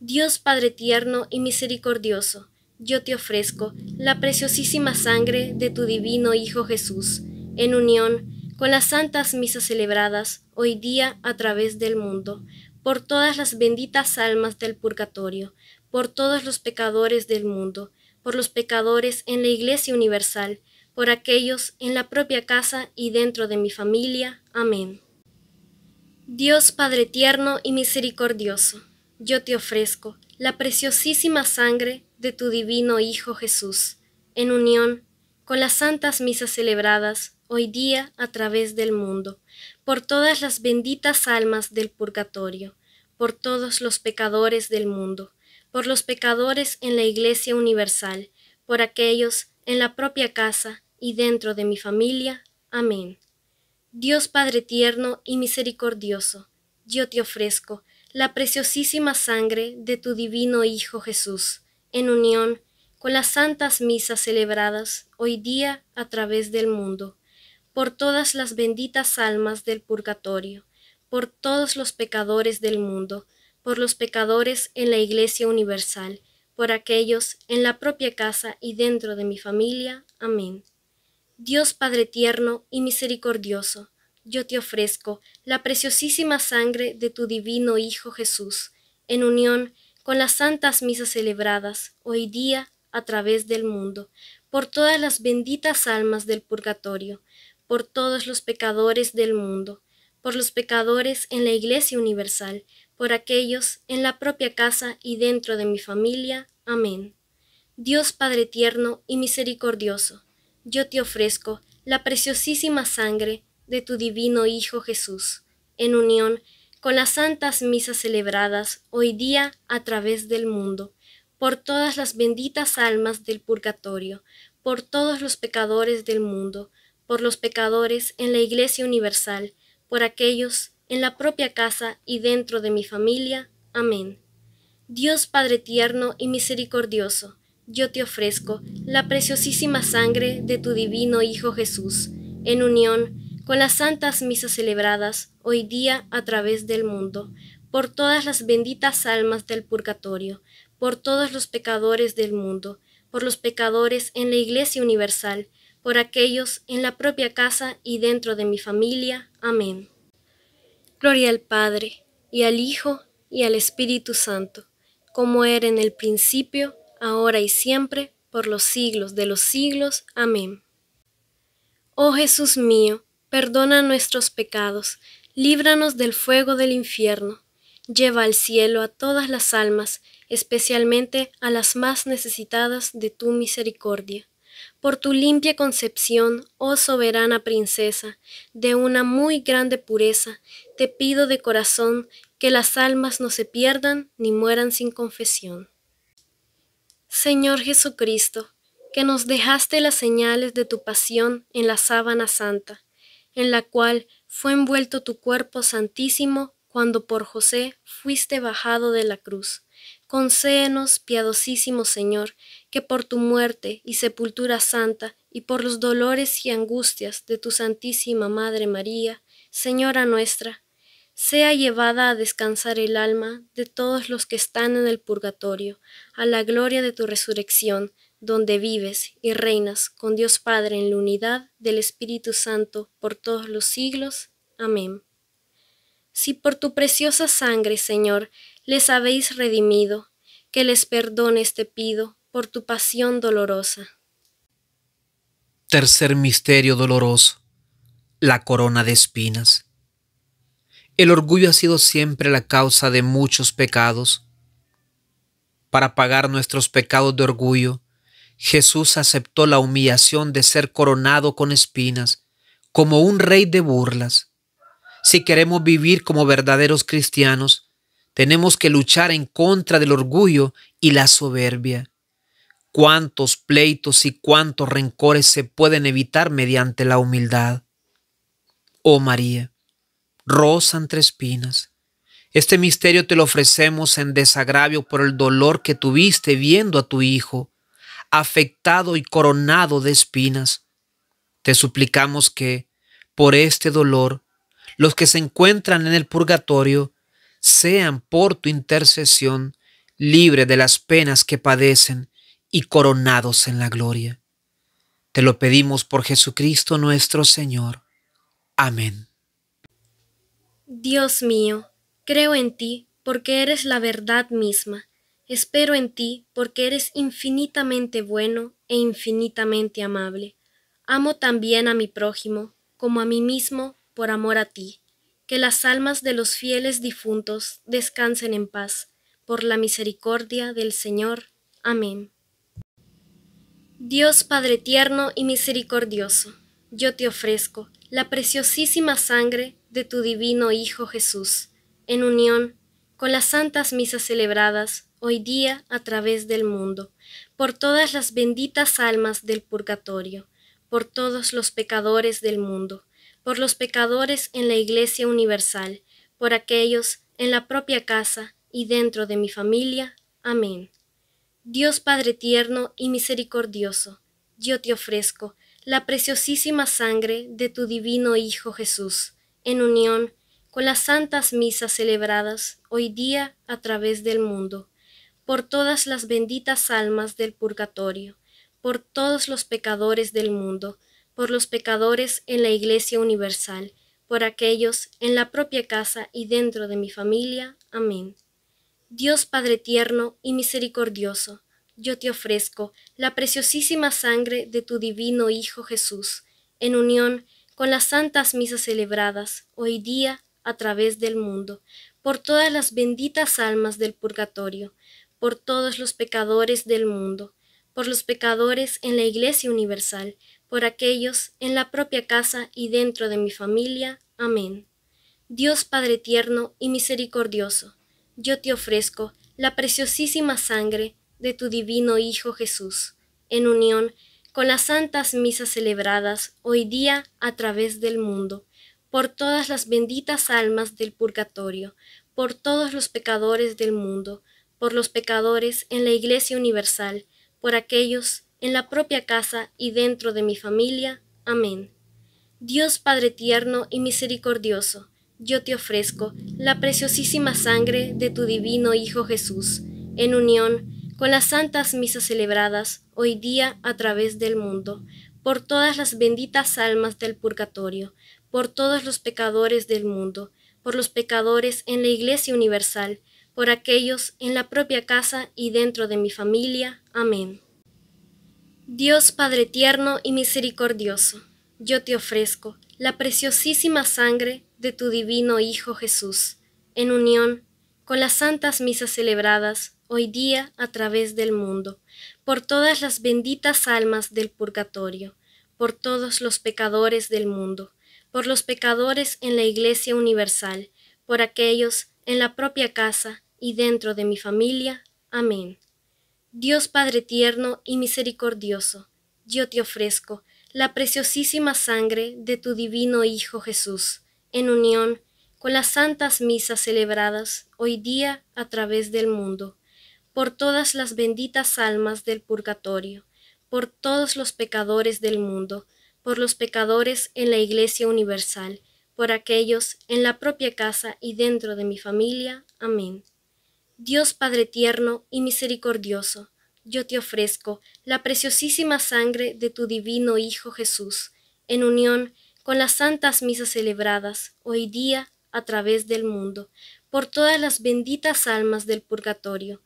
Dios Padre tierno y misericordioso, yo te ofrezco la preciosísima sangre de tu divino Hijo Jesús, en unión con las santas misas celebradas hoy día a través del mundo, por todas las benditas almas del purgatorio, por todos los pecadores del mundo, por los pecadores en la Iglesia Universal, por aquellos en la propia casa y dentro de mi familia. Amén. Dios Padre tierno y misericordioso, yo te ofrezco la preciosísima sangre de tu divino Hijo Jesús, en unión con las santas misas celebradas hoy día a través del mundo, por todas las benditas almas del purgatorio, por todos los pecadores del mundo, por los pecadores en la Iglesia Universal, por aquellos en la propia casa y dentro de mi familia. Amén. Dios Padre tierno y misericordioso, yo te ofrezco la preciosísima sangre de tu divino Hijo Jesús, en unión con las santas misas celebradas hoy día a través del mundo, por todas las benditas almas del purgatorio, por todos los pecadores del mundo, por los pecadores en la Iglesia Universal, por aquellos en la propia casa y dentro de mi familia. Amén. Dios Padre tierno y misericordioso, yo te ofrezco la preciosísima sangre de tu divino Hijo Jesús, en unión con las santas misas celebradas hoy día a través del mundo, por todas las benditas almas del purgatorio, por todos los pecadores del mundo, por los pecadores en la Iglesia Universal, por aquellos en la propia casa y dentro de mi familia. Amén. Dios Padre tierno y misericordioso, yo te ofrezco la preciosísima sangre de tu divino Hijo Jesús, en unión con las santas misas celebradas hoy día a través del mundo, por todas las benditas almas del purgatorio, por todos los pecadores del mundo, por los pecadores en la Iglesia Universal, por aquellos en la propia casa y dentro de mi familia. Amén. Dios Padre tierno y misericordioso, yo te ofrezco la preciosísima sangre de tu divino Hijo Jesús, en unión con las santas misas celebradas hoy día a través del mundo, por todas las benditas almas del purgatorio, por todos los pecadores del mundo, por los pecadores en la Iglesia Universal, por aquellos en la propia casa y dentro de mi familia. Amén. Gloria al Padre, y al Hijo, y al Espíritu Santo, como era en el principio, ahora y siempre, por los siglos de los siglos. Amén. Oh Jesús mío, perdona nuestros pecados, líbranos del fuego del infierno, lleva al cielo a todas las almas, especialmente a las más necesitadas de tu misericordia. Por tu limpia concepción, oh soberana princesa, de una muy grande pureza, te pido de corazón que las almas no se pierdan ni mueran sin confesión. Señor Jesucristo, que nos dejaste las señales de tu pasión en la sábana santa, en la cual fue envuelto tu cuerpo santísimo cuando por José fuiste bajado de la cruz. Concéenos, piadosísimo Señor, que por tu muerte y sepultura santa y por los dolores y angustias de tu Santísima Madre María, Señora nuestra, sea llevada a descansar el alma de todos los que están en el purgatorio, a la gloria de tu resurrección, donde vives y reinas con Dios Padre en la unidad del Espíritu Santo por todos los siglos. Amén. Si por tu preciosa sangre, Señor, les habéis redimido, que les perdones te pido por tu pasión dolorosa. Tercer misterio doloroso, la corona de espinas. El orgullo ha sido siempre la causa de muchos pecados. Para pagar nuestros pecados de orgullo, Jesús aceptó la humillación de ser coronado con espinas, como un rey de burlas. Si queremos vivir como verdaderos cristianos, tenemos que luchar en contra del orgullo y la soberbia. Cuántos pleitos y cuántos rencores se pueden evitar mediante la humildad. Oh María, rosa entre espinas. Este misterio te lo ofrecemos en desagravio por el dolor que tuviste viendo a tu Hijo, afectado y coronado de espinas. Te suplicamos que, por este dolor, los que se encuentran en el purgatorio sean por tu intercesión libre de las penas que padecen y coronados en la gloria. Te lo pedimos por Jesucristo nuestro Señor. Amén. Dios mío, creo en ti porque eres la verdad misma, espero en ti porque eres infinitamente bueno e infinitamente amable. Amo también a mi prójimo, como a mí mismo, por amor a ti. Que las almas de los fieles difuntos descansen en paz, por la misericordia del Señor. Amén. Dios Padre tierno y misericordioso, yo te ofrezco, la preciosísima sangre de tu divino Hijo Jesús, en unión con las santas misas celebradas hoy día a través del mundo, por todas las benditas almas del purgatorio, por todos los pecadores del mundo, por los pecadores en la Iglesia Universal, por aquellos en la propia casa y dentro de mi familia. Amén. Dios Padre tierno y misericordioso, yo te ofrezco la preciosísima sangre de tu divino Hijo Jesús, en unión con las santas misas celebradas hoy día a través del mundo, por todas las benditas almas del purgatorio, por todos los pecadores del mundo, por los pecadores en la Iglesia Universal, por aquellos en la propia casa y dentro de mi familia. Amén. Dios Padre tierno y misericordioso, yo te ofrezco la preciosísima sangre de tu divino Hijo Jesús, en unión con las santas misas celebradas hoy día a través del mundo, por todas las benditas almas del purgatorio, por todos los pecadores del mundo, por los pecadores en la Iglesia Universal, por aquellos en la propia casa y dentro de mi familia. Amén. Dios Padre tierno y misericordioso, yo te ofrezco la preciosísima sangre de tu divino Hijo Jesús, en unión con las santas misas celebradas hoy día a través del mundo, por todas las benditas almas del purgatorio, por todos los pecadores del mundo, por los pecadores en la Iglesia Universal, por aquellos en la propia casa y dentro de mi familia. Amén. Dios Padre tierno y misericordioso, yo te ofrezco la preciosísima sangre de tu divino Hijo Jesús, en unión con las santas misas celebradas hoy día a través del mundo, por todas las benditas almas del purgatorio, por todos los pecadores del mundo, por los pecadores en la Iglesia Universal, por aquellos en la propia casa y dentro de mi familia. Amén. Dios Padre tierno y misericordioso, yo te ofrezco la preciosísima sangre de tu divino Hijo Jesús, en unión con las santas misas celebradas hoy día a través del mundo, por todas las benditas almas del purgatorio, por todos los pecadores del mundo, por los pecadores en la Iglesia Universal, por aquellos en la propia casa y dentro de mi familia. Amén. Dios Padre tierno y misericordioso, yo te ofrezco la preciosísima sangre de tu divino Hijo Jesús, en unión con las santas misas celebradas hoy día a través del mundo por todas las benditas almas del purgatorio, por todos los pecadores del mundo, por los pecadores en la Iglesia Universal, por aquellos en la propia casa y dentro de mi familia. Amén. Dios Padre tierno y misericordioso, yo te ofrezco la preciosísima sangre de tu divino Hijo Jesús, en unión con las santas misas celebradas hoy día a través del mundo, por todas las benditas almas del purgatorio,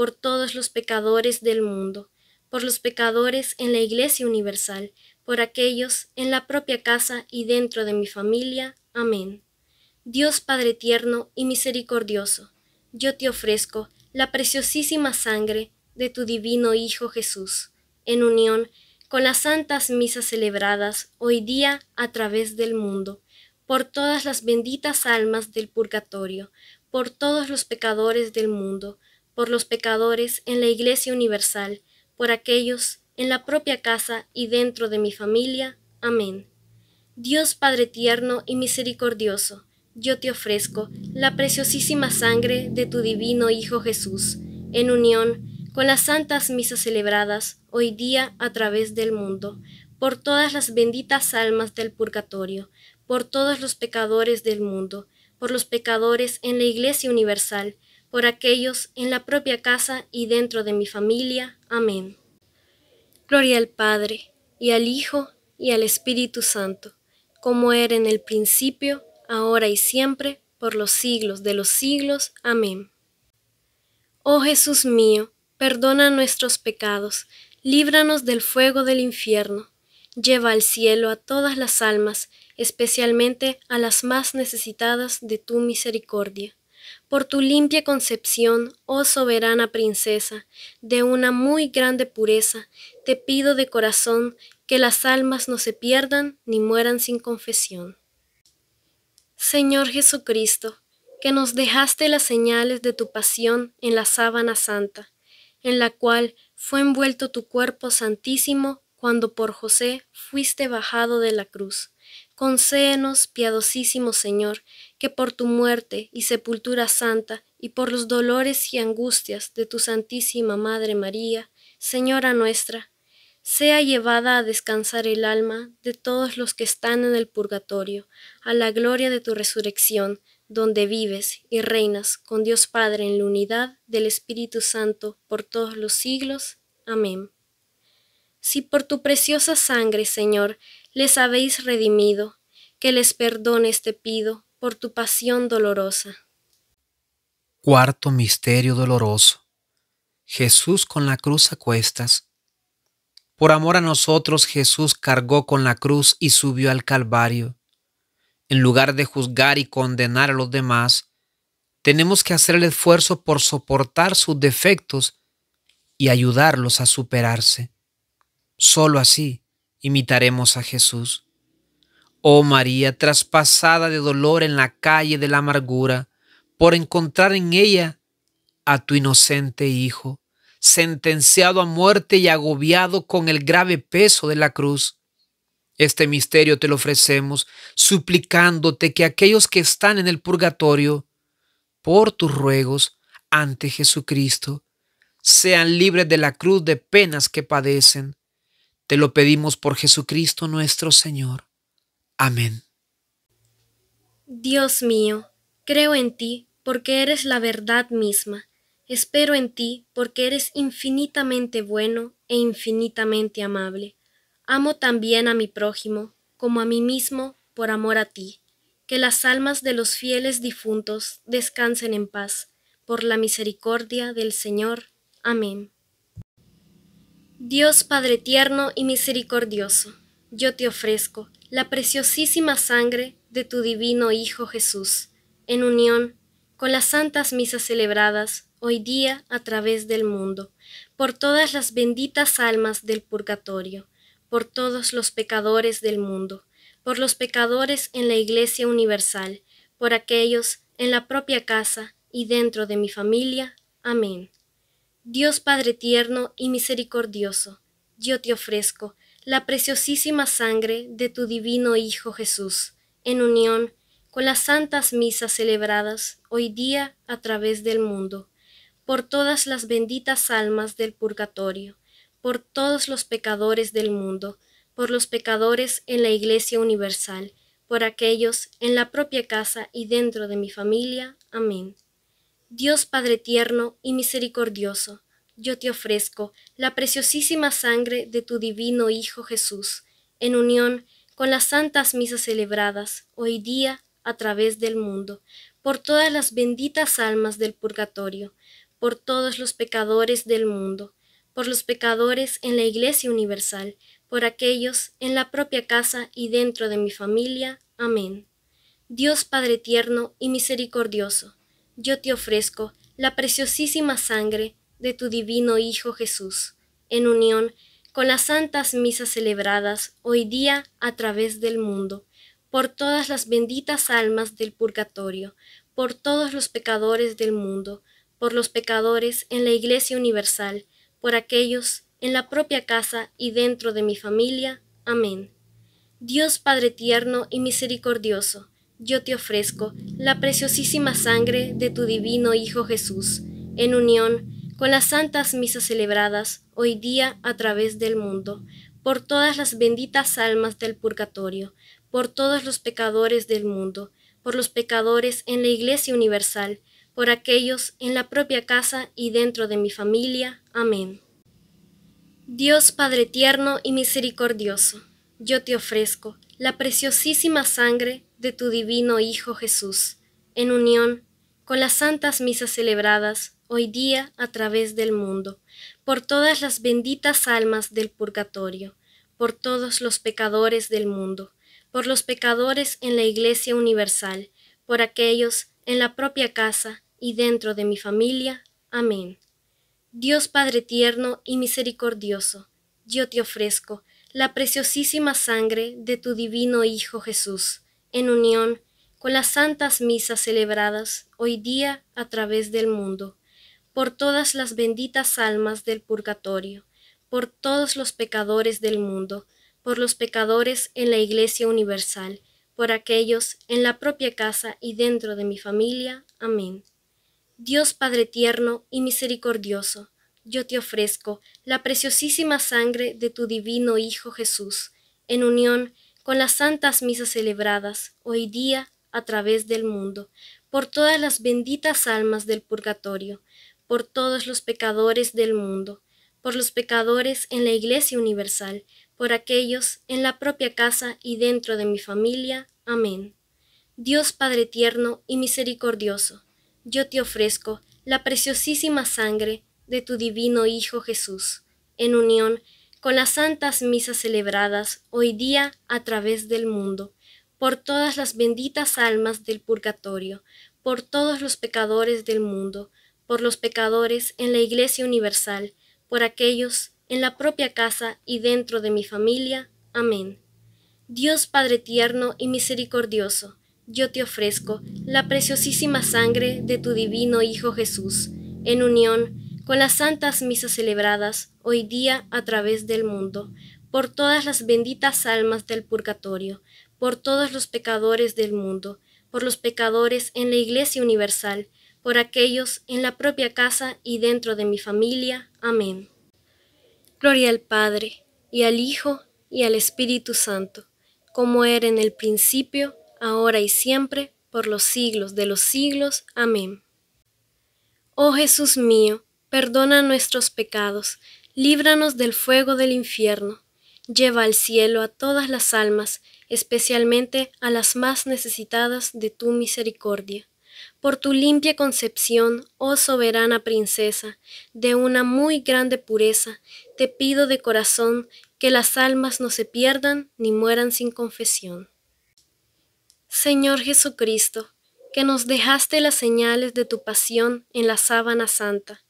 por todos los pecadores del mundo, por los pecadores en la Iglesia Universal, por aquellos en la propia casa y dentro de mi familia. Amén. Dios Padre tierno y misericordioso, yo te ofrezco la preciosísima sangre de tu divino Hijo Jesús, en unión con las santas misas celebradas hoy día a través del mundo, por todas las benditas almas del purgatorio, por todos los pecadores del mundo, por los pecadores en la Iglesia Universal, por aquellos en la propia casa y dentro de mi familia. Amén. Dios Padre tierno y misericordioso, yo te ofrezco la preciosísima sangre de tu divino Hijo Jesús, en unión con las santas misas celebradas hoy día a través del mundo, por todas las benditas almas del purgatorio, por todos los pecadores del mundo, por los pecadores en la Iglesia Universal, por aquellos en la propia casa y dentro de mi familia. Amén. Gloria al Padre, y al Hijo, y al Espíritu Santo, como era en el principio, ahora y siempre, por los siglos de los siglos. Amén. Oh Jesús mío, perdona nuestros pecados, líbranos del fuego del infierno, lleva al cielo a todas las almas, especialmente a las más necesitadas de tu misericordia por tu limpia concepción, oh soberana princesa, de una muy grande pureza, te pido de corazón que las almas no se pierdan ni mueran sin confesión. Señor Jesucristo, que nos dejaste las señales de tu pasión en la sábana santa, en la cual fue envuelto tu cuerpo santísimo cuando por José fuiste bajado de la cruz. Concéenos, piadosísimo Señor, que por tu muerte y sepultura santa, y por los dolores y angustias de tu Santísima Madre María, Señora nuestra, sea llevada a descansar el alma de todos los que están en el purgatorio, a la gloria de tu resurrección, donde vives y reinas con Dios Padre en la unidad del Espíritu Santo por todos los siglos. Amén. Si por tu preciosa sangre, Señor, les habéis redimido, que les perdone te este pido por tu pasión dolorosa. Cuarto misterio doloroso. Jesús con la cruz a cuestas. Por amor a nosotros Jesús cargó con la cruz y subió al Calvario. En lugar de juzgar y condenar a los demás, tenemos que hacer el esfuerzo por soportar sus defectos y ayudarlos a superarse. Solo así imitaremos a Jesús. Oh María, traspasada de dolor en la calle de la amargura, por encontrar en ella a tu inocente Hijo, sentenciado a muerte y agobiado con el grave peso de la cruz. Este misterio te lo ofrecemos, suplicándote que aquellos que están en el purgatorio, por tus ruegos ante Jesucristo, sean libres de la cruz de penas que padecen. Te lo pedimos por Jesucristo nuestro Señor. Amén. Dios mío, creo en ti porque eres la verdad misma. Espero en ti porque eres infinitamente bueno e infinitamente amable. Amo también a mi prójimo, como a mí mismo, por amor a ti. Que las almas de los fieles difuntos descansen en paz, por la misericordia del Señor. Amén. Dios Padre tierno y misericordioso yo te ofrezco la preciosísima sangre de tu divino Hijo Jesús, en unión con las santas misas celebradas hoy día a través del mundo, por todas las benditas almas del purgatorio, por todos los pecadores del mundo, por los pecadores en la Iglesia Universal, por aquellos en la propia casa y dentro de mi familia. Amén. Dios Padre tierno y misericordioso, yo te ofrezco la preciosísima sangre de tu divino Hijo Jesús, en unión con las santas misas celebradas hoy día a través del mundo, por todas las benditas almas del purgatorio, por todos los pecadores del mundo, por los pecadores en la Iglesia Universal, por aquellos en la propia casa y dentro de mi familia. Amén. Dios Padre tierno y misericordioso, yo te ofrezco la preciosísima sangre de tu divino Hijo Jesús, en unión con las santas misas celebradas hoy día a través del mundo, por todas las benditas almas del purgatorio, por todos los pecadores del mundo, por los pecadores en la Iglesia Universal, por aquellos en la propia casa y dentro de mi familia. Amén. Dios Padre tierno y misericordioso, yo te ofrezco la preciosísima sangre de tu divino Hijo Jesús, en unión con las santas misas celebradas hoy día a través del mundo, por todas las benditas almas del purgatorio, por todos los pecadores del mundo, por los pecadores en la Iglesia Universal, por aquellos en la propia casa y dentro de mi familia. Amén. Dios Padre tierno y misericordioso, yo te ofrezco la preciosísima sangre de tu divino Hijo Jesús, en unión con las santas misas celebradas hoy día a través del mundo, por todas las benditas almas del purgatorio, por todos los pecadores del mundo, por los pecadores en la Iglesia Universal, por aquellos en la propia casa y dentro de mi familia. Amén. Dios Padre tierno y misericordioso, yo te ofrezco la preciosísima sangre de tu divino Hijo Jesús, en unión con las santas misas celebradas hoy día a través del mundo, por todas las benditas almas del purgatorio, por todos los pecadores del mundo, por los pecadores en la Iglesia Universal, por aquellos en la propia casa y dentro de mi familia. Amén. Dios Padre tierno y misericordioso, yo te ofrezco la preciosísima sangre de tu divino Hijo Jesús, en unión con las santas misas celebradas hoy día a través del mundo por todas las benditas almas del purgatorio, por todos los pecadores del mundo, por los pecadores en la Iglesia Universal, por aquellos en la propia casa y dentro de mi familia. Amén. Dios Padre tierno y misericordioso, yo te ofrezco la preciosísima sangre de tu divino Hijo Jesús, en unión con las santas misas celebradas hoy día a través del mundo, por todas las benditas almas del purgatorio, por todos los pecadores del mundo, por los pecadores en la Iglesia Universal, por aquellos en la propia casa y dentro de mi familia. Amén. Dios Padre tierno y misericordioso, yo te ofrezco la preciosísima sangre de tu divino Hijo Jesús, en unión con las santas misas celebradas hoy día a través del mundo, por todas las benditas almas del purgatorio, por todos los pecadores del mundo, por los pecadores en la Iglesia Universal, por aquellos en la propia casa y dentro de mi familia. Amén. Dios Padre tierno y misericordioso, yo te ofrezco la preciosísima sangre de tu divino Hijo Jesús, en unión con las santas misas celebradas hoy día a través del mundo, por todas las benditas almas del purgatorio, por todos los pecadores del mundo, por los pecadores en la Iglesia Universal, por aquellos en la propia casa y dentro de mi familia. Amén. Gloria al Padre, y al Hijo, y al Espíritu Santo, como era en el principio, ahora y siempre, por los siglos de los siglos. Amén. Oh Jesús mío, perdona nuestros pecados, líbranos del fuego del infierno, lleva al cielo a todas las almas, especialmente a las más necesitadas de tu misericordia por tu limpia concepción, oh soberana princesa, de una muy grande pureza, te pido de corazón que las almas no se pierdan ni mueran sin confesión. Señor Jesucristo, que nos dejaste las señales de tu pasión en la sábana santa,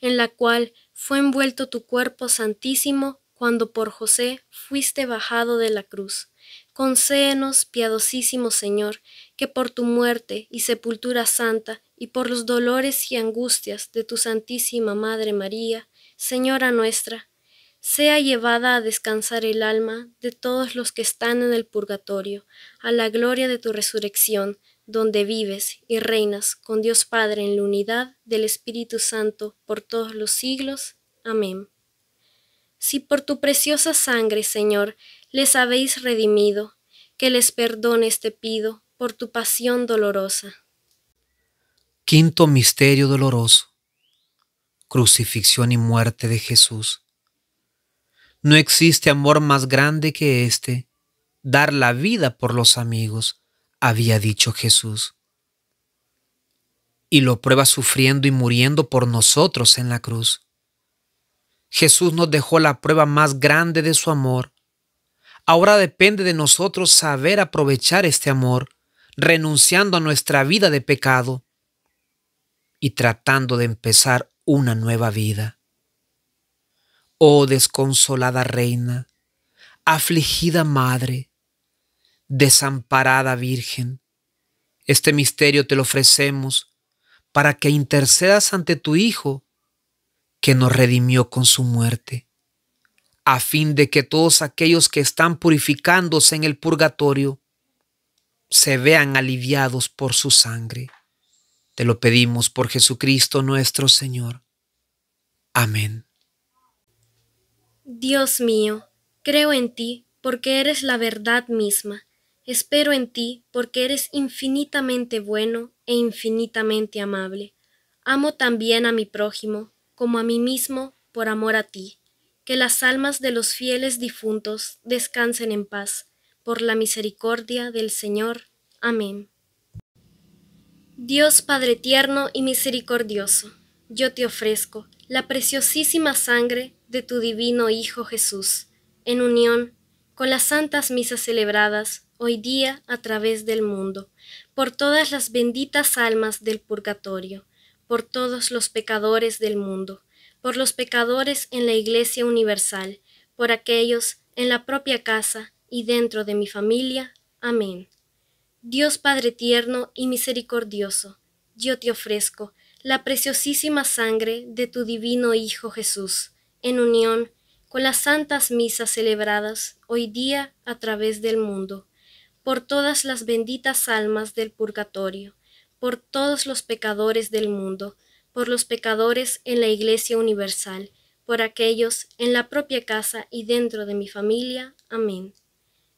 en la cual fue envuelto tu cuerpo santísimo cuando por José fuiste bajado de la cruz. Concéenos, piadosísimo Señor, que por tu muerte y sepultura santa, y por los dolores y angustias de tu Santísima Madre María, Señora nuestra, sea llevada a descansar el alma de todos los que están en el purgatorio, a la gloria de tu resurrección, donde vives y reinas con Dios Padre en la unidad del Espíritu Santo por todos los siglos. Amén. Si por tu preciosa sangre, Señor, les habéis redimido, que les perdones te pido por tu pasión dolorosa. Quinto Misterio Doloroso. Crucifixión y muerte de Jesús. No existe amor más grande que este, dar la vida por los amigos, había dicho Jesús. Y lo prueba sufriendo y muriendo por nosotros en la cruz. Jesús nos dejó la prueba más grande de su amor, Ahora depende de nosotros saber aprovechar este amor, renunciando a nuestra vida de pecado y tratando de empezar una nueva vida. Oh desconsolada reina, afligida madre, desamparada virgen, este misterio te lo ofrecemos para que intercedas ante tu Hijo, que nos redimió con su muerte a fin de que todos aquellos que están purificándose en el purgatorio se vean aliviados por su sangre. Te lo pedimos por Jesucristo nuestro Señor. Amén. Dios mío, creo en ti porque eres la verdad misma. Espero en ti porque eres infinitamente bueno e infinitamente amable. Amo también a mi prójimo como a mí mismo por amor a ti que las almas de los fieles difuntos descansen en paz, por la misericordia del Señor. Amén. Dios Padre tierno y misericordioso, yo te ofrezco la preciosísima sangre de tu divino Hijo Jesús, en unión con las santas misas celebradas hoy día a través del mundo, por todas las benditas almas del purgatorio, por todos los pecadores del mundo por los pecadores en la Iglesia Universal, por aquellos en la propia casa y dentro de mi familia. Amén. Dios Padre tierno y misericordioso, yo te ofrezco la preciosísima sangre de tu divino Hijo Jesús, en unión con las santas misas celebradas hoy día a través del mundo, por todas las benditas almas del purgatorio, por todos los pecadores del mundo, por los pecadores en la Iglesia Universal, por aquellos en la propia casa y dentro de mi familia. Amén.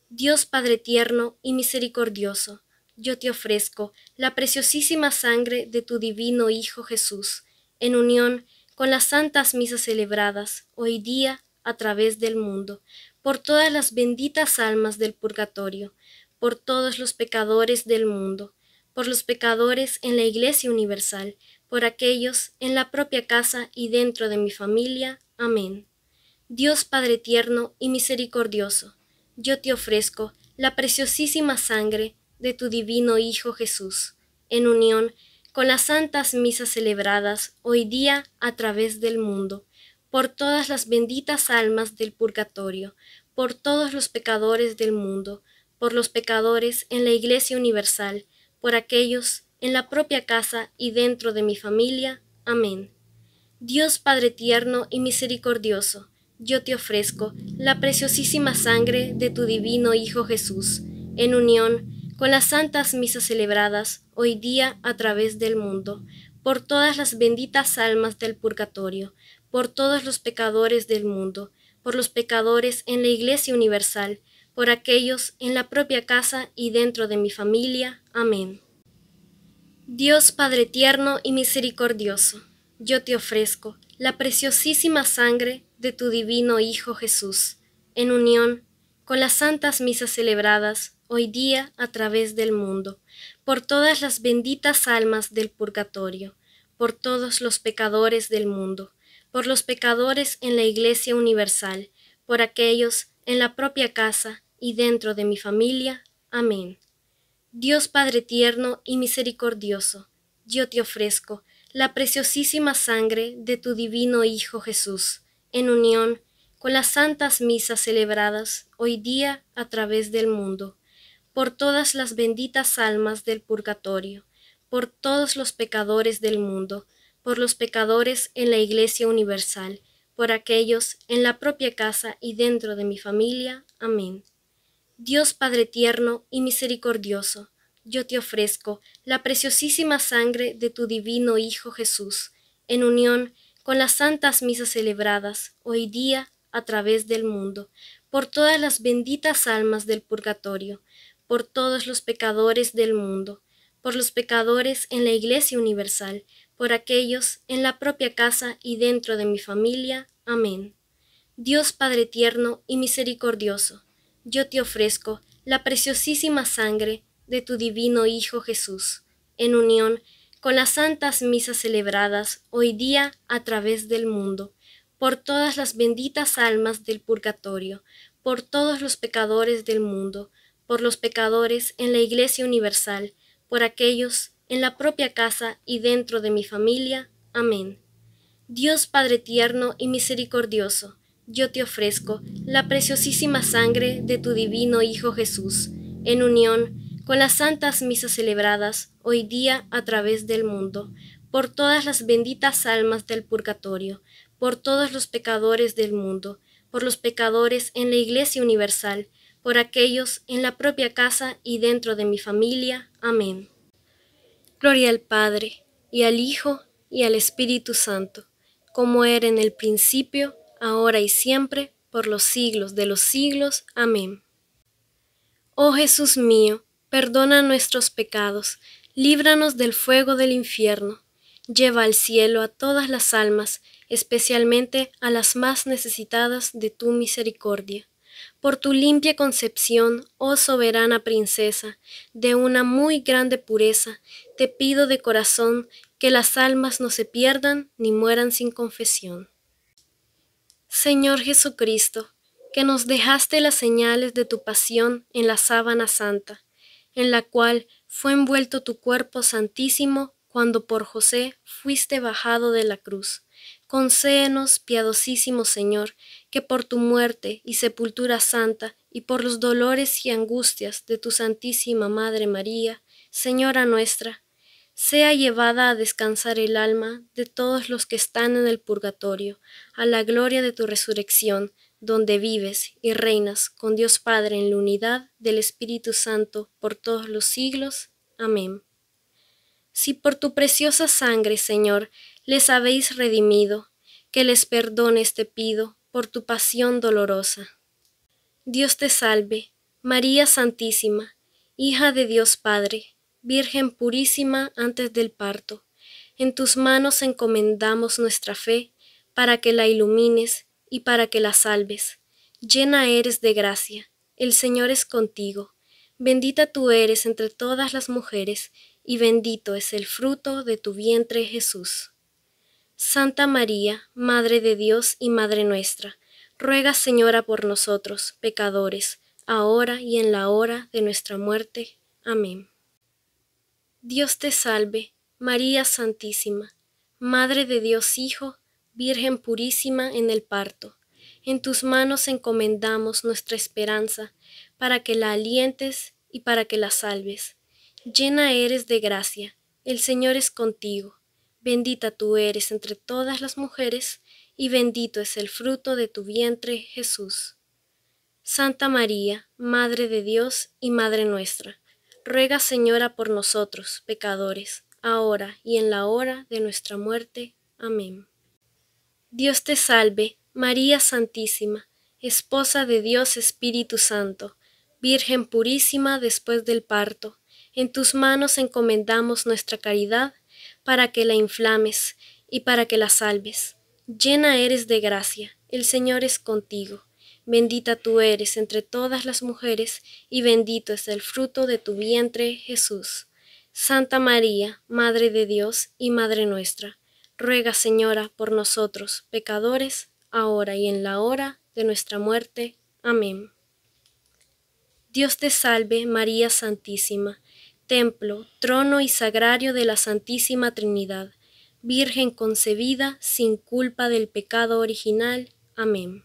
Dios Padre tierno y misericordioso, yo te ofrezco la preciosísima sangre de tu divino Hijo Jesús, en unión con las santas misas celebradas hoy día a través del mundo, por todas las benditas almas del purgatorio, por todos los pecadores del mundo, por los pecadores en la Iglesia Universal, por aquellos en la propia casa y dentro de mi familia. Amén. Dios Padre tierno y misericordioso, yo te ofrezco la preciosísima sangre de tu divino Hijo Jesús, en unión con las santas misas celebradas hoy día a través del mundo, por todas las benditas almas del purgatorio, por todos los pecadores del mundo, por los pecadores en la Iglesia Universal, por aquellos en la propia casa y dentro de mi familia. Amén. Dios Padre tierno y misericordioso, yo te ofrezco la preciosísima sangre de tu divino Hijo Jesús, en unión con las santas misas celebradas hoy día a través del mundo, por todas las benditas almas del purgatorio, por todos los pecadores del mundo, por los pecadores en la Iglesia Universal, por aquellos en la propia casa y dentro de mi familia. Amén. Dios Padre tierno y misericordioso, yo te ofrezco la preciosísima sangre de tu divino Hijo Jesús, en unión con las santas misas celebradas hoy día a través del mundo, por todas las benditas almas del purgatorio, por todos los pecadores del mundo, por los pecadores en la Iglesia Universal, por aquellos en la propia casa y dentro de mi familia. Amén. Dios Padre tierno y misericordioso, yo te ofrezco la preciosísima sangre de tu divino Hijo Jesús, en unión con las santas misas celebradas hoy día a través del mundo, por todas las benditas almas del purgatorio, por todos los pecadores del mundo, por los pecadores en la Iglesia Universal, por aquellos en la propia casa y dentro de mi familia. Amén. Dios Padre tierno y misericordioso, yo te ofrezco la preciosísima sangre de tu divino Hijo Jesús, en unión con las santas misas celebradas hoy día a través del mundo, por todas las benditas almas del purgatorio, por todos los pecadores del mundo, por los pecadores en la Iglesia Universal, por aquellos en la propia casa y dentro de mi familia. Amén. Dios Padre tierno y misericordioso, yo te ofrezco la preciosísima sangre de tu divino Hijo Jesús, en unión con las santas misas celebradas hoy día a través del mundo, por todas las benditas almas del purgatorio, por todos los pecadores del mundo, por los pecadores en la Iglesia Universal, por aquellos en la propia casa y dentro de mi familia. Amén. Dios Padre tierno y misericordioso, yo te ofrezco la preciosísima sangre de tu divino Hijo Jesús, en unión con las santas misas celebradas hoy día a través del mundo, por todas las benditas almas del purgatorio, por todos los pecadores del mundo, por los pecadores en la Iglesia Universal, por aquellos en la propia casa y dentro de mi familia. Amén. Gloria al Padre, y al Hijo, y al Espíritu Santo, como era en el principio, ahora y siempre, por los siglos de los siglos. Amén. Oh Jesús mío, perdona nuestros pecados, líbranos del fuego del infierno, lleva al cielo a todas las almas, especialmente a las más necesitadas de tu misericordia. Por tu limpia concepción, oh soberana princesa, de una muy grande pureza, te pido de corazón que las almas no se pierdan ni mueran sin confesión. Señor Jesucristo, que nos dejaste las señales de tu pasión en la sábana santa, en la cual fue envuelto tu cuerpo santísimo cuando por José fuiste bajado de la cruz. Concéenos, piadosísimo Señor, que por tu muerte y sepultura santa y por los dolores y angustias de tu Santísima Madre María, Señora nuestra, sea llevada a descansar el alma de todos los que están en el purgatorio, a la gloria de tu resurrección, donde vives y reinas con Dios Padre en la unidad del Espíritu Santo por todos los siglos. Amén. Si por tu preciosa sangre, Señor, les habéis redimido, que les perdones te pido por tu pasión dolorosa. Dios te salve, María Santísima, hija de Dios Padre Virgen purísima antes del parto, en tus manos encomendamos nuestra fe para que la ilumines y para que la salves. Llena eres de gracia, el Señor es contigo. Bendita tú eres entre todas las mujeres, y bendito es el fruto de tu vientre Jesús. Santa María, Madre de Dios y Madre nuestra, ruega Señora por nosotros, pecadores, ahora y en la hora de nuestra muerte. Amén. Dios te salve, María Santísima, Madre de Dios Hijo, Virgen purísima en el parto. En tus manos encomendamos nuestra esperanza, para que la alientes y para que la salves. Llena eres de gracia, el Señor es contigo. Bendita tú eres entre todas las mujeres, y bendito es el fruto de tu vientre, Jesús. Santa María, Madre de Dios y Madre nuestra, Ruega, Señora, por nosotros, pecadores, ahora y en la hora de nuestra muerte. Amén. Dios te salve, María Santísima, Esposa de Dios Espíritu Santo, Virgen purísima después del parto, en tus manos encomendamos nuestra caridad, para que la inflames y para que la salves. Llena eres de gracia, el Señor es contigo Bendita tú eres entre todas las mujeres, y bendito es el fruto de tu vientre, Jesús. Santa María, Madre de Dios y Madre nuestra, ruega, Señora, por nosotros, pecadores, ahora y en la hora de nuestra muerte. Amén. Dios te salve, María Santísima, templo, trono y sagrario de la Santísima Trinidad, Virgen concebida sin culpa del pecado original. Amén.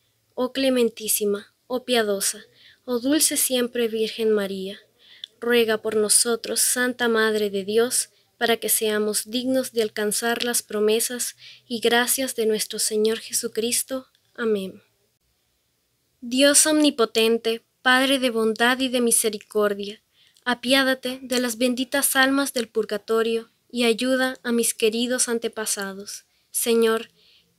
oh clementísima, oh piadosa, oh dulce siempre Virgen María, ruega por nosotros, Santa Madre de Dios, para que seamos dignos de alcanzar las promesas y gracias de nuestro Señor Jesucristo. Amén. Dios omnipotente, Padre de bondad y de misericordia, apiádate de las benditas almas del purgatorio y ayuda a mis queridos antepasados. Señor,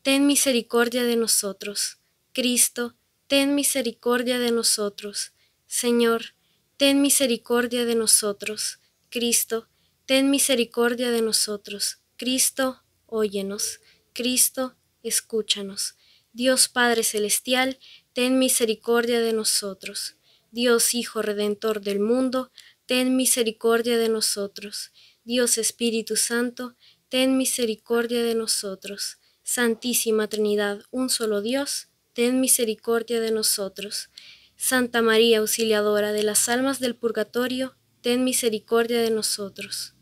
ten misericordia de nosotros. Cristo, ten misericordia de nosotros. Señor, ten misericordia de nosotros. Cristo, ten misericordia de nosotros. Cristo, óyenos. Cristo, escúchanos. Dios Padre Celestial, ten misericordia de nosotros. Dios Hijo Redentor del mundo, ten misericordia de nosotros. Dios Espíritu Santo, ten misericordia de nosotros. Santísima Trinidad, un solo Dios, ten misericordia de nosotros. Santa María, auxiliadora de las almas del purgatorio, ten misericordia de nosotros.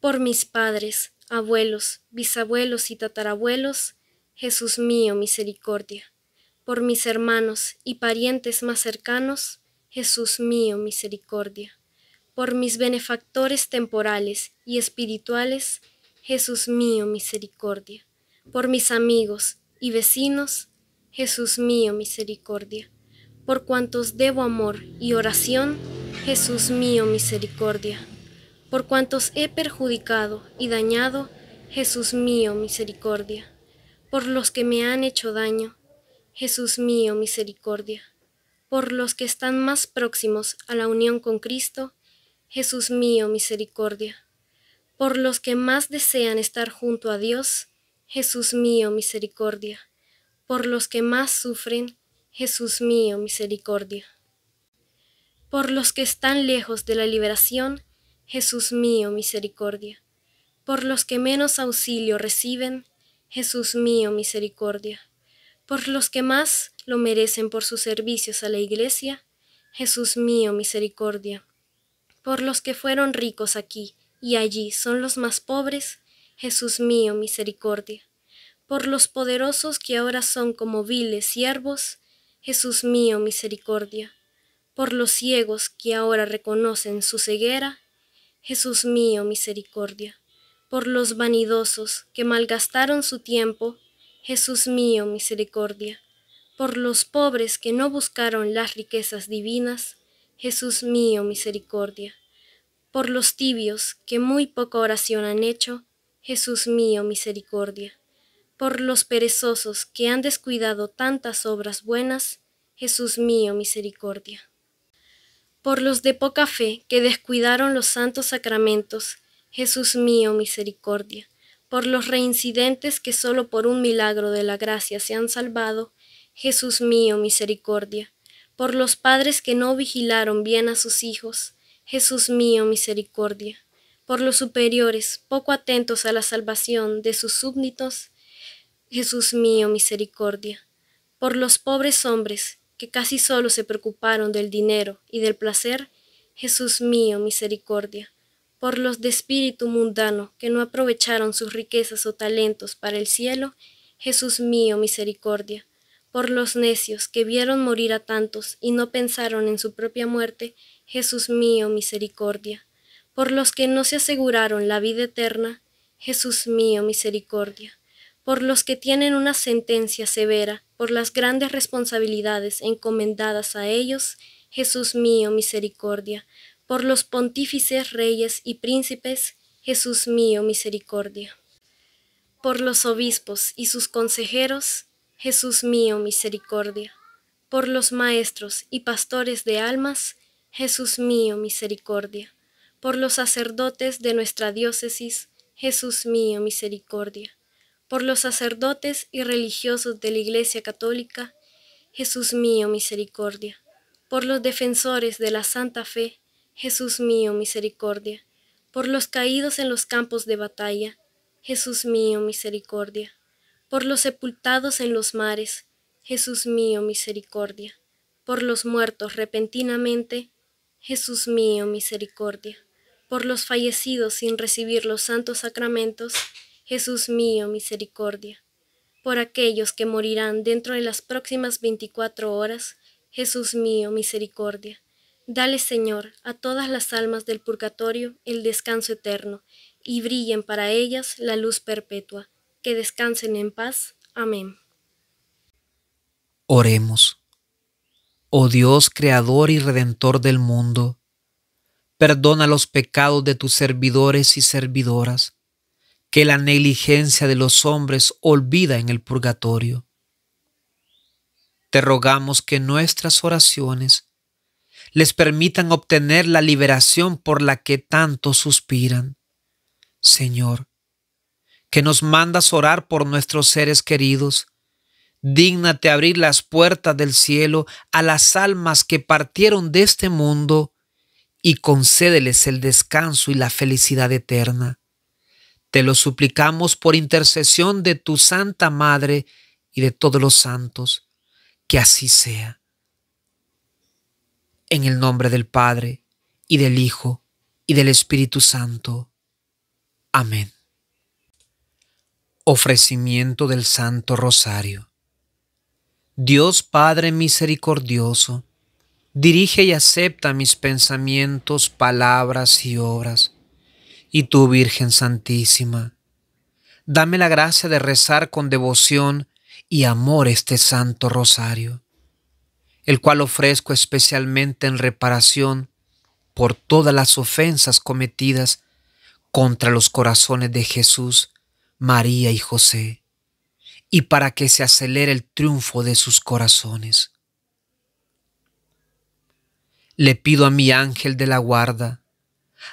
Por mis padres, abuelos, bisabuelos y tatarabuelos, Jesús mío, misericordia. Por mis hermanos y parientes más cercanos, Jesús mío, misericordia. Por mis benefactores temporales y espirituales, Jesús mío, misericordia. Por mis amigos y vecinos, Jesús mío, misericordia. Por cuantos debo amor y oración, Jesús mío, misericordia. Por cuantos he perjudicado y dañado, Jesús mío, misericordia. Por los que me han hecho daño, Jesús mío, misericordia. Por los que están más próximos a la unión con Cristo, Jesús mío, misericordia. Por los que más desean estar junto a Dios, Jesús mío, misericordia por los que más sufren, Jesús mío, misericordia. Por los que están lejos de la liberación, Jesús mío, misericordia. Por los que menos auxilio reciben, Jesús mío, misericordia. Por los que más lo merecen por sus servicios a la Iglesia, Jesús mío, misericordia. Por los que fueron ricos aquí y allí son los más pobres, Jesús mío, misericordia por los poderosos que ahora son como viles siervos, Jesús mío, misericordia, por los ciegos que ahora reconocen su ceguera, Jesús mío, misericordia, por los vanidosos que malgastaron su tiempo, Jesús mío, misericordia, por los pobres que no buscaron las riquezas divinas, Jesús mío, misericordia, por los tibios que muy poca oración han hecho, Jesús mío, misericordia por los perezosos que han descuidado tantas obras buenas, Jesús mío, misericordia. Por los de poca fe que descuidaron los santos sacramentos, Jesús mío, misericordia. Por los reincidentes que solo por un milagro de la gracia se han salvado, Jesús mío, misericordia. Por los padres que no vigilaron bien a sus hijos, Jesús mío, misericordia. Por los superiores, poco atentos a la salvación de sus súbditos, Jesús mío, misericordia, por los pobres hombres que casi solo se preocuparon del dinero y del placer, Jesús mío, misericordia, por los de espíritu mundano que no aprovecharon sus riquezas o talentos para el cielo, Jesús mío, misericordia, por los necios que vieron morir a tantos y no pensaron en su propia muerte, Jesús mío, misericordia, por los que no se aseguraron la vida eterna, Jesús mío, misericordia por los que tienen una sentencia severa, por las grandes responsabilidades encomendadas a ellos, Jesús mío, misericordia, por los pontífices, reyes y príncipes, Jesús mío, misericordia, por los obispos y sus consejeros, Jesús mío, misericordia, por los maestros y pastores de almas, Jesús mío, misericordia, por los sacerdotes de nuestra diócesis, Jesús mío, misericordia por los sacerdotes y religiosos de la Iglesia Católica, Jesús mío, misericordia, por los defensores de la Santa Fe, Jesús mío, misericordia, por los caídos en los campos de batalla, Jesús mío, misericordia, por los sepultados en los mares, Jesús mío, misericordia, por los muertos repentinamente, Jesús mío, misericordia, por los fallecidos sin recibir los santos sacramentos, Jesús mío, misericordia. Por aquellos que morirán dentro de las próximas veinticuatro horas, Jesús mío, misericordia. Dale, Señor, a todas las almas del purgatorio el descanso eterno, y brillen para ellas la luz perpetua. Que descansen en paz. Amén. Oremos. Oh Dios, Creador y Redentor del mundo, perdona los pecados de tus servidores y servidoras que la negligencia de los hombres olvida en el purgatorio. Te rogamos que nuestras oraciones les permitan obtener la liberación por la que tanto suspiran. Señor, que nos mandas orar por nuestros seres queridos, dígnate abrir las puertas del cielo a las almas que partieron de este mundo y concédeles el descanso y la felicidad eterna. Te lo suplicamos por intercesión de tu Santa Madre y de todos los santos, que así sea. En el nombre del Padre, y del Hijo, y del Espíritu Santo. Amén. Ofrecimiento del Santo Rosario. Dios Padre misericordioso, dirige y acepta mis pensamientos, palabras y obras y tú, Virgen Santísima. Dame la gracia de rezar con devoción y amor este santo rosario, el cual ofrezco especialmente en reparación por todas las ofensas cometidas contra los corazones de Jesús, María y José, y para que se acelere el triunfo de sus corazones. Le pido a mi ángel de la guarda,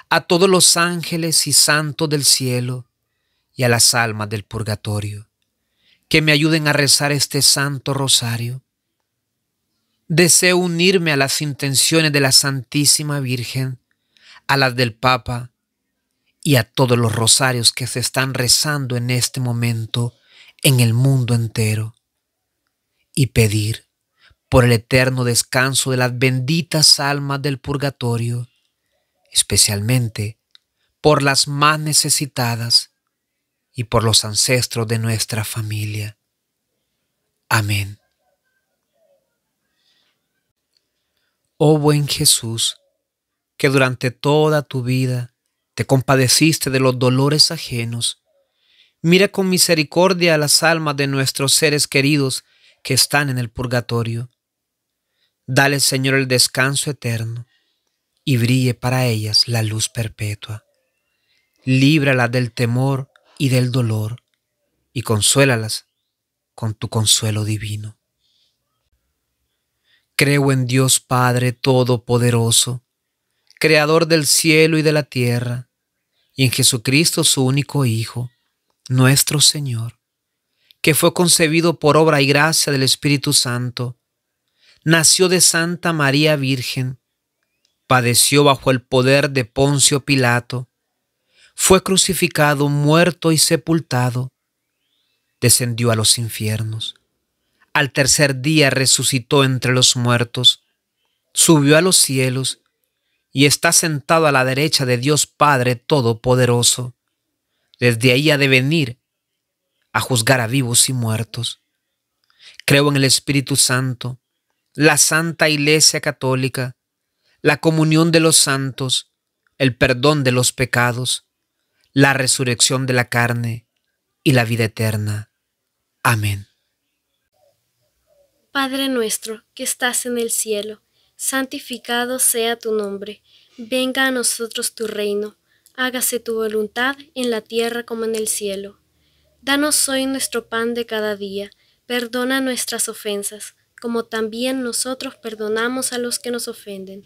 a todos los ángeles y santos del cielo y a las almas del purgatorio, que me ayuden a rezar este santo rosario. Deseo unirme a las intenciones de la Santísima Virgen, a las del Papa y a todos los rosarios que se están rezando en este momento en el mundo entero y pedir por el eterno descanso de las benditas almas del purgatorio especialmente por las más necesitadas y por los ancestros de nuestra familia. Amén. Oh buen Jesús, que durante toda tu vida te compadeciste de los dolores ajenos, mira con misericordia a las almas de nuestros seres queridos que están en el purgatorio. Dale, Señor, el descanso eterno y brille para ellas la luz perpetua. Líbralas del temor y del dolor, y consuélalas con tu consuelo divino. Creo en Dios Padre Todopoderoso, Creador del cielo y de la tierra, y en Jesucristo su único Hijo, nuestro Señor, que fue concebido por obra y gracia del Espíritu Santo, nació de Santa María Virgen, padeció bajo el poder de Poncio Pilato, fue crucificado, muerto y sepultado, descendió a los infiernos. Al tercer día resucitó entre los muertos, subió a los cielos y está sentado a la derecha de Dios Padre Todopoderoso. Desde ahí ha de venir a juzgar a vivos y muertos. Creo en el Espíritu Santo, la Santa Iglesia Católica, la comunión de los santos, el perdón de los pecados, la resurrección de la carne y la vida eterna. Amén. Padre nuestro que estás en el cielo, santificado sea tu nombre, venga a nosotros tu reino, hágase tu voluntad en la tierra como en el cielo. Danos hoy nuestro pan de cada día, perdona nuestras ofensas, como también nosotros perdonamos a los que nos ofenden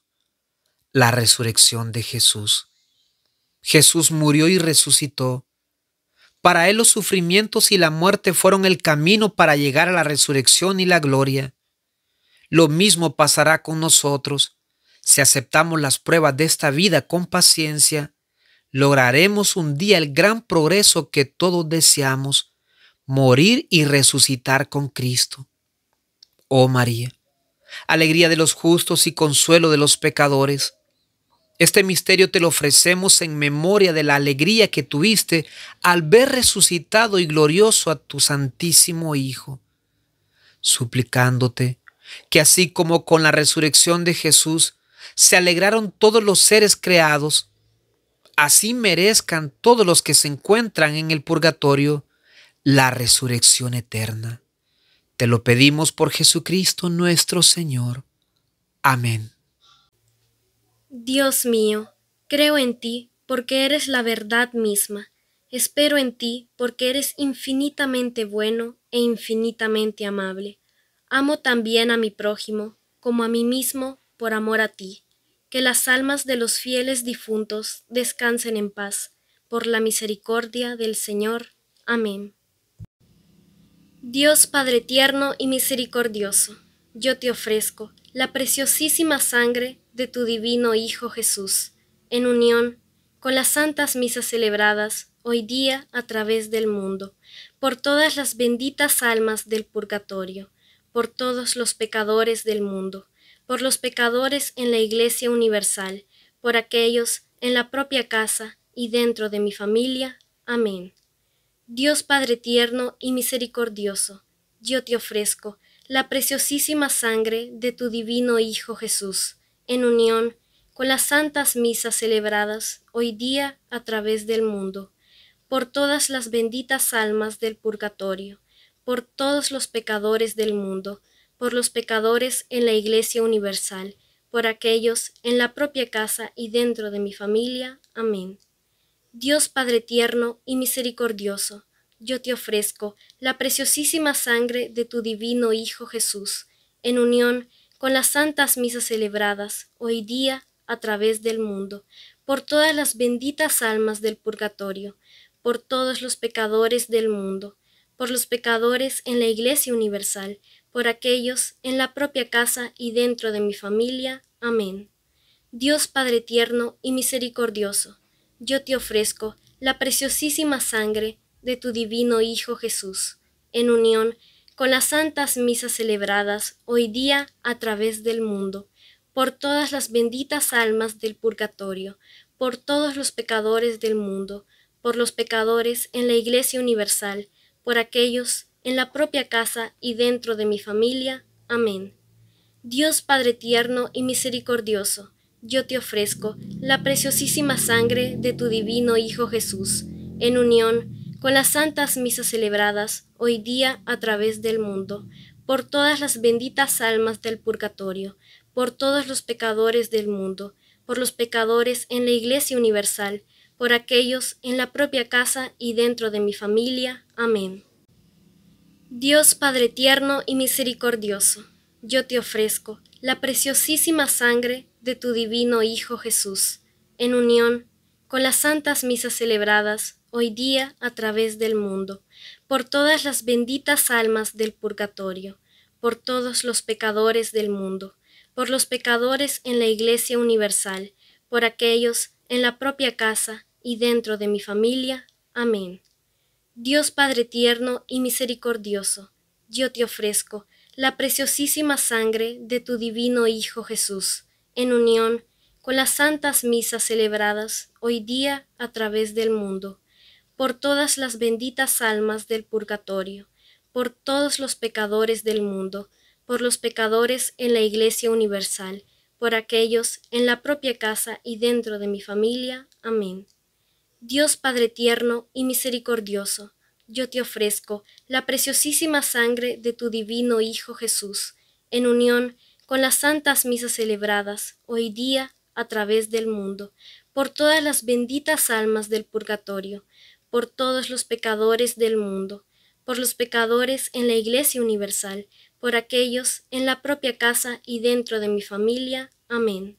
la resurrección de Jesús. Jesús murió y resucitó. Para él los sufrimientos y la muerte fueron el camino para llegar a la resurrección y la gloria. Lo mismo pasará con nosotros. Si aceptamos las pruebas de esta vida con paciencia, lograremos un día el gran progreso que todos deseamos, morir y resucitar con Cristo. Oh María, alegría de los justos y consuelo de los pecadores, este misterio te lo ofrecemos en memoria de la alegría que tuviste al ver resucitado y glorioso a tu Santísimo Hijo, suplicándote que así como con la resurrección de Jesús se alegraron todos los seres creados, así merezcan todos los que se encuentran en el purgatorio la resurrección eterna. Te lo pedimos por Jesucristo nuestro Señor. Amén. Dios mío, creo en ti porque eres la verdad misma, espero en ti porque eres infinitamente bueno e infinitamente amable. Amo también a mi prójimo, como a mí mismo, por amor a ti. Que las almas de los fieles difuntos descansen en paz, por la misericordia del Señor. Amén. Dios Padre tierno y misericordioso, yo te ofrezco la preciosísima sangre de tu divino Hijo Jesús, en unión con las santas misas celebradas hoy día a través del mundo, por todas las benditas almas del purgatorio, por todos los pecadores del mundo, por los pecadores en la Iglesia Universal, por aquellos en la propia casa y dentro de mi familia. Amén. Dios Padre tierno y misericordioso, yo te ofrezco, la preciosísima sangre de tu divino Hijo Jesús, en unión con las santas misas celebradas hoy día a través del mundo, por todas las benditas almas del purgatorio, por todos los pecadores del mundo, por los pecadores en la Iglesia Universal, por aquellos en la propia casa y dentro de mi familia. Amén. Dios Padre tierno y misericordioso, yo te ofrezco la preciosísima sangre de tu divino Hijo Jesús, en unión con las santas misas celebradas hoy día a través del mundo, por todas las benditas almas del purgatorio, por todos los pecadores del mundo, por los pecadores en la Iglesia Universal, por aquellos en la propia casa y dentro de mi familia. Amén. Dios Padre tierno y misericordioso, yo te ofrezco la preciosísima sangre de tu divino Hijo Jesús, en unión con las santas misas celebradas hoy día a través del mundo, por todas las benditas almas del purgatorio, por todos los pecadores del mundo, por los pecadores en la Iglesia Universal, por aquellos en la propia casa y dentro de mi familia. Amén. Dios Padre tierno y misericordioso, yo te ofrezco la preciosísima sangre de tu divino Hijo Jesús, en unión con las santas misas celebradas hoy día a través del mundo, por todas las benditas almas del purgatorio, por todos los pecadores del mundo, por los pecadores en la Iglesia Universal, por aquellos en la propia casa y dentro de mi familia. Amén. Dios Padre tierno y misericordioso, yo te ofrezco la preciosísima sangre de tu divino Hijo Jesús, en unión con las santas misas celebradas hoy día a través del mundo, por todas las benditas almas del purgatorio, por todos los pecadores del mundo, por los pecadores en la Iglesia Universal, por aquellos en la propia casa y dentro de mi familia. Amén. Dios Padre tierno y misericordioso, yo te ofrezco la preciosísima sangre de tu divino Hijo Jesús, en unión con las santas misas celebradas hoy día a través del mundo por todas las benditas almas del purgatorio, por todos los pecadores del mundo, por los pecadores en la Iglesia Universal, por aquellos en la propia casa y dentro de mi familia. Amén. Dios Padre tierno y misericordioso, yo te ofrezco la preciosísima sangre de tu divino Hijo Jesús, en unión con las santas misas celebradas hoy día a través del mundo, por todas las benditas almas del purgatorio, por todos los pecadores del mundo, por los pecadores en la Iglesia Universal, por aquellos en la propia casa y dentro de mi familia. Amén.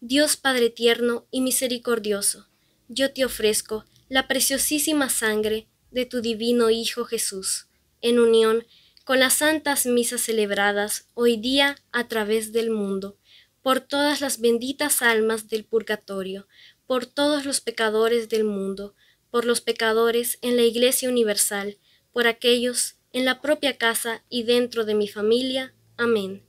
Dios Padre tierno y misericordioso, yo te ofrezco la preciosísima sangre de tu divino Hijo Jesús, en unión con las santas misas celebradas hoy día a través del mundo, por todas las benditas almas del purgatorio, por todos los pecadores del mundo, por los pecadores en la Iglesia Universal, por aquellos en la propia casa y dentro de mi familia. Amén.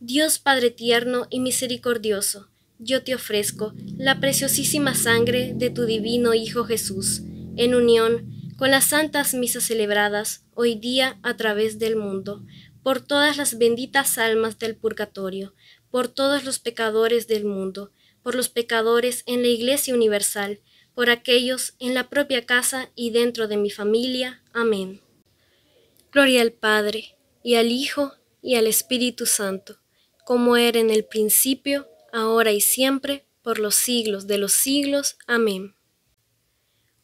Dios Padre tierno y misericordioso, yo te ofrezco la preciosísima sangre de tu divino Hijo Jesús, en unión con las santas misas celebradas hoy día a través del mundo, por todas las benditas almas del purgatorio, por todos los pecadores del mundo, por los pecadores en la Iglesia Universal, por aquellos en la propia casa y dentro de mi familia. Amén. Gloria al Padre, y al Hijo, y al Espíritu Santo, como era en el principio, ahora y siempre, por los siglos de los siglos. Amén.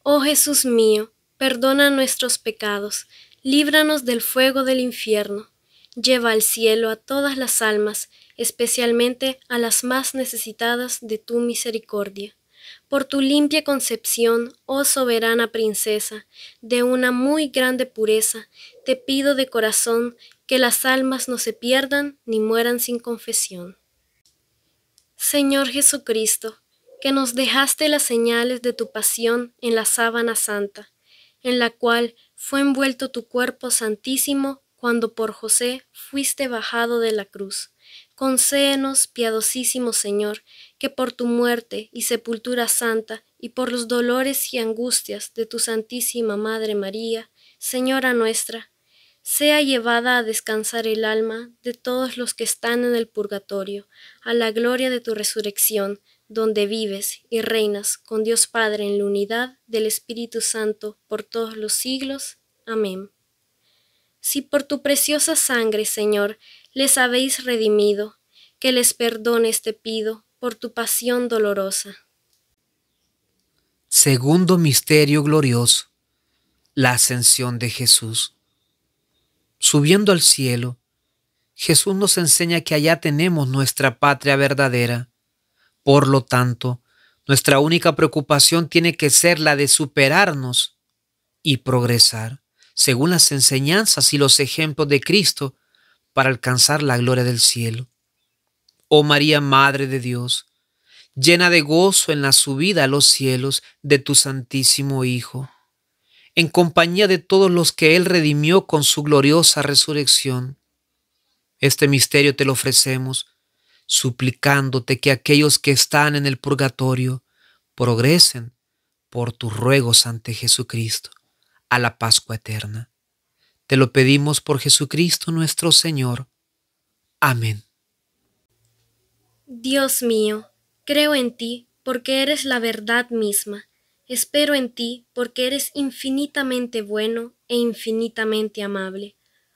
Oh Jesús mío, perdona nuestros pecados, líbranos del fuego del infierno, lleva al cielo a todas las almas, especialmente a las más necesitadas de tu misericordia por tu limpia concepción, oh soberana princesa, de una muy grande pureza, te pido de corazón que las almas no se pierdan ni mueran sin confesión. Señor Jesucristo, que nos dejaste las señales de tu pasión en la sábana santa, en la cual fue envuelto tu cuerpo santísimo cuando por José fuiste bajado de la cruz. Concéenos, piadosísimo Señor, que por tu muerte y sepultura santa, y por los dolores y angustias de tu Santísima Madre María, Señora nuestra, sea llevada a descansar el alma de todos los que están en el purgatorio, a la gloria de tu resurrección, donde vives y reinas con Dios Padre en la unidad del Espíritu Santo por todos los siglos. Amén. Si por tu preciosa sangre, Señor, les habéis redimido, que les perdone te este pido por tu pasión dolorosa. Segundo misterio glorioso, la ascensión de Jesús. Subiendo al cielo, Jesús nos enseña que allá tenemos nuestra patria verdadera. Por lo tanto, nuestra única preocupación tiene que ser la de superarnos y progresar, según las enseñanzas y los ejemplos de Cristo, para alcanzar la gloria del cielo oh María, Madre de Dios, llena de gozo en la subida a los cielos de tu Santísimo Hijo, en compañía de todos los que Él redimió con su gloriosa resurrección. Este misterio te lo ofrecemos, suplicándote que aquellos que están en el purgatorio progresen por tus ruegos ante Jesucristo a la Pascua eterna. Te lo pedimos por Jesucristo nuestro Señor. Amén. Dios mío, creo en ti porque eres la verdad misma, espero en ti porque eres infinitamente bueno e infinitamente amable.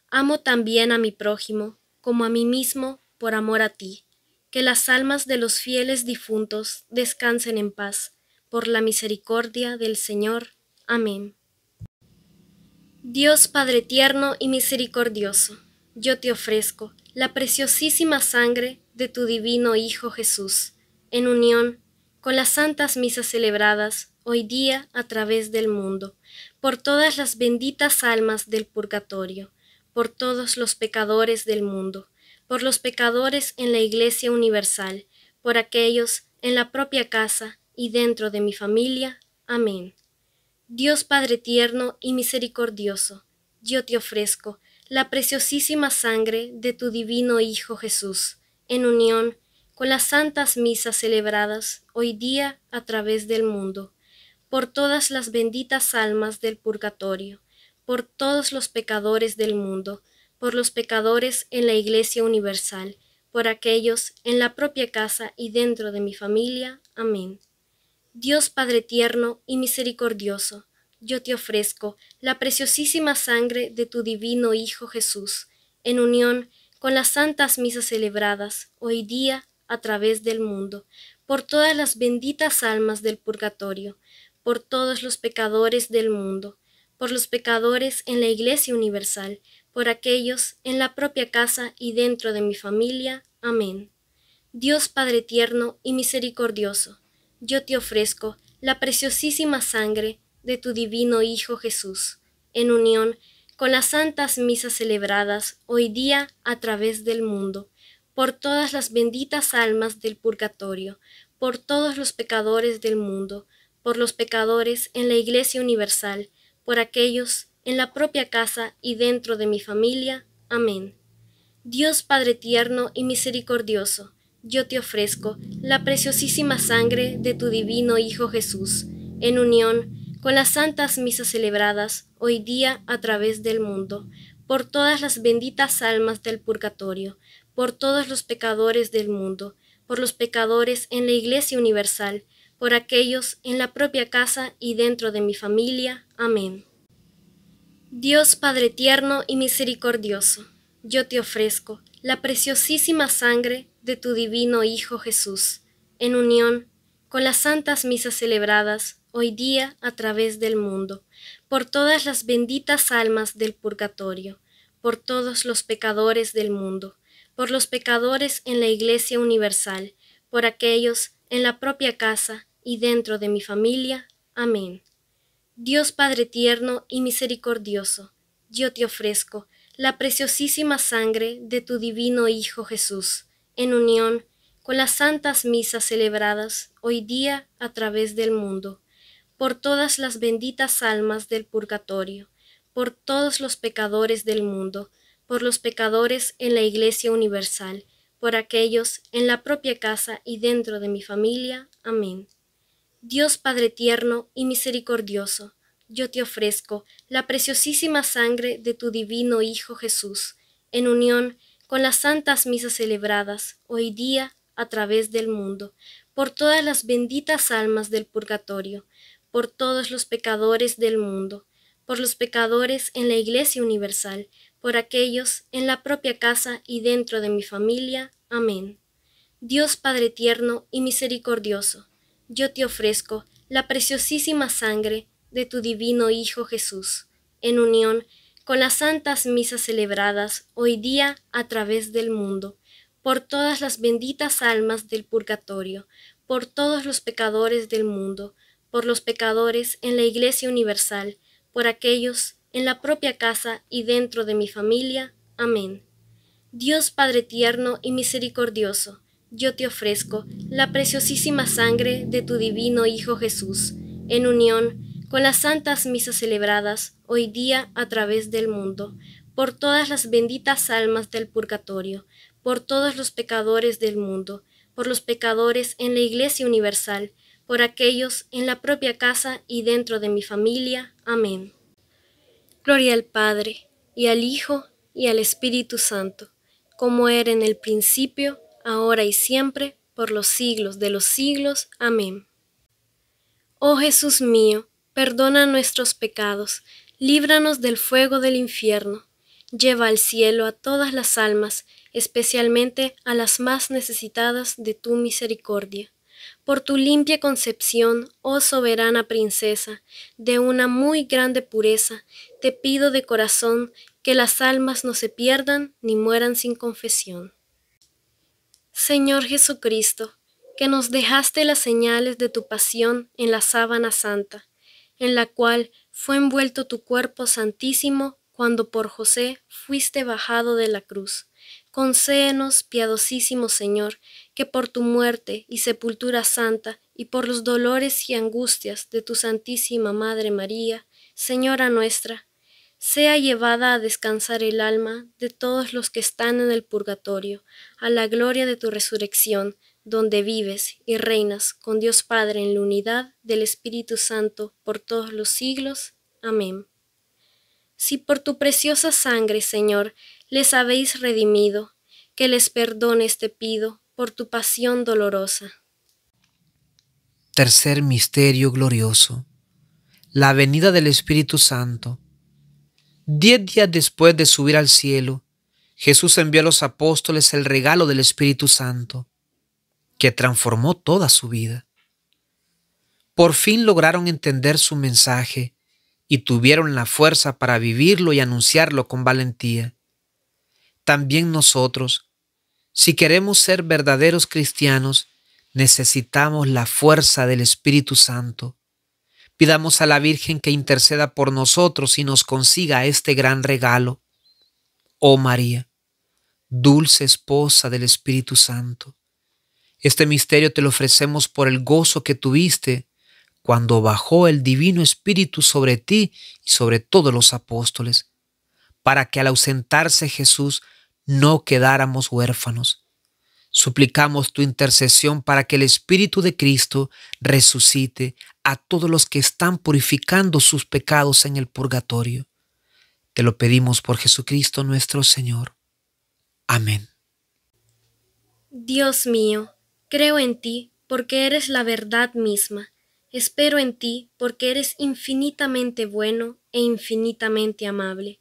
Amo también a mi prójimo, como a mí mismo, por amor a ti. Que las almas de los fieles difuntos descansen en paz, por la misericordia del Señor. Amén. Dios Padre tierno y misericordioso, yo te ofrezco la preciosísima sangre de tu divino Hijo Jesús, en unión con las santas misas celebradas hoy día a través del mundo, por todas las benditas almas del purgatorio, por todos los pecadores del mundo, por los pecadores en la Iglesia Universal, por aquellos en la propia casa y dentro de mi familia. Amén. Dios Padre tierno y misericordioso, yo te ofrezco la preciosísima sangre de tu divino Hijo Jesús, en unión con las santas misas celebradas hoy día a través del mundo, por todas las benditas almas del purgatorio, por todos los pecadores del mundo, por los pecadores en la Iglesia Universal, por aquellos en la propia casa y dentro de mi familia. Amén. Dios Padre tierno y misericordioso, yo te ofrezco la preciosísima sangre de tu divino Hijo Jesús, en unión con las santas misas celebradas hoy día a través del mundo, por todas las benditas almas del purgatorio, por todos los pecadores del mundo, por los pecadores en la Iglesia Universal, por aquellos en la propia casa y dentro de mi familia. Amén. Dios Padre tierno y misericordioso, yo te ofrezco la preciosísima sangre de tu divino Hijo Jesús, en unión con las santas misas celebradas hoy día a través del mundo, por todas las benditas almas del purgatorio, por todos los pecadores del mundo, por los pecadores en la Iglesia Universal, por aquellos en la propia casa y dentro de mi familia. Amén. Dios Padre tierno y misericordioso, yo te ofrezco la preciosísima sangre de tu divino Hijo Jesús, en unión con las santas misas celebradas hoy día a través del mundo, por todas las benditas almas del purgatorio, por todos los pecadores del mundo, por los pecadores en la Iglesia Universal, por aquellos en la propia casa y dentro de mi familia. Amén. Dios Padre tierno y misericordioso, yo te ofrezco la preciosísima sangre de tu divino Hijo Jesús, en unión con las santas misas celebradas hoy día a través del mundo, por todas las benditas almas del purgatorio, por todos los pecadores del mundo, por los pecadores en la Iglesia Universal, por aquellos en la propia casa y dentro de mi familia. Amén. Dios Padre tierno y misericordioso, yo te ofrezco la preciosísima sangre de tu divino Hijo Jesús, en unión con las santas misas celebradas hoy día a través del mundo por todas las benditas almas del purgatorio, por todos los pecadores del mundo, por los pecadores en la Iglesia Universal, por aquellos en la propia casa y dentro de mi familia. Amén. Dios Padre tierno y misericordioso, yo te ofrezco la preciosísima sangre de tu divino Hijo Jesús, en unión con las santas misas celebradas hoy día a través del mundo, por todas las benditas almas del purgatorio, por todos los pecadores del mundo, por los pecadores en la Iglesia Universal, por aquellos en la propia casa y dentro de mi familia. Amén. Dios Padre tierno y misericordioso, yo te ofrezco la preciosísima sangre de tu divino Hijo Jesús, en unión con las santas misas celebradas hoy día a través del mundo, por todas las benditas almas del purgatorio, por todos los pecadores del mundo, por los pecadores en la Iglesia Universal, por aquellos en la propia casa y dentro de mi familia. Amén. Dios Padre tierno y misericordioso, yo te ofrezco la preciosísima sangre de tu divino Hijo Jesús, en unión con las santas misas celebradas hoy día a través del mundo, por todas las benditas almas del purgatorio, por todos los pecadores del mundo, por los pecadores en la Iglesia Universal, por aquellos en la propia casa y dentro de mi familia. Amén. Gloria al Padre, y al Hijo, y al Espíritu Santo, como era en el principio, ahora y siempre, por los siglos de los siglos. Amén. Oh Jesús mío, perdona nuestros pecados, líbranos del fuego del infierno, lleva al cielo a todas las almas, especialmente a las más necesitadas de tu misericordia por tu limpia concepción, oh soberana princesa, de una muy grande pureza, te pido de corazón que las almas no se pierdan ni mueran sin confesión. Señor Jesucristo, que nos dejaste las señales de tu pasión en la sábana santa, en la cual fue envuelto tu cuerpo santísimo cuando por José fuiste bajado de la cruz. Concéenos, piadosísimo Señor, que por tu muerte y sepultura santa, y por los dolores y angustias de tu Santísima Madre María, Señora nuestra, sea llevada a descansar el alma de todos los que están en el purgatorio, a la gloria de tu resurrección, donde vives y reinas con Dios Padre en la unidad del Espíritu Santo por todos los siglos. Amén. Si por tu preciosa sangre, Señor, les habéis redimido, que les perdones te pido por tu pasión dolorosa. Tercer misterio glorioso. La venida del Espíritu Santo. Diez días después de subir al cielo, Jesús envió a los apóstoles el regalo del Espíritu Santo, que transformó toda su vida. Por fin lograron entender su mensaje y tuvieron la fuerza para vivirlo y anunciarlo con valentía. También nosotros, si queremos ser verdaderos cristianos, necesitamos la fuerza del Espíritu Santo. Pidamos a la Virgen que interceda por nosotros y nos consiga este gran regalo. Oh María, dulce esposa del Espíritu Santo, este misterio te lo ofrecemos por el gozo que tuviste cuando bajó el Divino Espíritu sobre ti y sobre todos los apóstoles, para que al ausentarse Jesús no quedáramos huérfanos. Suplicamos tu intercesión para que el Espíritu de Cristo resucite a todos los que están purificando sus pecados en el purgatorio. Te lo pedimos por Jesucristo nuestro Señor. Amén. Dios mío, creo en ti porque eres la verdad misma. Espero en ti porque eres infinitamente bueno e infinitamente amable.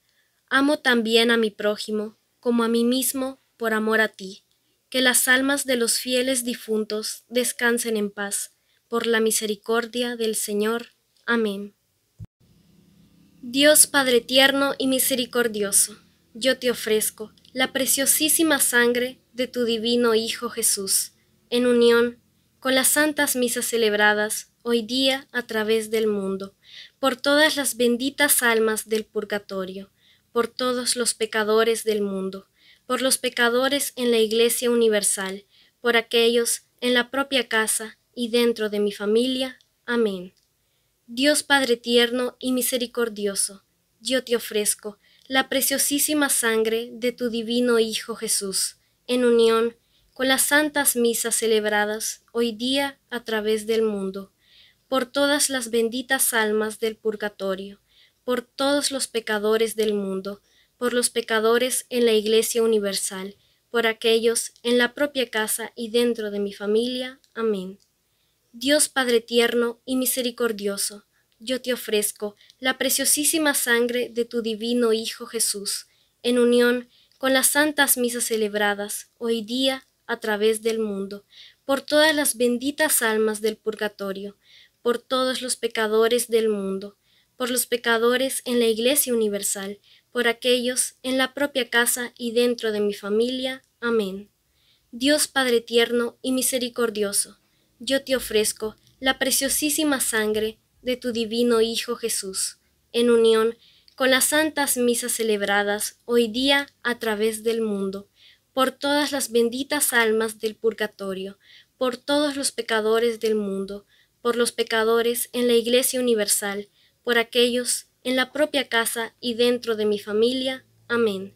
Amo también a mi prójimo como a mí mismo por amor a ti. Que las almas de los fieles difuntos descansen en paz, por la misericordia del Señor. Amén. Dios Padre tierno y misericordioso, yo te ofrezco la preciosísima sangre de tu divino Hijo Jesús, en unión con las santas misas celebradas hoy día a través del mundo, por todas las benditas almas del purgatorio por todos los pecadores del mundo, por los pecadores en la Iglesia Universal, por aquellos en la propia casa y dentro de mi familia. Amén. Dios Padre tierno y misericordioso, yo te ofrezco la preciosísima sangre de tu divino Hijo Jesús, en unión con las santas misas celebradas hoy día a través del mundo, por todas las benditas almas del purgatorio, por todos los pecadores del mundo, por los pecadores en la Iglesia Universal, por aquellos en la propia casa y dentro de mi familia. Amén. Dios Padre tierno y misericordioso, yo te ofrezco la preciosísima sangre de tu divino Hijo Jesús, en unión con las santas misas celebradas hoy día a través del mundo, por todas las benditas almas del purgatorio, por todos los pecadores del mundo, por los pecadores en la Iglesia Universal, por aquellos en la propia casa y dentro de mi familia. Amén. Dios Padre tierno y misericordioso, yo te ofrezco la preciosísima sangre de tu divino Hijo Jesús, en unión con las santas misas celebradas hoy día a través del mundo, por todas las benditas almas del purgatorio, por todos los pecadores del mundo, por los pecadores en la Iglesia Universal, por aquellos, en la propia casa y dentro de mi familia. Amén.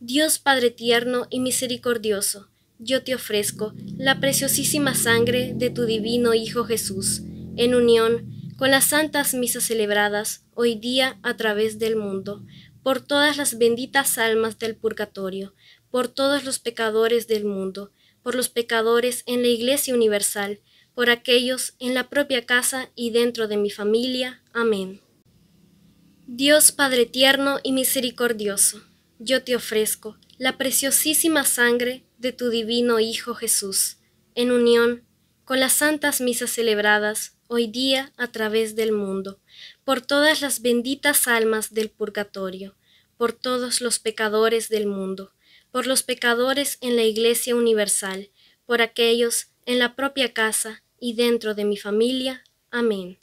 Dios Padre tierno y misericordioso, yo te ofrezco la preciosísima sangre de tu divino Hijo Jesús, en unión con las santas misas celebradas hoy día a través del mundo, por todas las benditas almas del purgatorio, por todos los pecadores del mundo, por los pecadores en la Iglesia Universal, por aquellos en la propia casa y dentro de mi familia. Amén. Dios Padre tierno y misericordioso, yo te ofrezco la preciosísima sangre de tu divino Hijo Jesús, en unión con las santas misas celebradas hoy día a través del mundo, por todas las benditas almas del purgatorio, por todos los pecadores del mundo, por los pecadores en la Iglesia Universal, por aquellos en la propia casa y dentro de mi familia. Amén.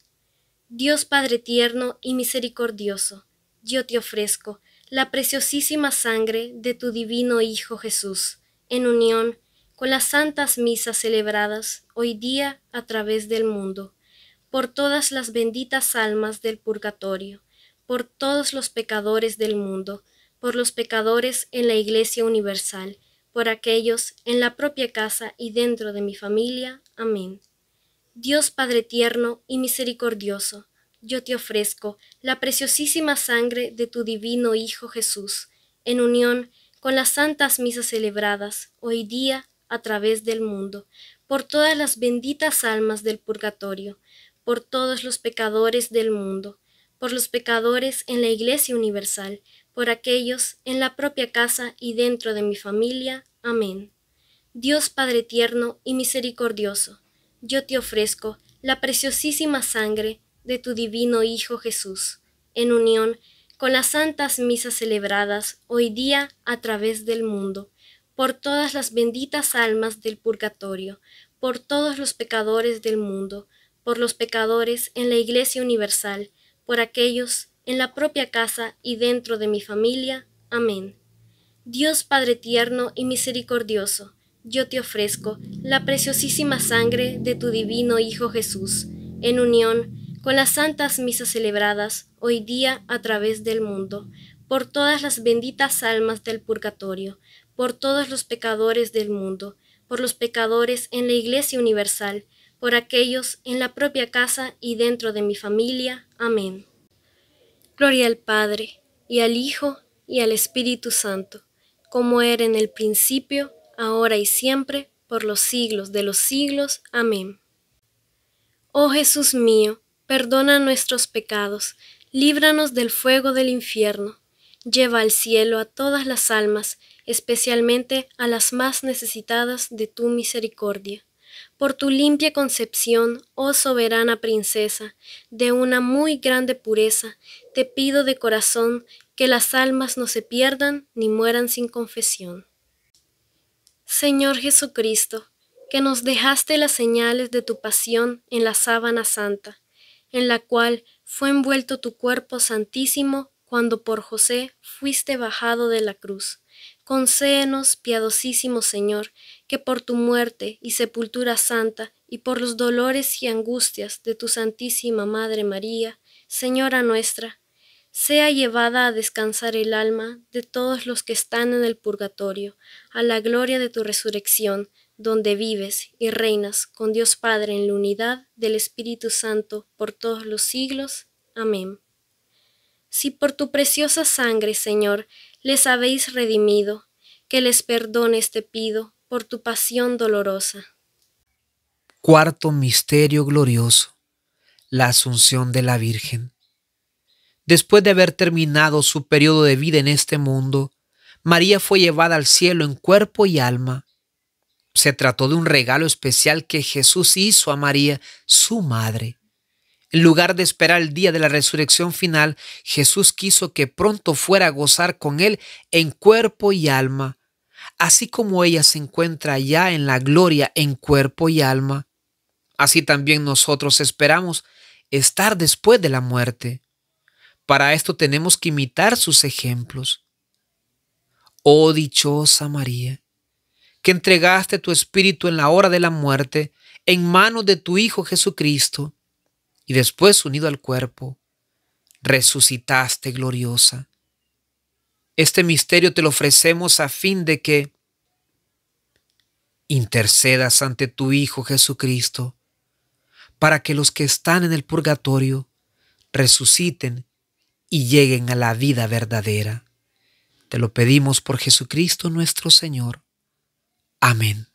Dios Padre tierno y misericordioso, yo te ofrezco la preciosísima sangre de tu divino Hijo Jesús, en unión con las santas misas celebradas hoy día a través del mundo, por todas las benditas almas del purgatorio, por todos los pecadores del mundo, por los pecadores en la Iglesia Universal, por aquellos en la propia casa y dentro de mi familia. Amén. Dios Padre tierno y misericordioso, yo te ofrezco la preciosísima sangre de tu divino Hijo Jesús, en unión con las santas misas celebradas hoy día a través del mundo, por todas las benditas almas del purgatorio, por todos los pecadores del mundo, por los pecadores en la Iglesia Universal, por aquellos en la propia casa y dentro de mi familia. Amén. Dios Padre tierno y misericordioso, yo te ofrezco la preciosísima sangre de tu divino Hijo Jesús, en unión con las santas misas celebradas hoy día a través del mundo, por todas las benditas almas del purgatorio, por todos los pecadores del mundo, por los pecadores en la Iglesia Universal, por aquellos en la propia casa y dentro de mi familia. Amén. Dios Padre tierno y misericordioso, yo te ofrezco la preciosísima sangre de tu divino Hijo Jesús, en unión con las santas misas celebradas hoy día a través del mundo, por todas las benditas almas del purgatorio, por todos los pecadores del mundo, por los pecadores en la Iglesia Universal, por aquellos en la propia casa y dentro de mi familia. Amén. Gloria al Padre, y al Hijo, y al Espíritu Santo, como era en el principio, ahora y siempre, por los siglos de los siglos. Amén. Oh Jesús mío, perdona nuestros pecados, líbranos del fuego del infierno, lleva al cielo a todas las almas, especialmente a las más necesitadas de tu misericordia. Por tu limpia concepción, oh soberana princesa, de una muy grande pureza, te pido de corazón que las almas no se pierdan ni mueran sin confesión. Señor Jesucristo, que nos dejaste las señales de tu pasión en la sábana santa, en la cual fue envuelto tu cuerpo santísimo cuando por José fuiste bajado de la cruz. Concéenos, piadosísimo Señor, que por tu muerte y sepultura santa y por los dolores y angustias de tu Santísima Madre María, Señora nuestra, sea llevada a descansar el alma de todos los que están en el purgatorio, a la gloria de tu resurrección, donde vives y reinas con Dios Padre en la unidad del Espíritu Santo por todos los siglos. Amén. Si por tu preciosa sangre, Señor, les habéis redimido, que les perdones te pido por tu pasión dolorosa. Cuarto Misterio Glorioso, la Asunción de la Virgen. Después de haber terminado su periodo de vida en este mundo, María fue llevada al cielo en cuerpo y alma. Se trató de un regalo especial que Jesús hizo a María, su madre. En lugar de esperar el día de la resurrección final, Jesús quiso que pronto fuera a gozar con Él en cuerpo y alma, así como ella se encuentra ya en la gloria en cuerpo y alma. Así también nosotros esperamos estar después de la muerte. Para esto tenemos que imitar sus ejemplos. Oh dichosa María, que entregaste tu espíritu en la hora de la muerte en manos de tu Hijo Jesucristo y después unido al cuerpo, resucitaste gloriosa. Este misterio te lo ofrecemos a fin de que intercedas ante tu Hijo Jesucristo, para que los que están en el purgatorio resuciten y lleguen a la vida verdadera. Te lo pedimos por Jesucristo nuestro Señor. Amén.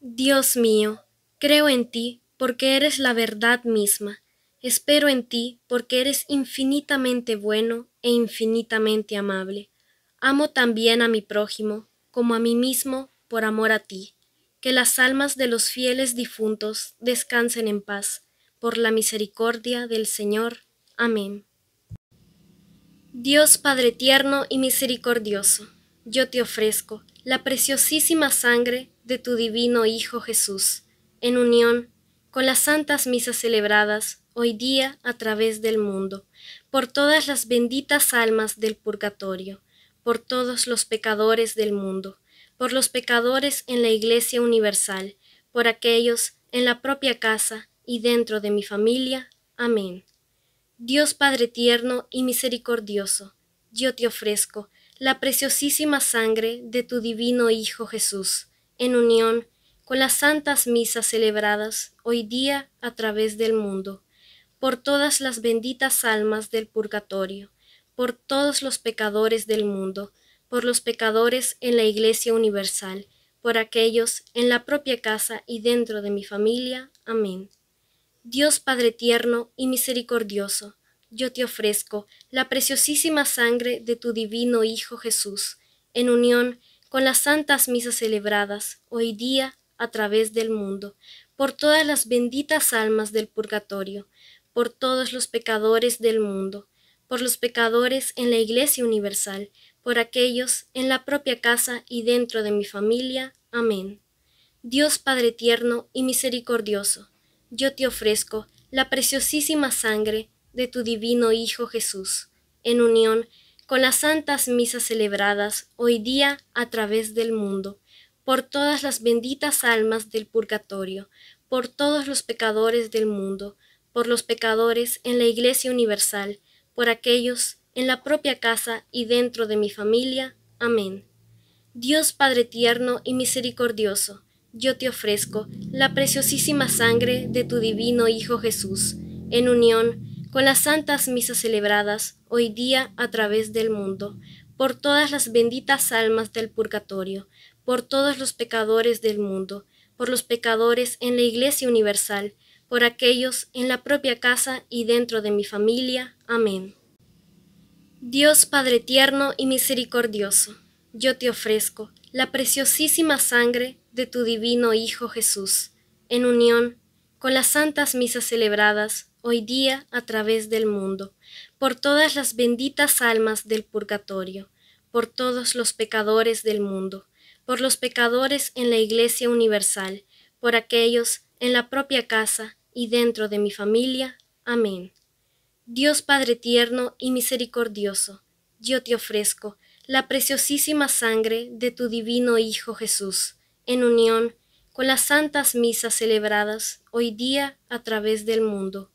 Dios mío, creo en ti porque eres la verdad misma. Espero en ti porque eres infinitamente bueno e infinitamente amable. Amo también a mi prójimo como a mí mismo por amor a ti. Que las almas de los fieles difuntos descansen en paz, por la misericordia del Señor. Amén. Dios Padre tierno y misericordioso, yo te ofrezco la preciosísima sangre de tu divino Hijo Jesús, en unión con las santas misas celebradas hoy día a través del mundo, por todas las benditas almas del purgatorio, por todos los pecadores del mundo, por los pecadores en la Iglesia Universal, por aquellos en la propia casa y dentro de mi familia. Amén. Dios Padre tierno y misericordioso, yo te ofrezco la preciosísima sangre de tu divino Hijo Jesús, en unión con las santas misas celebradas hoy día a través del mundo, por todas las benditas almas del purgatorio, por todos los pecadores del mundo, por los pecadores en la Iglesia Universal, por aquellos en la propia casa y dentro de mi familia. Amén. Dios Padre tierno y misericordioso, yo te ofrezco la preciosísima sangre de tu divino Hijo Jesús, en unión con las santas misas celebradas hoy día a través del mundo, por todas las benditas almas del purgatorio, por todos los pecadores del mundo, por los pecadores en la Iglesia Universal, por aquellos en la propia casa y dentro de mi familia. Amén. Dios Padre tierno y misericordioso, yo te ofrezco la preciosísima sangre de tu divino Hijo Jesús, en unión con las santas misas celebradas hoy día a través del mundo, por todas las benditas almas del purgatorio, por todos los pecadores del mundo, por los pecadores en la Iglesia Universal, por aquellos en la propia casa y dentro de mi familia. Amén. Dios Padre tierno y misericordioso, yo te ofrezco la preciosísima sangre de tu divino Hijo Jesús, en unión con las santas misas celebradas hoy día a través del mundo, por todas las benditas almas del purgatorio, por todos los pecadores del mundo, por los pecadores en la Iglesia Universal, por aquellos en la propia casa y dentro de mi familia. Amén. Dios Padre tierno y misericordioso, yo te ofrezco la preciosísima sangre de tu divino Hijo Jesús, en unión con las santas misas celebradas hoy día a través del mundo, por todas las benditas almas del purgatorio, por todos los pecadores del mundo, por los pecadores en la Iglesia Universal, por aquellos en la propia casa y dentro de mi familia. Amén. Dios Padre tierno y misericordioso, yo te ofrezco la preciosísima sangre de tu divino Hijo Jesús en unión con las santas misas celebradas hoy día a través del mundo,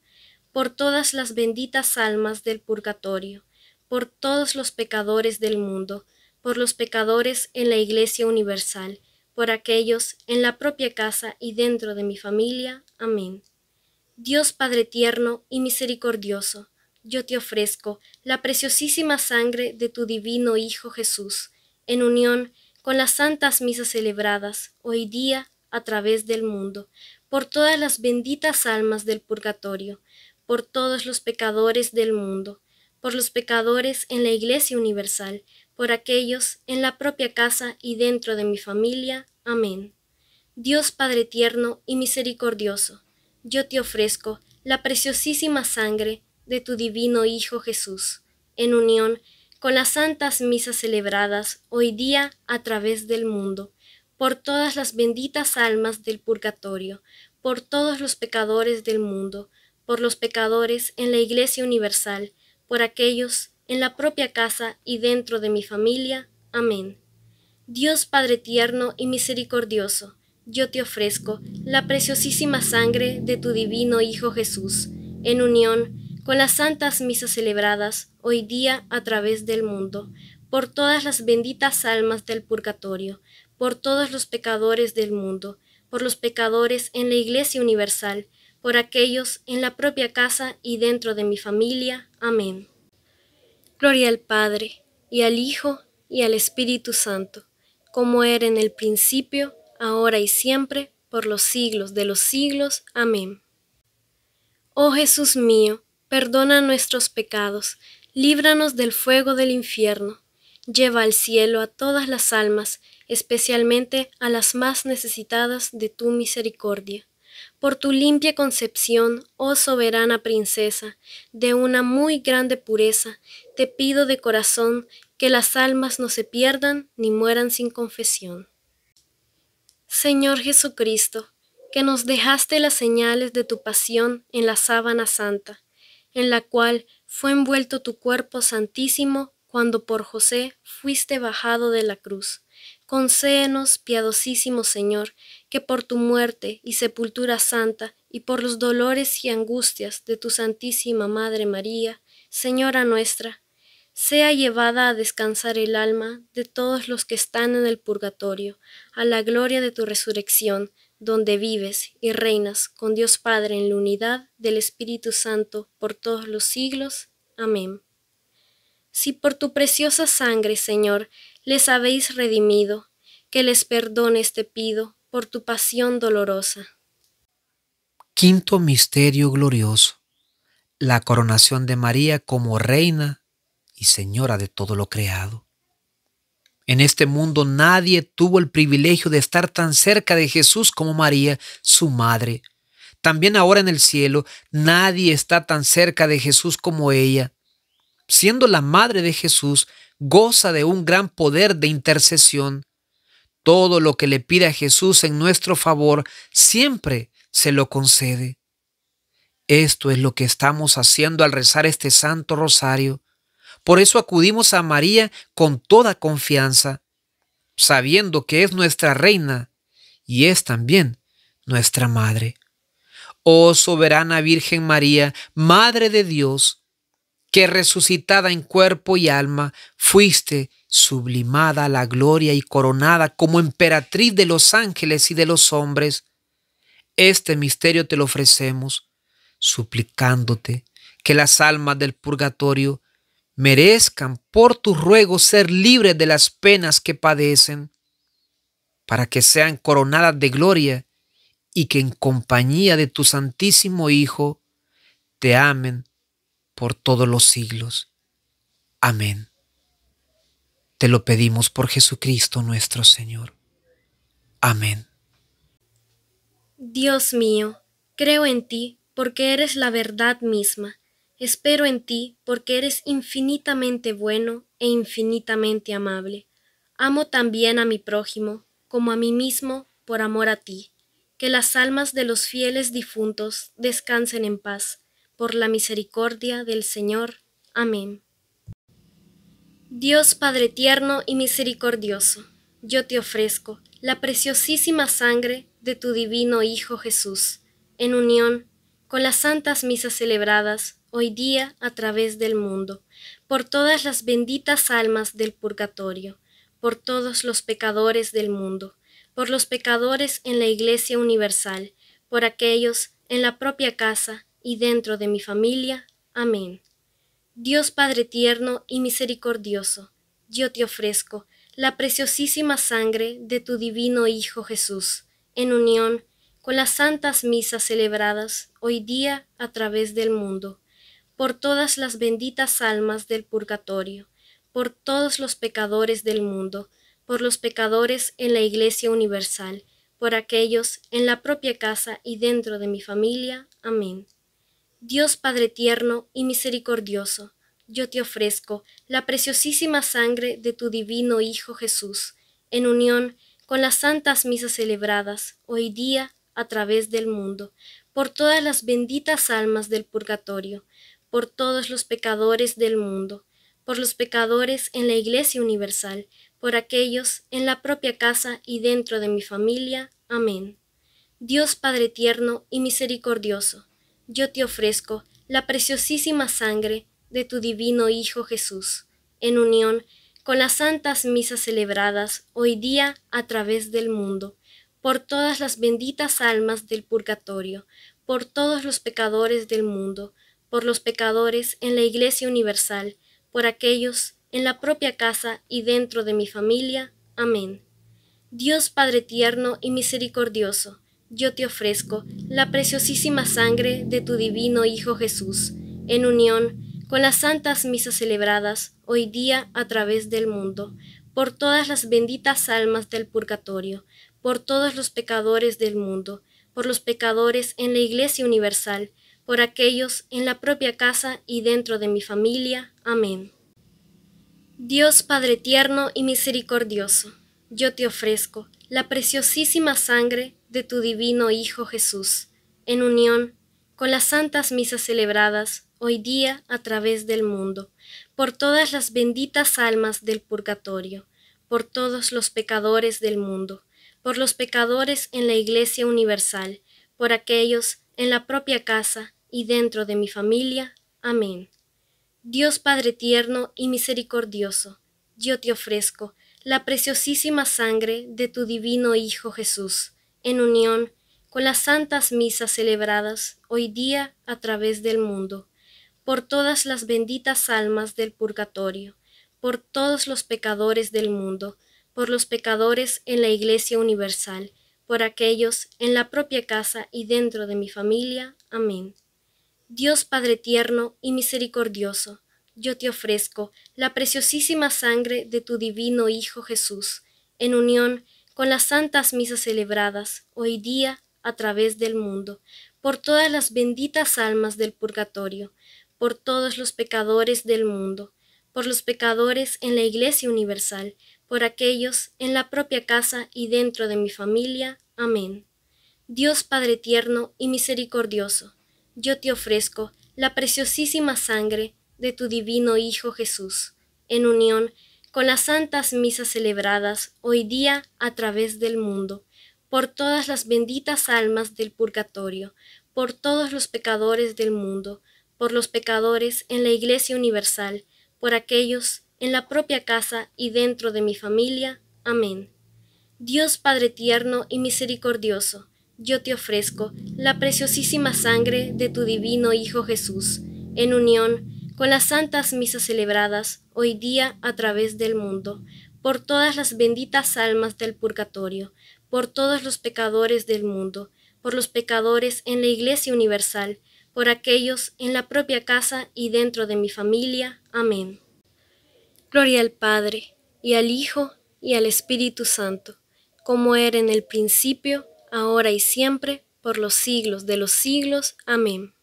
por todas las benditas almas del purgatorio, por todos los pecadores del mundo, por los pecadores en la Iglesia Universal, por aquellos en la propia casa y dentro de mi familia. Amén. Dios Padre tierno y misericordioso, yo te ofrezco la preciosísima sangre de tu divino Hijo Jesús, en unión con las santas misas celebradas hoy día a través del mundo, por todas las benditas almas del purgatorio, por todos los pecadores del mundo, por los pecadores en la Iglesia Universal, por aquellos en la propia casa y dentro de mi familia. Amén. Dios Padre tierno y misericordioso, yo te ofrezco la preciosísima sangre de tu divino Hijo Jesús, en unión con las santas misas celebradas hoy día a través del mundo, por todas las benditas almas del purgatorio, por todos los pecadores del mundo, por los pecadores en la Iglesia Universal, por aquellos en la propia casa y dentro de mi familia. Amén. Dios Padre tierno y misericordioso, yo te ofrezco la preciosísima sangre de tu divino Hijo Jesús, en unión con las santas misas celebradas hoy día a través del mundo, por todas las benditas almas del purgatorio, por todos los pecadores del mundo, por los pecadores en la Iglesia Universal, por aquellos en la propia casa y dentro de mi familia. Amén. Gloria al Padre, y al Hijo, y al Espíritu Santo, como era en el principio, ahora y siempre, por los siglos de los siglos. Amén. Oh Jesús mío, perdona nuestros pecados, líbranos del fuego del infierno. Lleva al cielo a todas las almas, especialmente a las más necesitadas de tu misericordia. Por tu limpia concepción, oh soberana princesa, de una muy grande pureza, te pido de corazón que las almas no se pierdan ni mueran sin confesión. Señor Jesucristo, que nos dejaste las señales de tu pasión en la sábana santa, en la cual fue envuelto tu cuerpo santísimo cuando por José fuiste bajado de la cruz. Concéenos, piadosísimo Señor, que por tu muerte y sepultura santa y por los dolores y angustias de tu Santísima Madre María, Señora nuestra, sea llevada a descansar el alma de todos los que están en el purgatorio, a la gloria de tu resurrección, donde vives y reinas con Dios Padre en la unidad del Espíritu Santo por todos los siglos. Amén. Si por tu preciosa sangre, Señor, les habéis redimido, que les perdones te pido por tu pasión dolorosa. Quinto Misterio Glorioso. La coronación de María como Reina y Señora de todo lo creado. En este mundo nadie tuvo el privilegio de estar tan cerca de Jesús como María, su madre. También ahora en el cielo nadie está tan cerca de Jesús como ella. Siendo la madre de Jesús, goza de un gran poder de intercesión. Todo lo que le pide a Jesús en nuestro favor siempre se lo concede. Esto es lo que estamos haciendo al rezar este Santo Rosario. Por eso acudimos a María con toda confianza, sabiendo que es nuestra reina y es también nuestra madre. Oh soberana Virgen María, Madre de Dios, que resucitada en cuerpo y alma, fuiste sublimada a la gloria y coronada como emperatriz de los ángeles y de los hombres. Este misterio te lo ofrecemos, suplicándote que las almas del purgatorio merezcan por tus ruegos ser libres de las penas que padecen, para que sean coronadas de gloria y que en compañía de tu Santísimo Hijo te amen por todos los siglos. Amén. Te lo pedimos por Jesucristo nuestro Señor. Amén. Dios mío, creo en ti porque eres la verdad misma Espero en ti porque eres infinitamente bueno e infinitamente amable. Amo también a mi prójimo, como a mí mismo, por amor a ti. Que las almas de los fieles difuntos descansen en paz, por la misericordia del Señor. Amén. Dios Padre tierno y misericordioso, yo te ofrezco la preciosísima sangre de tu divino Hijo Jesús, en unión con las santas misas celebradas hoy día a través del mundo, por todas las benditas almas del purgatorio, por todos los pecadores del mundo, por los pecadores en la Iglesia Universal, por aquellos en la propia casa y dentro de mi familia. Amén. Dios Padre tierno y misericordioso, yo te ofrezco la preciosísima sangre de tu divino Hijo Jesús, en unión con las santas misas celebradas hoy día a través del mundo por todas las benditas almas del purgatorio, por todos los pecadores del mundo, por los pecadores en la Iglesia Universal, por aquellos en la propia casa y dentro de mi familia. Amén. Dios Padre tierno y misericordioso, yo te ofrezco la preciosísima sangre de tu divino Hijo Jesús, en unión con las santas misas celebradas hoy día a través del mundo, por todas las benditas almas del purgatorio, por todos los pecadores del mundo, por los pecadores en la Iglesia Universal, por aquellos en la propia casa y dentro de mi familia. Amén. Dios Padre tierno y misericordioso, yo te ofrezco la preciosísima sangre de tu divino Hijo Jesús, en unión con las santas misas celebradas hoy día a través del mundo, por todas las benditas almas del purgatorio, por todos los pecadores del mundo, por los pecadores en la Iglesia Universal, por aquellos en la propia casa y dentro de mi familia. Amén. Dios Padre tierno y misericordioso, yo te ofrezco la preciosísima sangre de tu divino Hijo Jesús, en unión con las santas misas celebradas hoy día a través del mundo, por todas las benditas almas del purgatorio, por todos los pecadores del mundo, por los pecadores en la Iglesia Universal, por aquellos en la propia casa y dentro de mi familia. Amén. Dios Padre tierno y misericordioso, yo te ofrezco la preciosísima sangre de tu divino Hijo Jesús, en unión con las santas misas celebradas hoy día a través del mundo, por todas las benditas almas del purgatorio, por todos los pecadores del mundo, por los pecadores en la Iglesia Universal, por aquellos en la propia casa y dentro de mi familia. Amén. Dios Padre tierno y misericordioso, yo te ofrezco la preciosísima sangre de tu divino Hijo Jesús, en unión con las santas misas celebradas hoy día a través del mundo, por todas las benditas almas del purgatorio, por todos los pecadores del mundo, por los pecadores en la Iglesia Universal, por aquellos en la propia casa y dentro de mi familia. Amén. Dios Padre tierno y misericordioso, yo te ofrezco la preciosísima sangre de tu divino Hijo Jesús, en unión con las santas misas celebradas hoy día a través del mundo, por todas las benditas almas del purgatorio, por todos los pecadores del mundo, por los pecadores en la Iglesia Universal, por aquellos en la propia casa y dentro de mi familia. Amén. Dios Padre tierno y misericordioso, yo te ofrezco la preciosísima sangre de tu divino Hijo Jesús, en unión con las santas misas celebradas hoy día a través del mundo, por todas las benditas almas del purgatorio, por todos los pecadores del mundo, por los pecadores en la Iglesia Universal, por aquellos en la propia casa y dentro de mi familia. Amén. Dios Padre tierno y misericordioso, yo te ofrezco la preciosísima sangre de tu divino Hijo Jesús, en unión con las santas misas celebradas hoy día a través del mundo, por todas las benditas almas del purgatorio, por todos los pecadores del mundo, por los pecadores en la Iglesia Universal, por aquellos en la propia casa y dentro de mi familia. Amén. Gloria al Padre, y al Hijo, y al Espíritu Santo, como era en el principio, ahora y siempre, por los siglos de los siglos. Amén.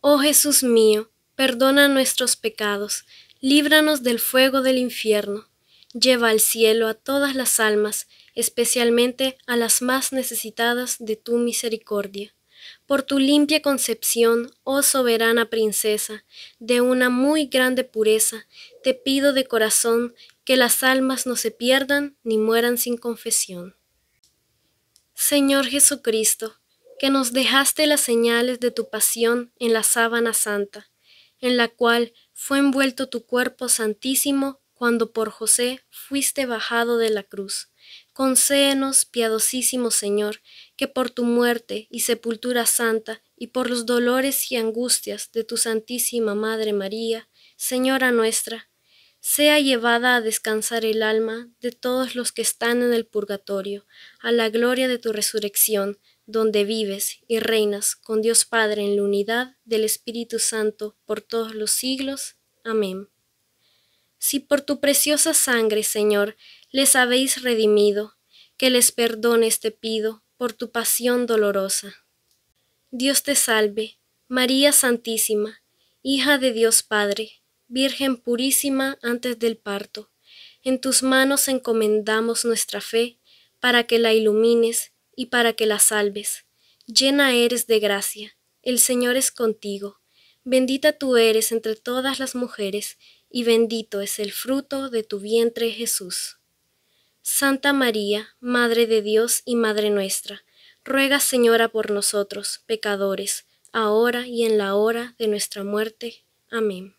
Oh Jesús mío, perdona nuestros pecados, líbranos del fuego del infierno, lleva al cielo a todas las almas, especialmente a las más necesitadas de tu misericordia. Por tu limpia concepción, oh soberana princesa, de una muy grande pureza, te pido de corazón que las almas no se pierdan ni mueran sin confesión. Señor Jesucristo, que nos dejaste las señales de tu pasión en la sábana santa, en la cual fue envuelto tu cuerpo santísimo cuando por José fuiste bajado de la cruz. Concéenos, piadosísimo Señor, que por tu muerte y sepultura santa y por los dolores y angustias de tu Santísima Madre María, Señora nuestra, sea llevada a descansar el alma de todos los que están en el purgatorio, a la gloria de tu resurrección, donde vives y reinas con Dios Padre en la unidad del Espíritu Santo por todos los siglos. Amén. Si por tu preciosa sangre, Señor, les habéis redimido, que les perdones te pido por tu pasión dolorosa. Dios te salve, María Santísima, hija de Dios Padre Virgen purísima antes del parto, en tus manos encomendamos nuestra fe para que la ilumines y para que la salves. Llena eres de gracia, el Señor es contigo. Bendita tú eres entre todas las mujeres, y bendito es el fruto de tu vientre Jesús. Santa María, Madre de Dios y Madre nuestra, ruega Señora por nosotros, pecadores, ahora y en la hora de nuestra muerte. Amén.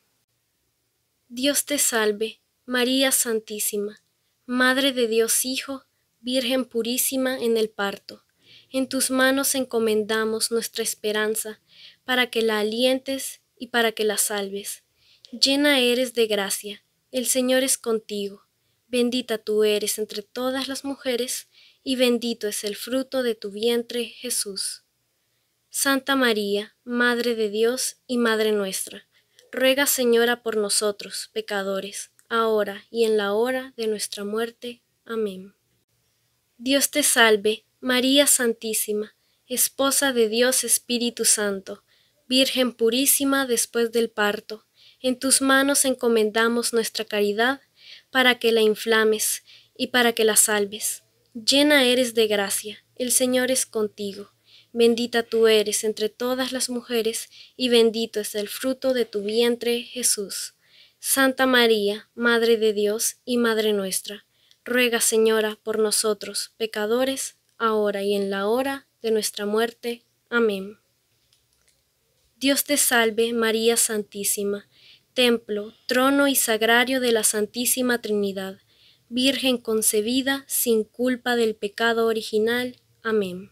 Dios te salve, María Santísima, Madre de Dios Hijo, Virgen purísima en el parto. En tus manos encomendamos nuestra esperanza, para que la alientes y para que la salves. Llena eres de gracia, el Señor es contigo. Bendita tú eres entre todas las mujeres, y bendito es el fruto de tu vientre, Jesús. Santa María, Madre de Dios y Madre nuestra Ruega, Señora, por nosotros, pecadores, ahora y en la hora de nuestra muerte. Amén. Dios te salve, María Santísima, Esposa de Dios Espíritu Santo, Virgen purísima después del parto, en tus manos encomendamos nuestra caridad, para que la inflames y para que la salves. Llena eres de gracia, el Señor es contigo Bendita tú eres entre todas las mujeres, y bendito es el fruto de tu vientre, Jesús. Santa María, Madre de Dios y Madre nuestra, ruega, Señora, por nosotros, pecadores, ahora y en la hora de nuestra muerte. Amén. Dios te salve, María Santísima, templo, trono y sagrario de la Santísima Trinidad, Virgen concebida sin culpa del pecado original. Amén.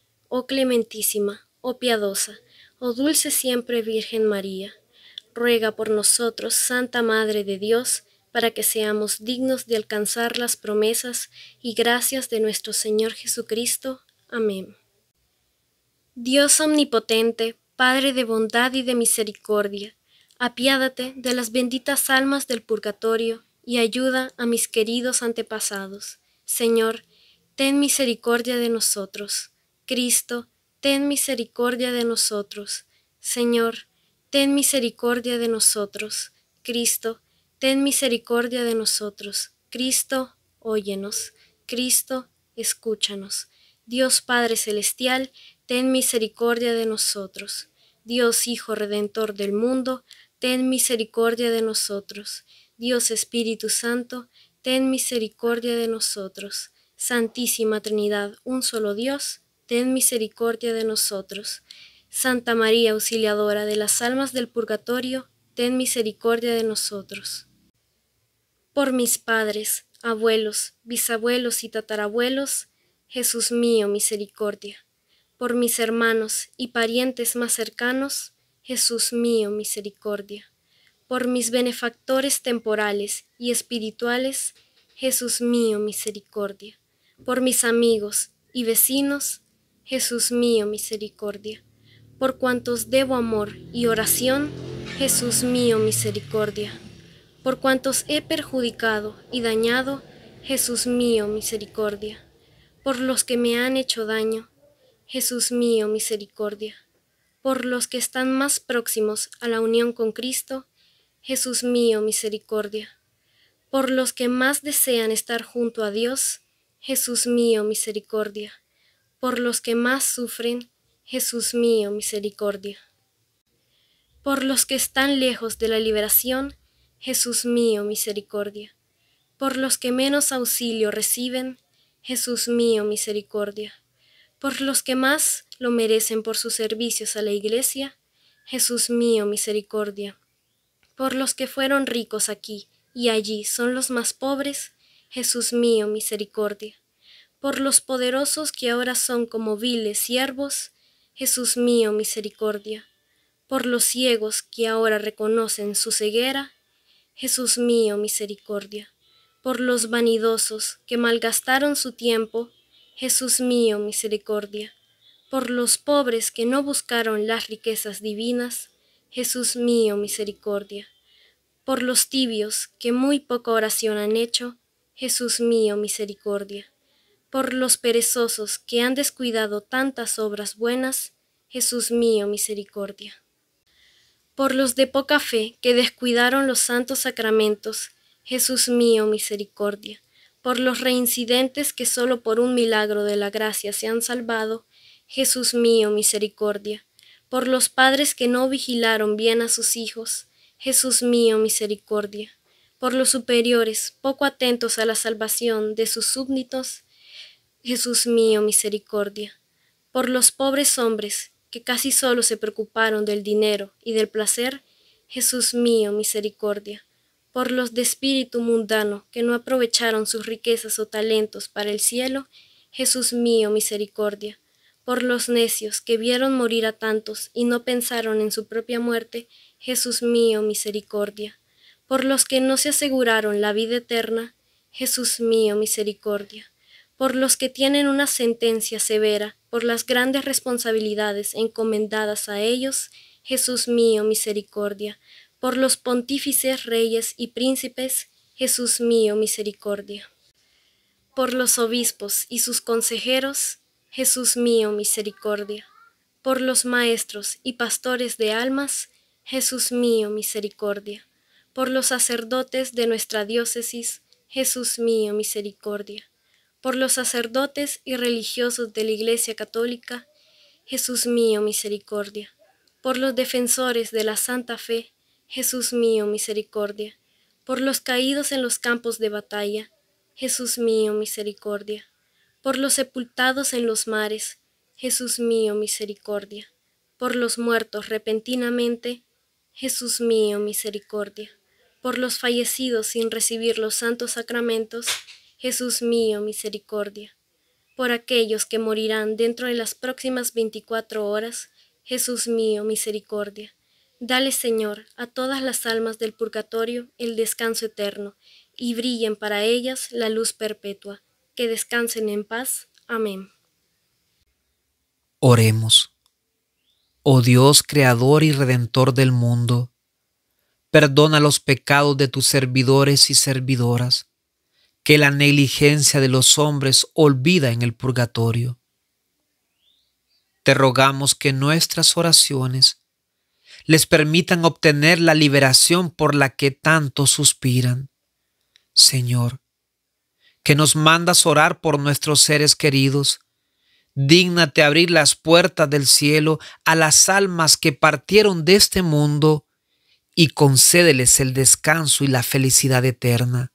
oh clementísima, oh piadosa, oh dulce siempre Virgen María, ruega por nosotros, Santa Madre de Dios, para que seamos dignos de alcanzar las promesas y gracias de nuestro Señor Jesucristo. Amén. Dios omnipotente, Padre de bondad y de misericordia, apiádate de las benditas almas del purgatorio y ayuda a mis queridos antepasados. Señor, ten misericordia de nosotros. Cristo, ten misericordia de nosotros. Señor, ten misericordia de nosotros. Cristo, ten misericordia de nosotros. Cristo, óyenos. Cristo, escúchanos. Dios Padre Celestial, ten misericordia de nosotros. Dios Hijo Redentor del mundo, ten misericordia de nosotros. Dios Espíritu Santo, ten misericordia de nosotros. Santísima Trinidad, un solo Dios, ten misericordia de nosotros. Santa María, auxiliadora de las almas del purgatorio, ten misericordia de nosotros. Por mis padres, abuelos, bisabuelos y tatarabuelos, Jesús mío, misericordia. Por mis hermanos y parientes más cercanos, Jesús mío, misericordia. Por mis benefactores temporales y espirituales, Jesús mío, misericordia. Por mis amigos y vecinos, Jesús mío, misericordia. Por cuantos debo amor y oración, Jesús mío, misericordia. Por cuantos he perjudicado y dañado, Jesús mío, misericordia. Por los que me han hecho daño, Jesús mío, misericordia. Por los que están más próximos a la unión con Cristo, Jesús mío, misericordia. Por los que más desean estar junto a Dios, Jesús mío, misericordia por los que más sufren, Jesús mío, misericordia. Por los que están lejos de la liberación, Jesús mío, misericordia. Por los que menos auxilio reciben, Jesús mío, misericordia. Por los que más lo merecen por sus servicios a la Iglesia, Jesús mío, misericordia. Por los que fueron ricos aquí y allí son los más pobres, Jesús mío, misericordia por los poderosos que ahora son como viles siervos, Jesús mío, misericordia, por los ciegos que ahora reconocen su ceguera, Jesús mío, misericordia, por los vanidosos que malgastaron su tiempo, Jesús mío, misericordia, por los pobres que no buscaron las riquezas divinas, Jesús mío, misericordia, por los tibios que muy poca oración han hecho, Jesús mío, misericordia por los perezosos que han descuidado tantas obras buenas, Jesús mío, misericordia. Por los de poca fe que descuidaron los santos sacramentos, Jesús mío, misericordia. Por los reincidentes que solo por un milagro de la gracia se han salvado, Jesús mío, misericordia. Por los padres que no vigilaron bien a sus hijos, Jesús mío, misericordia. Por los superiores, poco atentos a la salvación de sus súbditos, Jesús mío, misericordia, por los pobres hombres que casi solo se preocuparon del dinero y del placer, Jesús mío, misericordia, por los de espíritu mundano que no aprovecharon sus riquezas o talentos para el cielo, Jesús mío, misericordia, por los necios que vieron morir a tantos y no pensaron en su propia muerte, Jesús mío, misericordia, por los que no se aseguraron la vida eterna, Jesús mío, misericordia por los que tienen una sentencia severa, por las grandes responsabilidades encomendadas a ellos, Jesús mío, misericordia, por los pontífices, reyes y príncipes, Jesús mío, misericordia, por los obispos y sus consejeros, Jesús mío, misericordia, por los maestros y pastores de almas, Jesús mío, misericordia, por los sacerdotes de nuestra diócesis, Jesús mío, misericordia por los sacerdotes y religiosos de la Iglesia Católica, Jesús mío, misericordia, por los defensores de la Santa Fe, Jesús mío, misericordia, por los caídos en los campos de batalla, Jesús mío, misericordia, por los sepultados en los mares, Jesús mío, misericordia, por los muertos repentinamente, Jesús mío, misericordia, por los fallecidos sin recibir los santos sacramentos, Jesús mío, misericordia. Por aquellos que morirán dentro de las próximas veinticuatro horas, Jesús mío, misericordia. Dale, Señor, a todas las almas del purgatorio el descanso eterno, y brillen para ellas la luz perpetua. Que descansen en paz. Amén. Oremos. Oh Dios, Creador y Redentor del mundo, perdona los pecados de tus servidores y servidoras que la negligencia de los hombres olvida en el purgatorio. Te rogamos que nuestras oraciones les permitan obtener la liberación por la que tanto suspiran. Señor, que nos mandas orar por nuestros seres queridos, dígnate abrir las puertas del cielo a las almas que partieron de este mundo y concédeles el descanso y la felicidad eterna.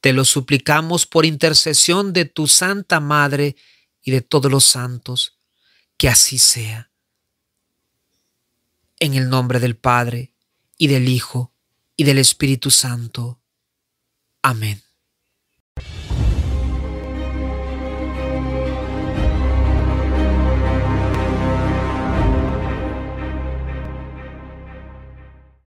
Te lo suplicamos por intercesión de tu Santa Madre y de todos los santos, que así sea. En el nombre del Padre, y del Hijo, y del Espíritu Santo. Amén.